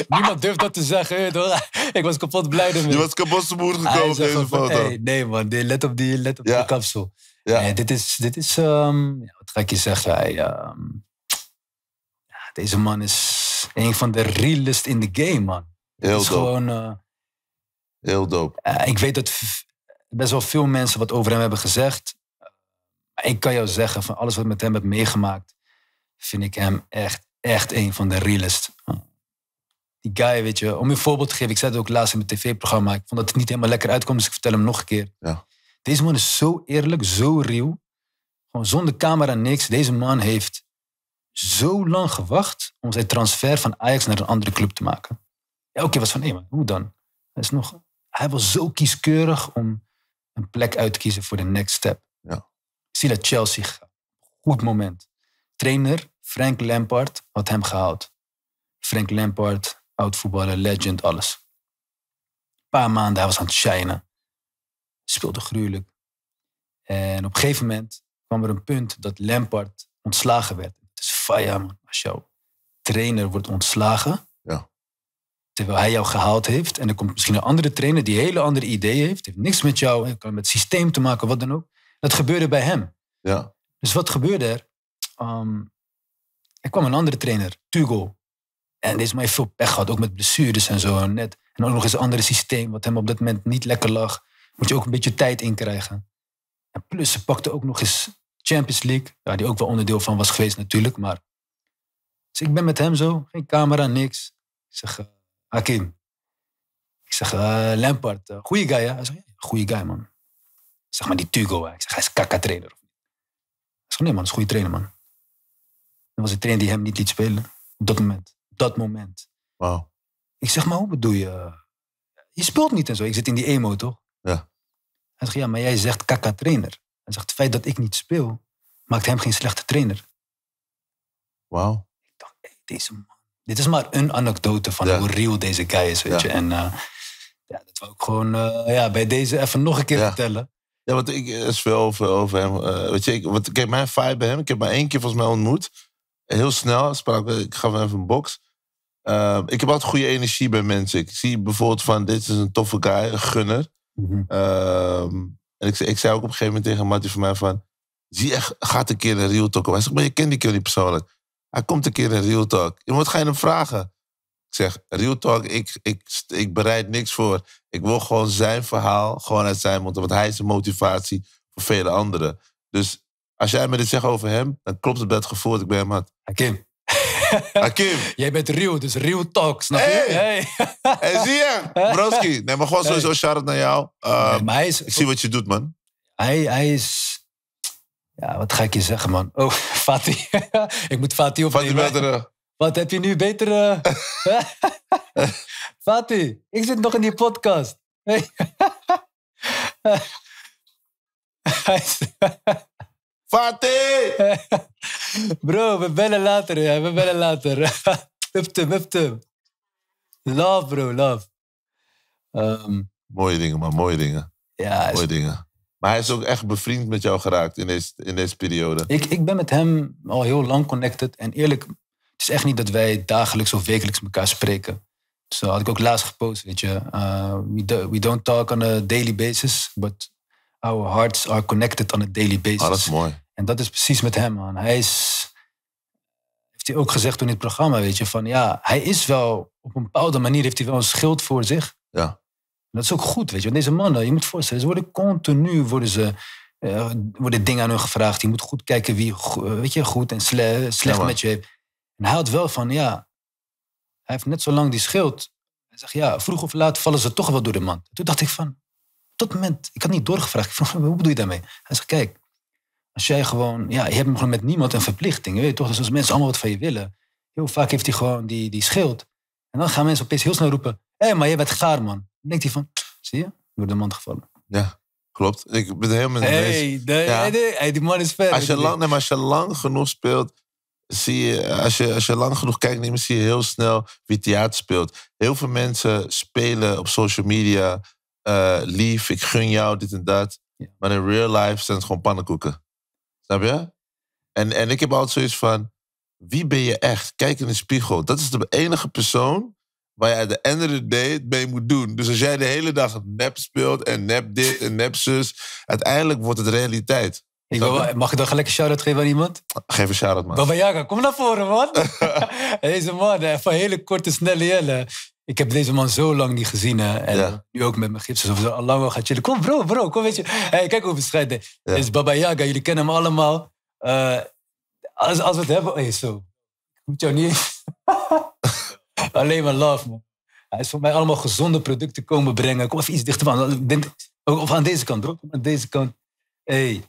S1: Niemand durft dat te zeggen. Hoor. Ik was kapot blij ermee. Je was kapot smoer gekomen op deze foto. nee man, let op die, let op die kapsel. Ja. dit is, dit is ehm, wat ga ik je zeggen? Hij, ehm, ja, deze man is een van de realest in the game, man. Heel is dope. Gewoon, eh, Heel dope. ik weet dat best wel veel mensen wat over hem hebben gezegd ik kan jou zeggen, van alles wat ik met hem heb meegemaakt, vind ik hem echt, echt een van de realest. Die guy, weet je, om een voorbeeld te geven, ik zei het ook laatst in mijn tv-programma, ik vond dat het niet helemaal lekker uitkwam, dus ik vertel hem nog een keer. Ja. Deze man is zo eerlijk, zo real. Gewoon zonder camera, niks. Deze man heeft zo lang gewacht om zijn transfer van Ajax naar een andere club te maken. Elke keer was van, hé hoe dan? Hij, is nog, hij was zo kieskeurig om een plek uit te kiezen voor de next step. Villa Chelsea. Goed moment. Trainer Frank Lampard had hem gehaald. Frank Lampard, oud voetballer, legend, alles. Een paar maanden, hij was aan het shinen. Speelde gruwelijk. En op een gegeven moment kwam er een punt dat Lampard ontslagen werd. Het is faya, man. Als jouw trainer wordt ontslagen, ja. terwijl hij jou gehaald heeft, en er komt misschien een andere trainer die hele andere idee heeft, heeft niks met jou, kan met systeem te maken, wat dan ook. Dat gebeurde bij hem. Ja. Dus wat gebeurde er? Ehm, er kwam een andere trainer, Tugo. En deze heeft veel pech gehad, ook met blessures en zo. En, net. en ook nog eens een ander systeem, wat hem op dat moment niet lekker lag. Moet je ook een beetje tijd in krijgen. En plus, ze pakte ook nog eens Champions League, die ook wel onderdeel van was geweest natuurlijk. Maar... Dus ik ben met hem zo, geen camera, niks. Ik zeg, eh, Hakim. Ik zeg, uh, Lampard, uh, goeie guy hè? Hij zegt, goeie guy man. Zeg maar die Tugo. Ik zeg, hij is kaka trainer. Ik zeg, nee man, dat is een goede trainer man. Dat was een trainer die hem niet liet spelen. Op dat moment. dat moment. Wauw. Ik zeg, maar hoe bedoel je? Je speelt niet en zo. Ik zit in die emo, toch? Ja. Hij zegt, ja, maar jij zegt kaka trainer. Hij zegt, het feit dat ik niet speel, maakt hem geen slechte trainer. Wauw. Ik dacht, hey, deze man. Dit is maar een anekdote van hoe real deze guy is, weet je. En eh, ja, dat wil ik gewoon eh, ja, bij deze even nog een keer vertellen. Ja, want ik eh, is
S2: veel, over hem. Eh, weet je, ik, wat, ik heb mijn vibe bij hem. Ik heb maar één keer volgens mij ontmoet. Heel snel. Sprak, ik gaf hem even een box. Ehm, ik heb altijd goede energie bij mensen. Ik zie bijvoorbeeld van, dit is een toffe guy, een gunner. Mm en ik, ik zei ook op een gegeven moment tegen Mattie van mij van... Zie echt, gaat een keer een real talk Hij zegt, maar je kent die keer niet persoonlijk. Hij komt een keer een real talk. Wat ga je hem vragen? Ik zeg, real talk, ik, ik, ik bereid niks voor. Ik wil gewoon zijn verhaal gewoon uit zijn mond. Want hij is een motivatie voor vele anderen. Dus als jij me dit zegt over hem, dan klopt het bij het gevoel dat ik bij hem had. Hakim. Hakim. Jij bent real, dus real talk, snap hey. je?
S1: Hey. zie je?
S2: Broski. Nee, maar gewoon sowieso hey.
S1: shout naar jou. Ehm, ik zie wat je doet, man. Hij, hij is... Ja, wat ga ik je zeggen, man? Oh, Fatih. ik moet Fatih op Fatih, Wat heb je nu beter Fati, ik zit nog in die podcast. Fati, Bro, we bellen later. We bellen later. uptum, uptum. Love, bro, love. Ehm,
S2: mooie dingen, man. Mooie dingen. Ja. Mooie dingen. Maar hij is ook echt bevriend met jou geraakt in deze, in deze periode. Ik,
S1: ik ben met hem al heel lang connected. En eerlijk, het is echt niet dat wij dagelijks of wekelijks elkaar spreken zo had ik ook laatst gepost, weet je. Uh, we, we don't talk on a daily basis, but our hearts are connected on a daily basis. Ah, dat is mooi. En dat is precies met hem, man. Hij is, heeft hij ook gezegd toen in het programma, weet je, van ja, hij is wel, op een bepaalde manier heeft hij wel een schild voor zich. Ja. dat is ook goed, weet je. Want deze mannen, je moet voorstellen, ze worden continu, worden ze... Eh, worden dingen aan hun gevraagd. Je moet goed kijken wie eh, weet je, goed en slecht met je heeft. En hij houdt wel van, ja, hij heeft net zo lang die schild. Hij zegt, ja, vroeg of laat vallen ze toch wel door de man. Toen dacht ik van, dat moment, ik had niet doorgevraagd. Ik vroeg, hoe bedoel je daarmee? Hij zegt, kijk, als jij gewoon, ja, je hebt gewoon met niemand een verplichting. Weet Je toch, dus als mensen allemaal wat van je willen. Heel vaak heeft hij gewoon die, die schild. En dan gaan mensen opeens heel snel roepen, hé, hey, maar jij bent gaar, man. Dan denkt hij van, zie je, door de mand gevallen. Ja, klopt.
S2: Ik ben helemaal niet hey, mee. Hey, die man is ver. Als je, lang, nee, als je lang genoeg speelt, zie je, als je, als je lang genoeg kijkt zie je heel snel wie theater speelt. Heel veel mensen spelen op social media, eh, lief, ik gun jou, dit en dat. Maar in real life zijn het gewoon pannenkoeken. Snap je? En, en ik heb altijd zoiets van, wie ben je echt? Kijk in de spiegel. Dat is de enige persoon waar je de end of the day het mee moet doen. Dus als jij de hele dag nep speelt en nep dit en nep zus, uiteindelijk wordt het realiteit mag ik dan gelijk een shout-out geven aan iemand? Geef een shout-out, man.
S1: Yaga, kom naar voren, man. deze man, eh, van hele korte, snelle jelle. Ik heb deze man zo lang niet gezien. En nu ook met mijn gips. of zo al lang wel gaat chillen. Kom, bro, bro. Kom, weet je. Hey, kijk hoe bescheiden. Ja. Dit is Baba Yaga. Jullie kennen hem allemaal. Eh, als, als we het hebben... Hey, zo. moet jou niet... Alleen maar love, man. Hij is voor mij allemaal gezonde producten komen brengen. Kom even iets dichterbij. denk, of aan deze kant, bro. Aan deze kant. Hey,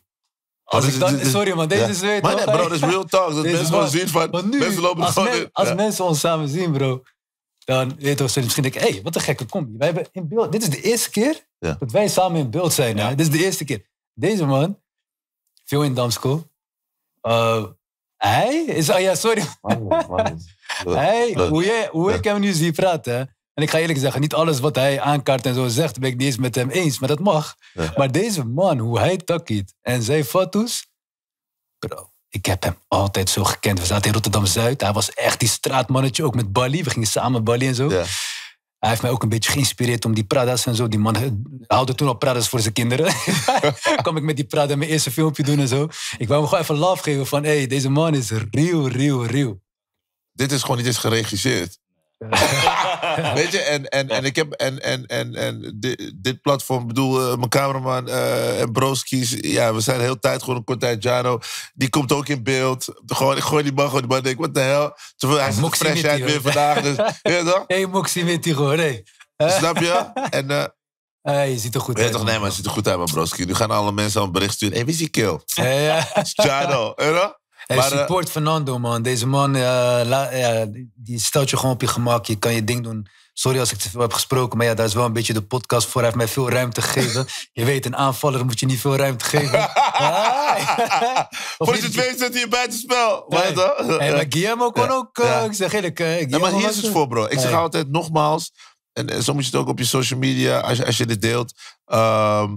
S1: als sorry, man, deze is weet Maar nee, bro, dat is real talk. Dat mensen gewoon zien van... Nu, mensen lopen als, men, als mensen ons samen zien, bro... Dan weet je, misschien denken, hé, hey, wat een gekke combi. Wij hebben in beeld, dit is de eerste keer dat wij samen in beeld zijn. Hè? Dit is de eerste keer. Deze man, veel in Damsko. Uh, eh, hij is, oh ja, sorry. Man,
S2: hij, hoe,
S1: jij, hoe ik hem nu zie praten, en ik ga eerlijk zeggen, niet alles wat hij aankaart en zo zegt, ben ik niet eens met hem eens. Maar dat mag. Maar deze man, hoe hij takkiet en zijn fatsoes. Bro, ik heb hem altijd zo gekend. We zaten in Rotterdam-Zuid. Hij was echt die straatmannetje, ook met Bali. We gingen samen Bali en zo. Hij heeft mij ook een beetje geïnspireerd om die Prada's en zo. Die man houden toen al Prada's voor zijn kinderen. Kom ik met die Prada mijn eerste filmpje doen en zo. Ik wou hem gewoon even laf geven van... hé, hey, deze man is real, real, real. Dit is gewoon niet eens geregisseerd.
S2: Weet je, en, en, en ik heb en, en, en, en dit, platform, bedoel, eh, mijn cameraman uh, en Broski's, ja, we zijn heel tijd gewoon een kort tijd Jano. Die komt ook in beeld. Gewoon, ik gooi die man gewoon, die man denk, wat de hel. Terwijl hij is freshheid weer vandaag. Dus, weet hey, Moxie Winti hoor, hey. Snap je? En, eh, je ziet er goed uit. Toch, nee, maar je ziet er goed uit, man, broski. Nu gaan alle mensen aan een bericht sturen. Hé, hey, wie is die kill?
S1: Hey, ja. Chano, you eh, support Fernando, man. Deze man, eh, eh, die stelt je gewoon op je gemak. Je kan je ding doen. Sorry als ik te veel heb gesproken, maar ja, daar is wel een beetje de podcast voor. Hij heeft mij veel ruimte gegeven. Je weet, een aanvaller moet je niet veel ruimte geven. voor je twee zit hier buiten spel. Hey, maar Guillermo kon ja. ook, uh, ik zeg
S2: eerlijk. Uh, ja, maar hier is het voor, bro. Ik zeg altijd nogmaals, en, en zo moet je het ook op je social media, als je, dit deelt. Ehm,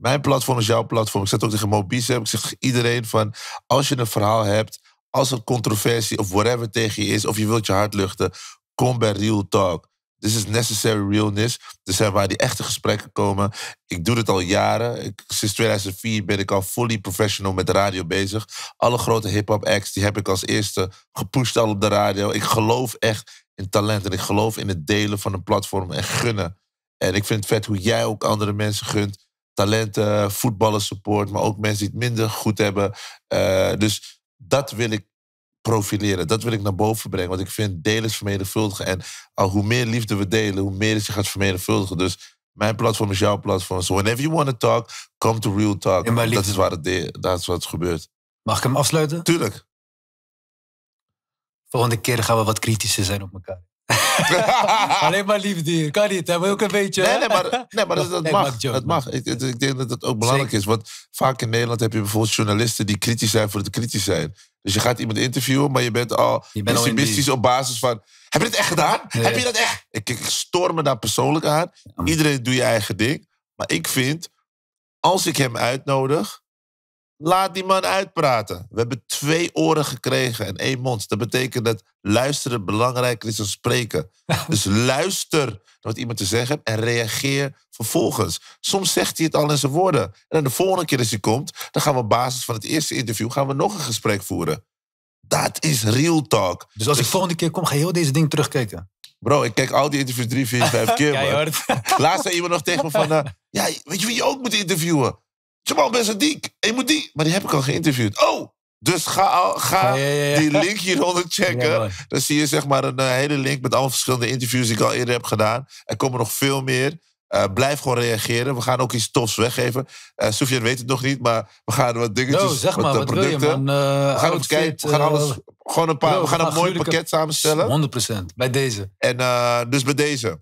S2: mijn platform is jouw platform. Ik zet ook tegen Mobicep, ik zeg iedereen van... als je een verhaal hebt, als er controversie of whatever tegen je is... of je wilt je hart luchten, kom bij Real Talk. This is necessary realness. Dit zijn waar die echte gesprekken komen. Ik doe dit al jaren. sinds 2004 ben ik al fully professional met de radio bezig. Alle grote hip-hop acts die heb ik als eerste gepusht al op de radio. Ik geloof echt in talent en ik geloof in het delen van een platform en gunnen. En ik vind het vet hoe jij ook andere mensen gunt talenten, voetballen support, maar ook mensen die het minder goed hebben. Eh, dus dat wil ik profileren. Dat wil ik naar boven brengen. Want ik vind delen vermenigvuldigen. En al hoe meer liefde we delen, hoe meer het je gaat vermenigvuldigen. Dus mijn platform is jouw platform. So whenever you want to talk, come to real talk. Dat is, waar het dat is wat gebeurt.
S1: Mag ik hem afsluiten? Tuurlijk. Volgende keer gaan we wat kritischer zijn op elkaar. Alleen maar liefde hier, kan niet. Hebben we ook een beetje... Nee, nee maar, nee, maar dat, mag. Het mag. Ik,
S2: ik, denk dat dat ook belangrijk is. Want vaak in Nederland heb je bijvoorbeeld journalisten die kritisch zijn voor het kritisch zijn. Dus je gaat iemand interviewen, maar je bent al pessimistisch op basis van... Heb je dit echt gedaan? Heb je dat echt? Ik, ik storm me daar persoonlijk aan. Iedereen doet je eigen ding. Maar ik vind, als ik hem uitnodig, Laat die man uitpraten. We hebben twee oren gekregen en één mond. Dat betekent dat luisteren belangrijker is dan spreken. Dus luister naar wat iemand te zeggen en reageer vervolgens. Soms zegt hij het al in zijn woorden. En dan de volgende keer als hij komt, dan gaan we op basis van het eerste interview gaan we nog een gesprek voeren. Dat is real talk. Dus als dus... ik volgende keer kom, ga je heel deze ding terugkijken? Bro, ik kijk al die interviews drie, vier, vijf keer. Laatst zei iemand nog tegen me van... Eh, ja, weet je wie je ook moet interviewen? Jamal Ben Sadiq, Ik moet die. Maar die heb ik al geïnterviewd. Oh, dus ga, ga die link hieronder checken. dan zie je zeg maar een eh, hele link met alle verschillende interviews die ik al eerder heb gedaan. Er komen nog veel meer. Eh, blijf gewoon reageren. We gaan ook iets tofs weggeven. Uh, eh, Sofian weet het nog niet, maar we gaan wat dingetjes. No, zeg maar, producten. je, we gaan kijken. alles.
S1: Gewoon een paar. we gaan een mooi pakket samenstellen. 100%
S2: bij deze. En dus bij deze.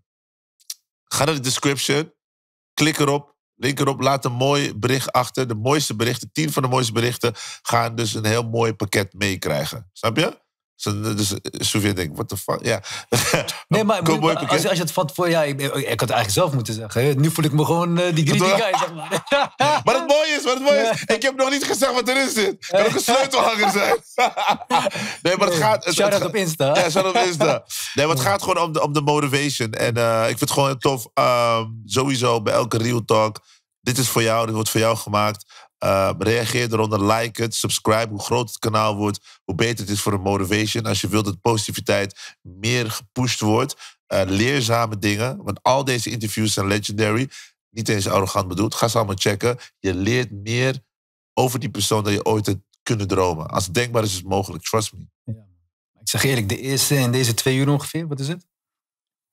S2: Ga naar de description. Klik erop. Link erop, laat een mooi bericht achter. De mooiste berichten, tien van de mooiste berichten, gaan dus een heel mooi pakket meekrijgen. Snap je? Dus eh, Sofia denkt, what the fuck, ja. Nee, maar als, als, je het vat
S1: voor... Ja, ik, had het eigenlijk zelf moeten zeggen. Nu voel ik me gewoon eh, die greedy guy,
S2: zeg maar. maar het mooie is, wat het mooie is... Ik heb nog niet gezegd wat er in zit. Kan ook een sleutelhanger zijn. nee, maar het gaat... shout-out op Insta. Ja, shout op Insta. Nee, maar het gaat gewoon om de, om de motivation. En eh, ik vind het gewoon tof. Ehm, sowieso bij elke Real Talk. Dit is voor jou, dit wordt voor jou gemaakt. Eh, reageer eronder, like het, subscribe. Hoe groot het kanaal wordt, hoe beter het is voor de motivation. Als je wilt dat positiviteit meer gepusht wordt. Eh, leerzame dingen, want al deze interviews zijn legendary. Niet eens arrogant bedoeld. Ga ze allemaal checken. Je leert meer over die persoon dan je ooit had kunnen dromen. Als het denkbaar is, is het mogelijk. Trust me. Ja.
S1: Ik zeg eerlijk, de eerste in deze twee uur ongeveer, wat is het?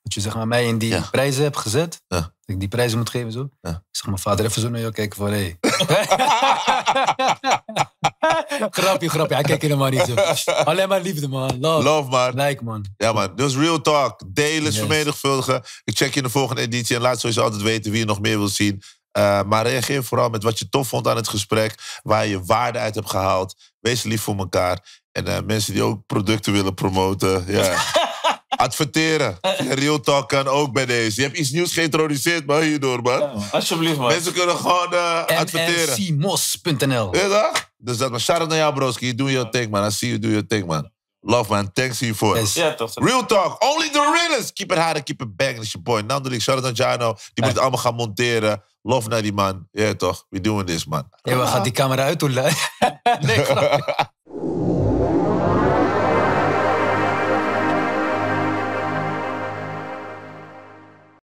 S1: Dat je zeg maar, mij in die prijzen hebt gezet. Ja. Dat ik die prijzen moet geven zo. Ja. Ik zeg mijn vader even zo naar jou kijken van hé. Hey. grapje, grapje. Hij kijkt helemaal niet zo. Alleen maar liefde man. Love. Love man. Like man.
S2: Ja man. Dus real talk. Delen, is vermenigvuldigen. Ik check je in de volgende editie. En laat sowieso altijd weten wie je nog meer wil zien. Eh, maar reageer vooral met wat je tof vond aan het gesprek. Waar je waarde uit hebt gehaald. Wees lief voor elkaar. En eh, mensen die ook producten willen promoten. Ja. Adverteren. Eh. Real talk kan ook bij deze. Je hebt iets nieuws geïntroduceerd, maar hierdoor, man. man. Alsjeblieft, man. Mensen kunnen gewoon uh, adverteren.
S1: ncmos.nl
S2: Ja, toch? Dus dat was shout-out naar jou, broski. Doe je thing, man. I see you, do your thing, man. Love, man. Thanks for it. Ja, toch. Real talk. Only the realest. Keep it hard keep it back. Dat is je boy. shout-out naar Jano. Die moet het allemaal gaan monteren. Love naar die man. Ja, toch? We doen this,
S1: man. Ja, we gaan die camera uit doen, Nee,